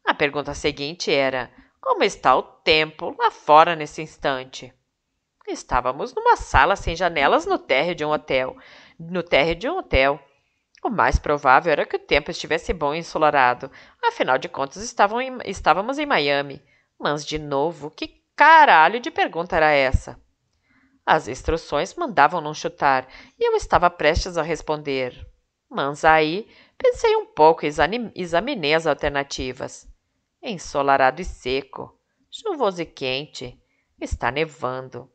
A pergunta seguinte era: como está o tempo lá fora nesse instante? Estávamos numa sala sem janelas no térreo de um hotel. No térreo de um hotel. O mais provável era que o tempo estivesse bom e ensolarado. Afinal de contas, em, estávamos em Miami. Mas, de novo, que caralho de pergunta era essa? As instruções mandavam não chutar, e eu estava prestes a responder. Mas aí pensei um pouco e examinei as alternativas. Ensolarado e seco, chuvoso e quente, está nevando.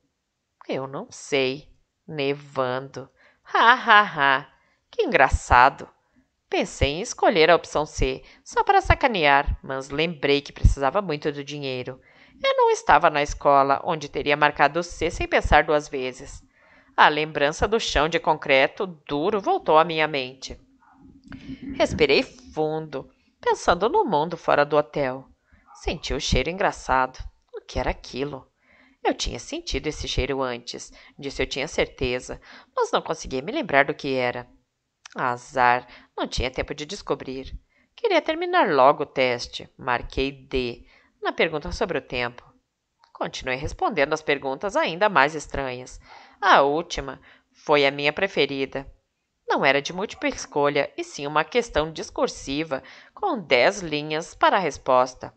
Eu não sei. Nevando. Ha, ha, ha. Que engraçado. Pensei em escolher a opção C, só para sacanear, mas lembrei que precisava muito do dinheiro. Eu não estava na escola, onde teria marcado C sem pensar duas vezes. A lembrança do chão de concreto duro voltou à minha mente. Respirei fundo pensando no mundo fora do hotel. Senti o cheiro engraçado. O que era aquilo? Eu tinha sentido esse cheiro antes, disso eu tinha certeza, mas não conseguia me lembrar do que era. Azar, não tinha tempo de descobrir. Queria terminar logo o teste. Marquei D na pergunta sobre o tempo. Continuei respondendo as perguntas ainda mais estranhas. A última foi a minha preferida não era de múltipla escolha, e sim uma questão discursiva, com dez linhas para a resposta.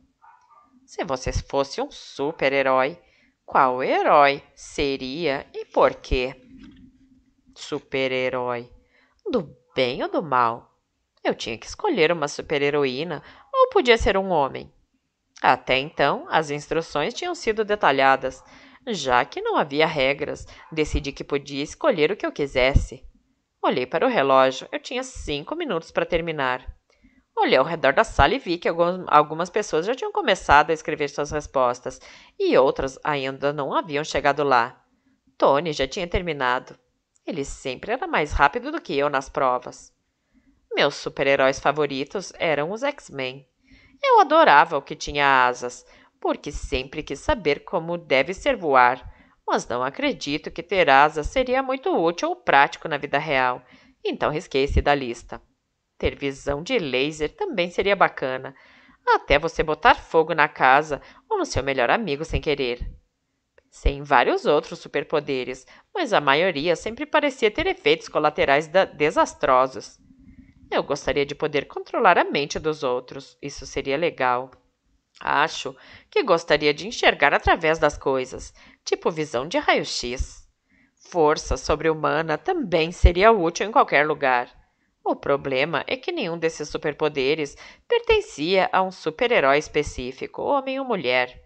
Se você fosse um super-herói, qual herói seria e por quê? Super-herói. Do bem ou do mal? Eu tinha que escolher uma super-heroína ou podia ser um homem. Até então, as instruções tinham sido detalhadas. Já que não havia regras, decidi que podia escolher o que eu quisesse. Olhei para o relógio. Eu tinha cinco minutos para terminar. Olhei ao redor da sala e vi que algumas pessoas já tinham começado a escrever suas respostas e outras ainda não haviam chegado lá. Tony já tinha terminado. Ele sempre era mais rápido do que eu nas provas. Meus super-heróis favoritos eram os X-Men. Eu adorava o que tinha asas, porque sempre quis saber como deve ser voar mas não acredito que ter asas seria muito útil ou prático na vida real, então risquei-se da lista. Ter visão de laser também seria bacana, até você botar fogo na casa ou no seu melhor amigo sem querer. sem vários outros superpoderes, mas a maioria sempre parecia ter efeitos colaterais desastrosos. Eu gostaria de poder controlar a mente dos outros, isso seria legal. Acho que gostaria de enxergar através das coisas, tipo visão de raio-x. Força sobre-humana também seria útil em qualquer lugar. O problema é que nenhum desses superpoderes pertencia a um super-herói específico, homem ou mulher.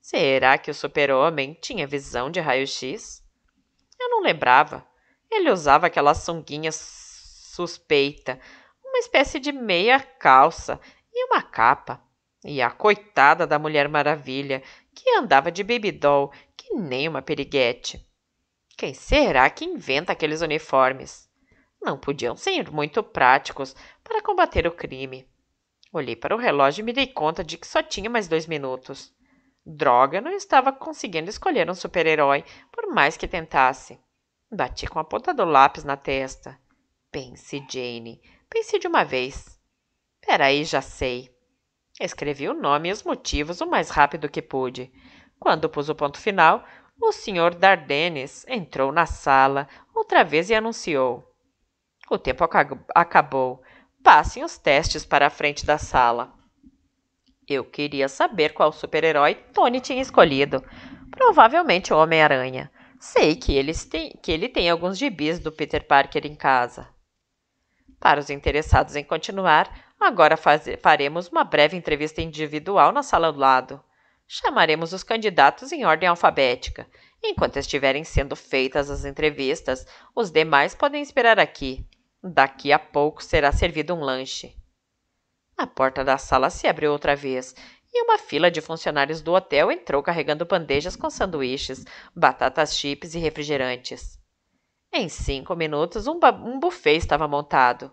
Será que o super-homem tinha visão de raio-x? Eu não lembrava. Ele usava aquela sunguinha suspeita, uma espécie de meia calça e uma capa. E a coitada da Mulher Maravilha, que andava de baby doll, que nem uma periguete. Quem será que inventa aqueles uniformes? Não podiam ser muito práticos para combater o crime. Olhei para o relógio e me dei conta de que só tinha mais dois minutos. Droga, não estava conseguindo escolher um super-herói, por mais que tentasse. Bati com a ponta do lápis na testa. Pense, Jane. Pense de uma vez. Peraí, já sei. Escrevi o nome e os motivos o mais rápido que pude. Quando pus o ponto final, o senhor Dardenes entrou na sala outra vez e anunciou: O tempo acabou. Passem os testes para a frente da sala. Eu queria saber qual super-herói Tony tinha escolhido. Provavelmente o Homem-Aranha. Sei que, eles têm, que ele tem alguns gibis do Peter Parker em casa. Para os interessados em continuar, Agora faze- faremos uma breve entrevista individual na sala do lado. Chamaremos os candidatos em ordem alfabética. Enquanto estiverem sendo feitas as entrevistas, os demais podem esperar aqui. Daqui a pouco será servido um lanche. A porta da sala se abriu outra vez e uma fila de funcionários do hotel entrou carregando bandejas com sanduíches, batatas chips e refrigerantes. Em cinco minutos, um, ba- um buffet estava montado.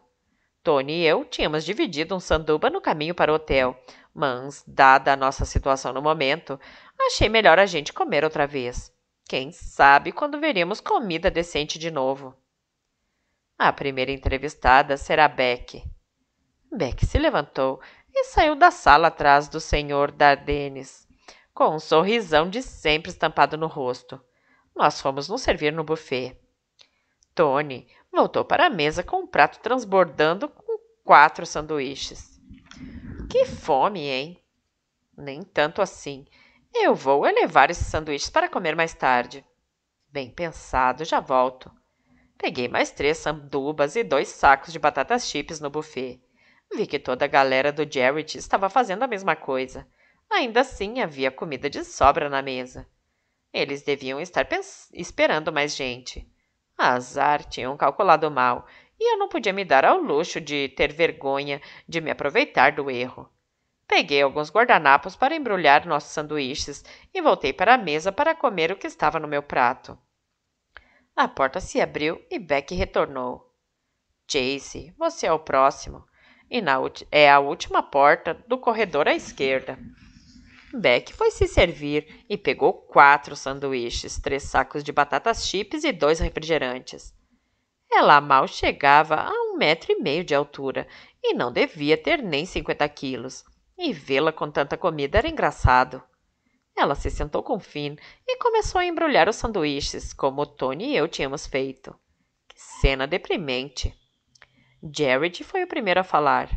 Tony e eu tínhamos dividido um sanduba no caminho para o hotel, mas, dada a nossa situação no momento, achei melhor a gente comer outra vez. Quem sabe quando veremos comida decente de novo. A primeira entrevistada será Beck. Beck se levantou e saiu da sala atrás do senhor Dardenes, com um sorrisão de sempre estampado no rosto. Nós fomos nos servir no buffet. Tony voltou para a mesa com um prato transbordando com quatro sanduíches. Que fome, hein? Nem tanto assim. Eu vou levar esses sanduíches para comer mais tarde. Bem pensado, já volto. Peguei mais três sandubas e dois sacos de batatas chips no buffet. Vi que toda a galera do Jarrett estava fazendo a mesma coisa. Ainda assim, havia comida de sobra na mesa. Eles deviam estar esperando mais gente. Azar, tinham calculado mal e eu não podia me dar ao luxo de ter vergonha de me aproveitar do erro. Peguei alguns guardanapos para embrulhar nossos sanduíches e voltei para a mesa para comer o que estava no meu prato. A porta se abriu e Beck retornou. Chase, você é o próximo. E na é a última porta do corredor à esquerda. Beck foi se servir e pegou quatro sanduíches, três sacos de batatas chips e dois refrigerantes. Ela mal chegava a um metro e meio de altura e não devia ter nem 50 quilos. E vê-la com tanta comida era engraçado. Ela se sentou com fim e começou a embrulhar os sanduíches, como Tony e eu tínhamos feito. Que cena deprimente! Jared foi o primeiro a falar.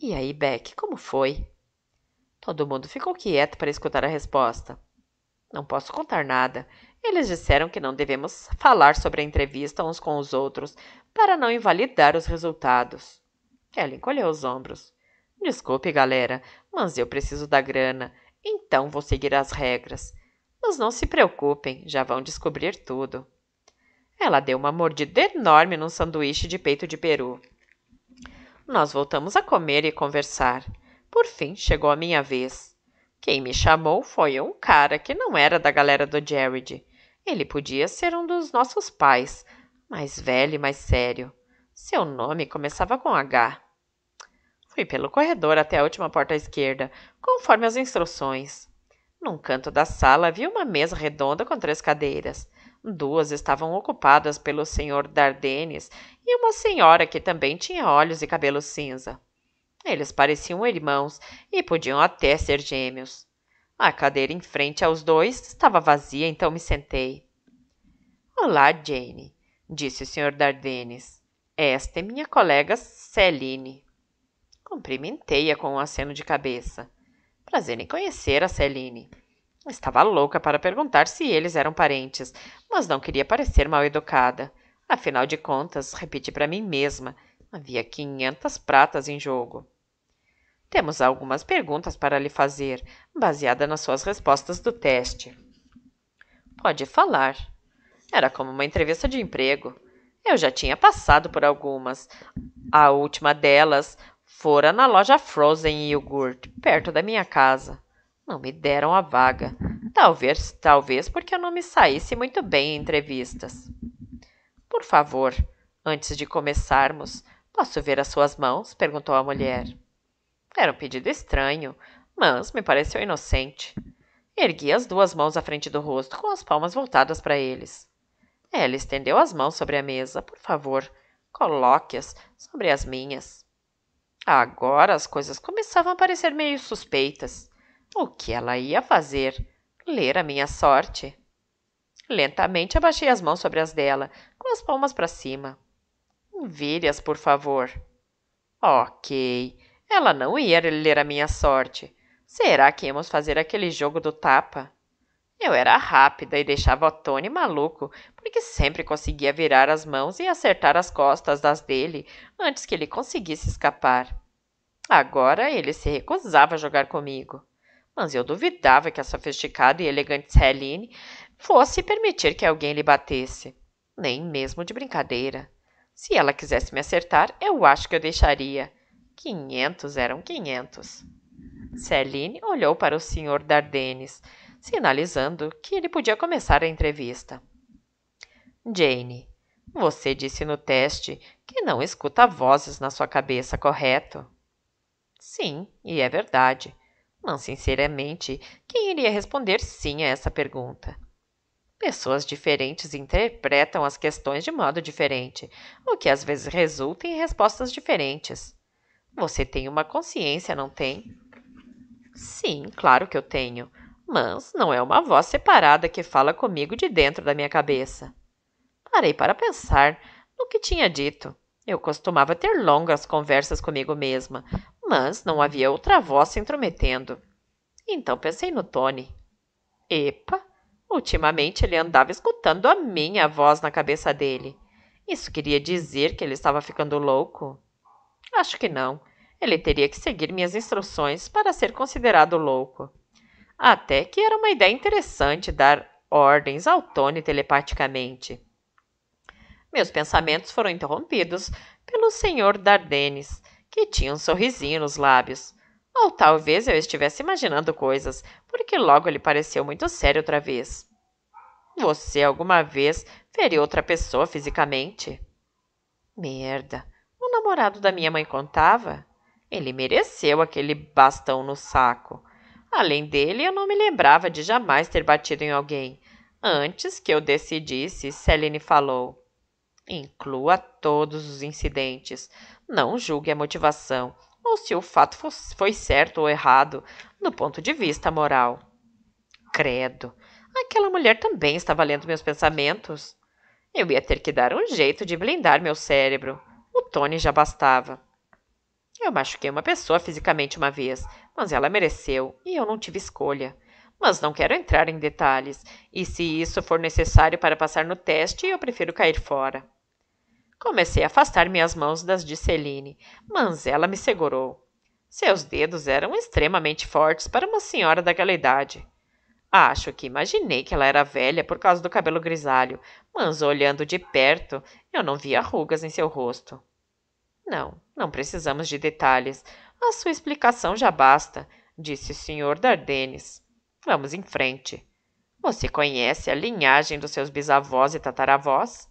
E aí, Beck, como foi? Todo mundo ficou quieto para escutar a resposta. Não posso contar nada. Eles disseram que não devemos falar sobre a entrevista uns com os outros para não invalidar os resultados. Kelly encolheu os ombros. Desculpe, galera, mas eu preciso da grana. Então vou seguir as regras. Mas não se preocupem, já vão descobrir tudo. Ela deu uma mordida enorme num sanduíche de peito de peru. Nós voltamos a comer e conversar. Por fim, chegou a minha vez. Quem me chamou foi um cara que não era da galera do Jared. Ele podia ser um dos nossos pais, mais velho e mais sério. Seu nome começava com H. Fui pelo corredor até a última porta à esquerda, conforme as instruções. Num canto da sala havia uma mesa redonda com três cadeiras. Duas estavam ocupadas pelo senhor Dardenes e uma senhora que também tinha olhos e cabelo cinza. Eles pareciam irmãos e podiam até ser gêmeos. A cadeira em frente aos dois estava vazia, então me sentei. Olá, Jane, disse o Sr. Dardenes. Esta é minha colega Celine. Cumprimentei-a com um aceno de cabeça. Prazer em conhecer a Celine. Estava louca para perguntar se eles eram parentes, mas não queria parecer mal educada. Afinal de contas, repeti para mim mesma, havia quinhentas pratas em jogo. Temos algumas perguntas para lhe fazer, baseada nas suas respostas do teste. Pode falar. Era como uma entrevista de emprego. Eu já tinha passado por algumas. A última delas fora na loja Frozen Yogurt, perto da minha casa. Não me deram a vaga. Talvez, talvez porque eu não me saísse muito bem em entrevistas. Por favor, antes de começarmos, posso ver as suas mãos? perguntou a mulher. Era um pedido estranho, mas me pareceu inocente. Ergui as duas mãos à frente do rosto, com as palmas voltadas para eles. Ela estendeu as mãos sobre a mesa. Por favor, coloque-as sobre as minhas. Agora as coisas começavam a parecer meio suspeitas. O que ela ia fazer? Ler a minha sorte? Lentamente abaixei as mãos sobre as dela, com as palmas para cima. Vire-as, por favor. Ok, ela não ia ler a minha sorte. Será que íamos fazer aquele jogo do tapa? Eu era rápida e deixava o Tony maluco, porque sempre conseguia virar as mãos e acertar as costas das dele antes que ele conseguisse escapar. Agora ele se recusava a jogar comigo. Mas eu duvidava que a sofisticada e elegante Celine fosse permitir que alguém lhe batesse, nem mesmo de brincadeira. Se ela quisesse me acertar, eu acho que eu deixaria. Quinhentos eram quinhentos. Celine olhou para o Sr. Dardenes, sinalizando que ele podia começar a entrevista. Jane, você disse no teste que não escuta vozes na sua cabeça, correto? Sim, e é verdade. Mas, sinceramente, quem iria responder sim a essa pergunta? Pessoas diferentes interpretam as questões de modo diferente, o que às vezes resulta em respostas diferentes. Você tem uma consciência, não tem? Sim, claro que eu tenho, mas não é uma voz separada que fala comigo de dentro da minha cabeça. Parei para pensar no que tinha dito. Eu costumava ter longas conversas comigo mesma, mas não havia outra voz se intrometendo. Então pensei no Tony. Epa! Ultimamente ele andava escutando a minha voz na cabeça dele. Isso queria dizer que ele estava ficando louco? Acho que não. Ele teria que seguir minhas instruções para ser considerado louco. Até que era uma ideia interessante dar ordens ao Tony telepaticamente. Meus pensamentos foram interrompidos pelo senhor Dardenes, que tinha um sorrisinho nos lábios. Ou talvez eu estivesse imaginando coisas, porque logo ele pareceu muito sério outra vez. Você alguma vez feriu outra pessoa fisicamente? Merda, namorado da minha mãe contava, ele mereceu aquele bastão no saco. Além dele, eu não me lembrava de jamais ter batido em alguém, antes que eu decidisse, Celine falou. Inclua todos os incidentes. Não julgue a motivação ou se o fato foi certo ou errado do ponto de vista moral. Credo, aquela mulher também estava lendo meus pensamentos. Eu ia ter que dar um jeito de blindar meu cérebro. O Tony já bastava. Eu machuquei uma pessoa fisicamente uma vez, mas ela mereceu e eu não tive escolha. Mas não quero entrar em detalhes, e se isso for necessário para passar no teste, eu prefiro cair fora. Comecei a afastar minhas mãos das de Celine, mas ela me segurou. Seus dedos eram extremamente fortes para uma senhora daquela idade. Acho que imaginei que ela era velha por causa do cabelo grisalho, mas olhando de perto, eu não via rugas em seu rosto. Não, não precisamos de detalhes. A sua explicação já basta, disse o senhor Dardenes. Vamos em frente. Você conhece a linhagem dos seus bisavós e tataravós?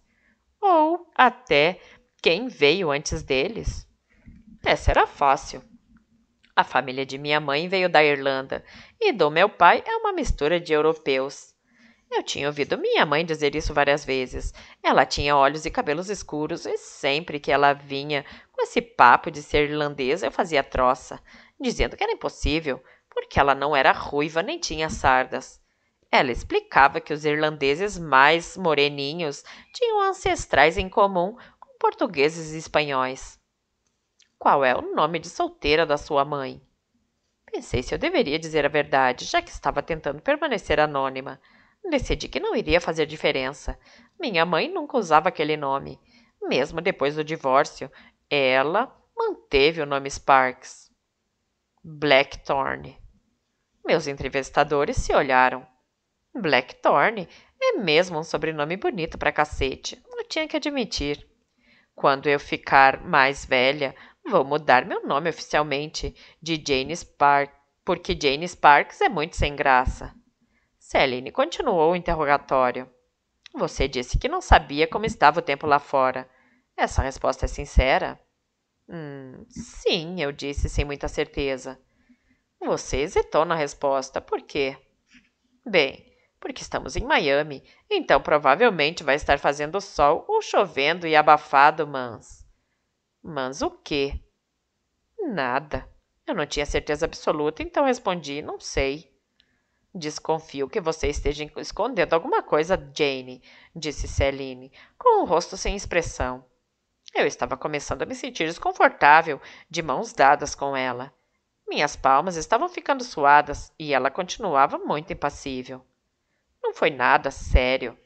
Ou até quem veio antes deles? Essa era fácil. A família de minha mãe veio da Irlanda e do meu pai é uma mistura de europeus. Eu tinha ouvido minha mãe dizer isso várias vezes. Ela tinha olhos e cabelos escuros e sempre que ela vinha com esse papo de ser irlandesa, eu fazia troça, dizendo que era impossível, porque ela não era ruiva nem tinha sardas. Ela explicava que os irlandeses mais moreninhos tinham ancestrais em comum com portugueses e espanhóis. Qual é o nome de solteira da sua mãe? Pensei se eu deveria dizer a verdade, já que estava tentando permanecer anônima. Decidi que não iria fazer diferença. Minha mãe nunca usava aquele nome. Mesmo depois do divórcio, ela manteve o nome Sparks. Blackthorn. Meus entrevistadores se olharam. Blackthorn é mesmo um sobrenome bonito para cacete. Eu tinha que admitir. Quando eu ficar mais velha, Vou mudar meu nome oficialmente de Jane Sparks, porque Jane Sparks é muito sem graça. Celine continuou o interrogatório. Você disse que não sabia como estava o tempo lá fora. Essa resposta é sincera? Hum, sim, eu disse sem muita certeza. Você hesitou na resposta. Por quê? Bem, porque estamos em Miami, então provavelmente vai estar fazendo sol ou chovendo e abafado, Mans. Mas o quê? Nada. Eu não tinha certeza absoluta, então respondi: Não sei. Desconfio que você esteja escondendo alguma coisa, Jane, disse Celine, com o um rosto sem expressão. Eu estava começando a me sentir desconfortável, de mãos dadas com ela. Minhas palmas estavam ficando suadas e ela continuava muito impassível. Não foi nada sério.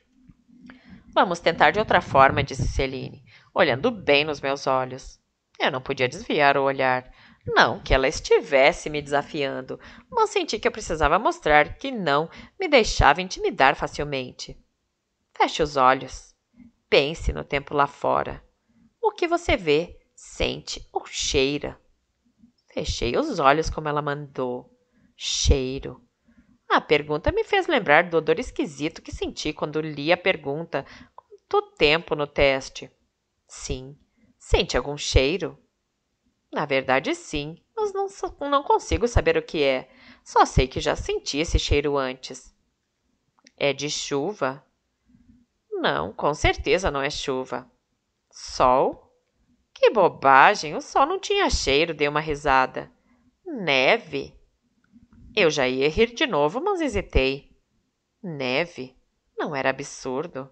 Vamos tentar de outra forma, disse Celine olhando bem nos meus olhos. Eu não podia desviar o olhar. Não que ela estivesse me desafiando, mas senti que eu precisava mostrar que não me deixava intimidar facilmente. Feche os olhos. Pense no tempo lá fora. O que você vê, sente ou cheira? Fechei os olhos como ela mandou. Cheiro. A pergunta me fez lembrar do odor esquisito que senti quando li a pergunta quanto tempo no teste. Sim. Sente algum cheiro? Na verdade, sim, mas não, não consigo saber o que é. Só sei que já senti esse cheiro antes. É de chuva? Não, com certeza não é chuva. Sol? Que bobagem! O sol não tinha cheiro, dei uma risada. Neve? Eu já ia rir de novo, mas hesitei. Neve? Não era absurdo.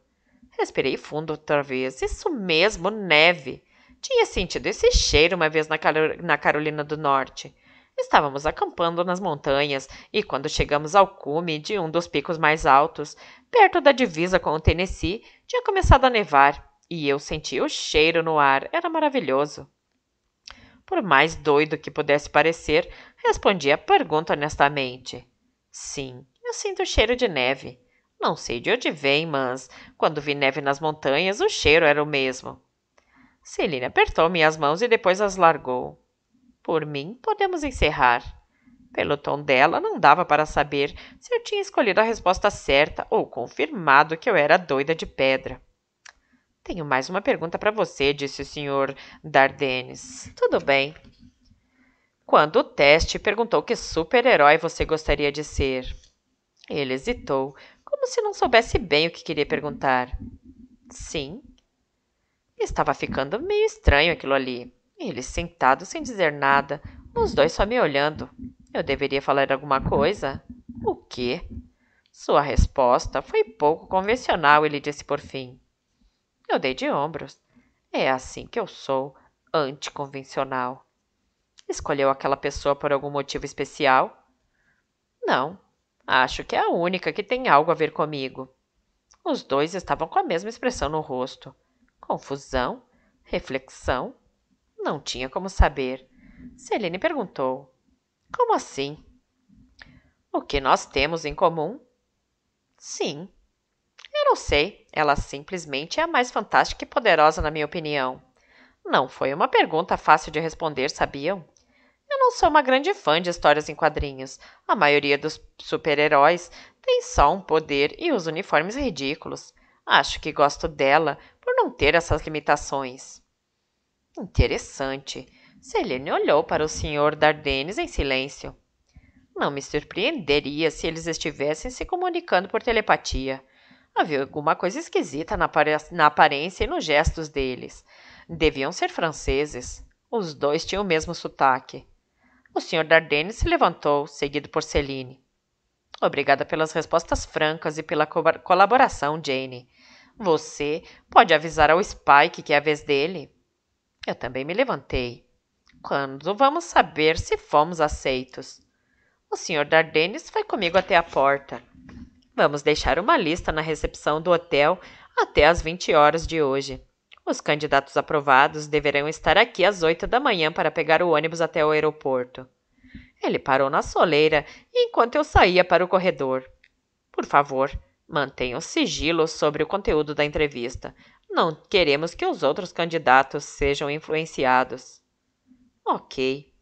Respirei fundo outra vez. Isso mesmo, neve. Tinha sentido esse cheiro uma vez na, Car na Carolina do Norte. Estávamos acampando nas montanhas e, quando chegamos ao cume de um dos picos mais altos, perto da divisa com o Tennessee, tinha começado a nevar e eu senti o cheiro no ar. Era maravilhoso. Por mais doido que pudesse parecer, respondi à pergunta honestamente. Sim, eu sinto o cheiro de neve. Não sei de onde vem, mas quando vi neve nas montanhas, o cheiro era o mesmo. Celina apertou-me as mãos e depois as largou. Por mim, podemos encerrar. Pelo tom dela, não dava para saber se eu tinha escolhido a resposta certa ou confirmado que eu era doida de pedra. Tenho mais uma pergunta para você, disse o senhor Dardenes. Tudo bem. Quando o teste perguntou que super-herói você gostaria de ser. Ele hesitou, como se não soubesse bem o que queria perguntar. Sim. Estava ficando meio estranho aquilo ali. Ele sentado sem dizer nada, os dois só me olhando. Eu deveria falar alguma coisa? O quê? Sua resposta foi pouco convencional, ele disse por fim. Eu dei de ombros. É assim que eu sou, anticonvencional. Escolheu aquela pessoa por algum motivo especial? Não, Acho que é a única que tem algo a ver comigo. Os dois estavam com a mesma expressão no rosto. Confusão? Reflexão? Não tinha como saber. Celine perguntou: Como assim? O que nós temos em comum? Sim. Eu não sei. Ela simplesmente é a mais fantástica e poderosa, na minha opinião. Não foi uma pergunta fácil de responder, sabiam? Eu não sou uma grande fã de histórias em quadrinhos. A maioria dos super-heróis tem só um poder e os uniformes ridículos. Acho que gosto dela por não ter essas limitações. Interessante. Selene olhou para o Sr. Dardenes em silêncio. Não me surpreenderia se eles estivessem se comunicando por telepatia. Havia alguma coisa esquisita na, na aparência e nos gestos deles. Deviam ser franceses. Os dois tinham o mesmo sotaque. O Sr. Dardenne se levantou, seguido por Celine. Obrigada pelas respostas francas e pela co colaboração, Jane. Você pode avisar ao Spike que é a vez dele. Eu também me levantei. Quando vamos saber se fomos aceitos? O Sr. Dardenes foi comigo até a porta. Vamos deixar uma lista na recepção do hotel até às 20 horas de hoje. Os candidatos aprovados deverão estar aqui às oito da manhã para pegar o ônibus até o aeroporto. Ele parou na soleira enquanto eu saía para o corredor. Por favor, mantenham sigilo sobre o conteúdo da entrevista. Não queremos que os outros candidatos sejam influenciados. Ok.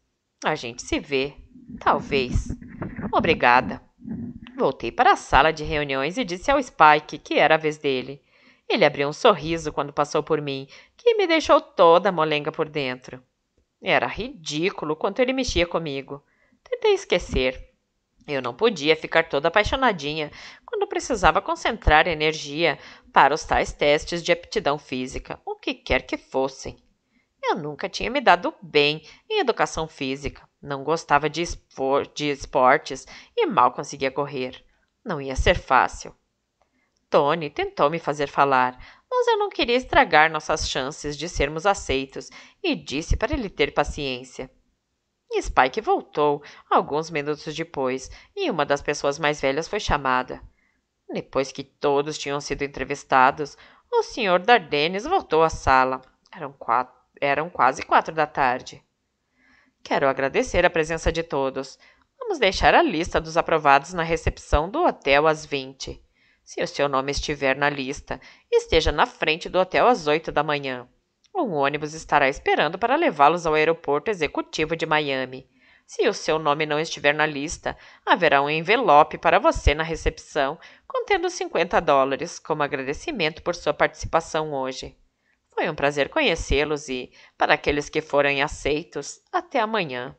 A gente se vê. Talvez. Obrigada. Voltei para a sala de reuniões e disse ao Spike que era a vez dele. Ele abriu um sorriso quando passou por mim, que me deixou toda molenga por dentro. Era ridículo quanto ele mexia comigo. Tentei esquecer. Eu não podia ficar toda apaixonadinha quando precisava concentrar energia para os tais testes de aptidão física, o que quer que fossem. Eu nunca tinha me dado bem em educação física, não gostava de, espor, de esportes e mal conseguia correr. Não ia ser fácil. Tony tentou me fazer falar, mas eu não queria estragar nossas chances de sermos aceitos e disse para ele ter paciência. Spike voltou alguns minutos depois e uma das pessoas mais velhas foi chamada. Depois que todos tinham sido entrevistados, o senhor Dardenes voltou à sala. Eram, quatro, eram quase quatro da tarde. Quero agradecer a presença de todos. Vamos deixar a lista dos aprovados na recepção do hotel às vinte. Se o seu nome estiver na lista, esteja na frente do hotel às oito da manhã. Um ônibus estará esperando para levá-los ao aeroporto executivo de Miami. Se o seu nome não estiver na lista, haverá um envelope para você na recepção, contendo 50 dólares, como agradecimento por sua participação hoje. Foi um prazer conhecê-los e, para aqueles que forem aceitos, até amanhã.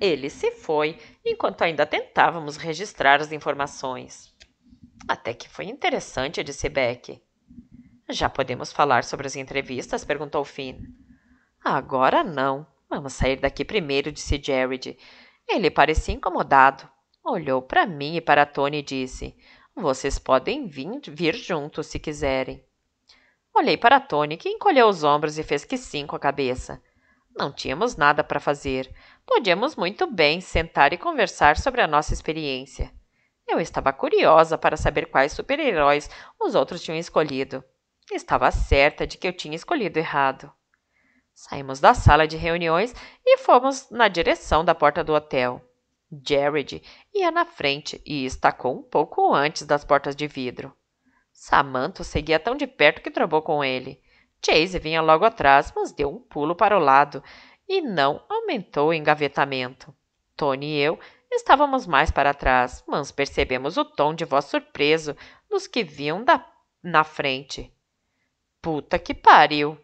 Ele se foi enquanto ainda tentávamos registrar as informações. Até que foi interessante, disse Beck. Já podemos falar sobre as entrevistas? perguntou Finn. Agora não. Vamos sair daqui primeiro, disse Jared. Ele parecia incomodado. Olhou para mim e para Tony e disse: Vocês podem vir, vir juntos se quiserem. Olhei para Tony, que encolheu os ombros e fez que sim com a cabeça. Não tínhamos nada para fazer. Podíamos muito bem sentar e conversar sobre a nossa experiência. Eu estava curiosa para saber quais super-heróis os outros tinham escolhido. Estava certa de que eu tinha escolhido errado. Saímos da sala de reuniões e fomos na direção da porta do hotel. Jared ia na frente e estacou um pouco antes das portas de vidro. Samantha seguia tão de perto que trombou com ele. Chase vinha logo atrás, mas deu um pulo para o lado e não aumentou o engavetamento. Tony e eu Estávamos mais para trás, mas percebemos o tom de voz surpreso dos que viam da, na frente. Puta que pariu!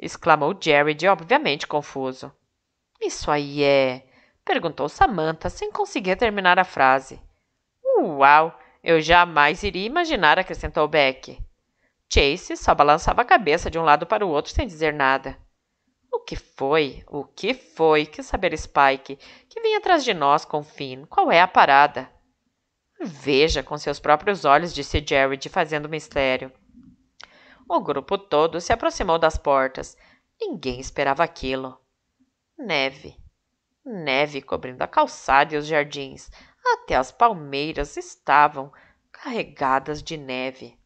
exclamou de obviamente confuso. Isso aí é. perguntou Samantha sem conseguir terminar a frase. Uau! Eu jamais iria imaginar, acrescentou Beck. Chase só balançava a cabeça de um lado para o outro sem dizer nada. O que foi? O que foi? Quis saber Spike, que vem atrás de nós com Finn. Qual é a parada? Veja com seus próprios olhos, disse Jared, fazendo mistério. O grupo todo se aproximou das portas. Ninguém esperava aquilo. Neve. Neve cobrindo a calçada e os jardins, até as palmeiras estavam carregadas de neve.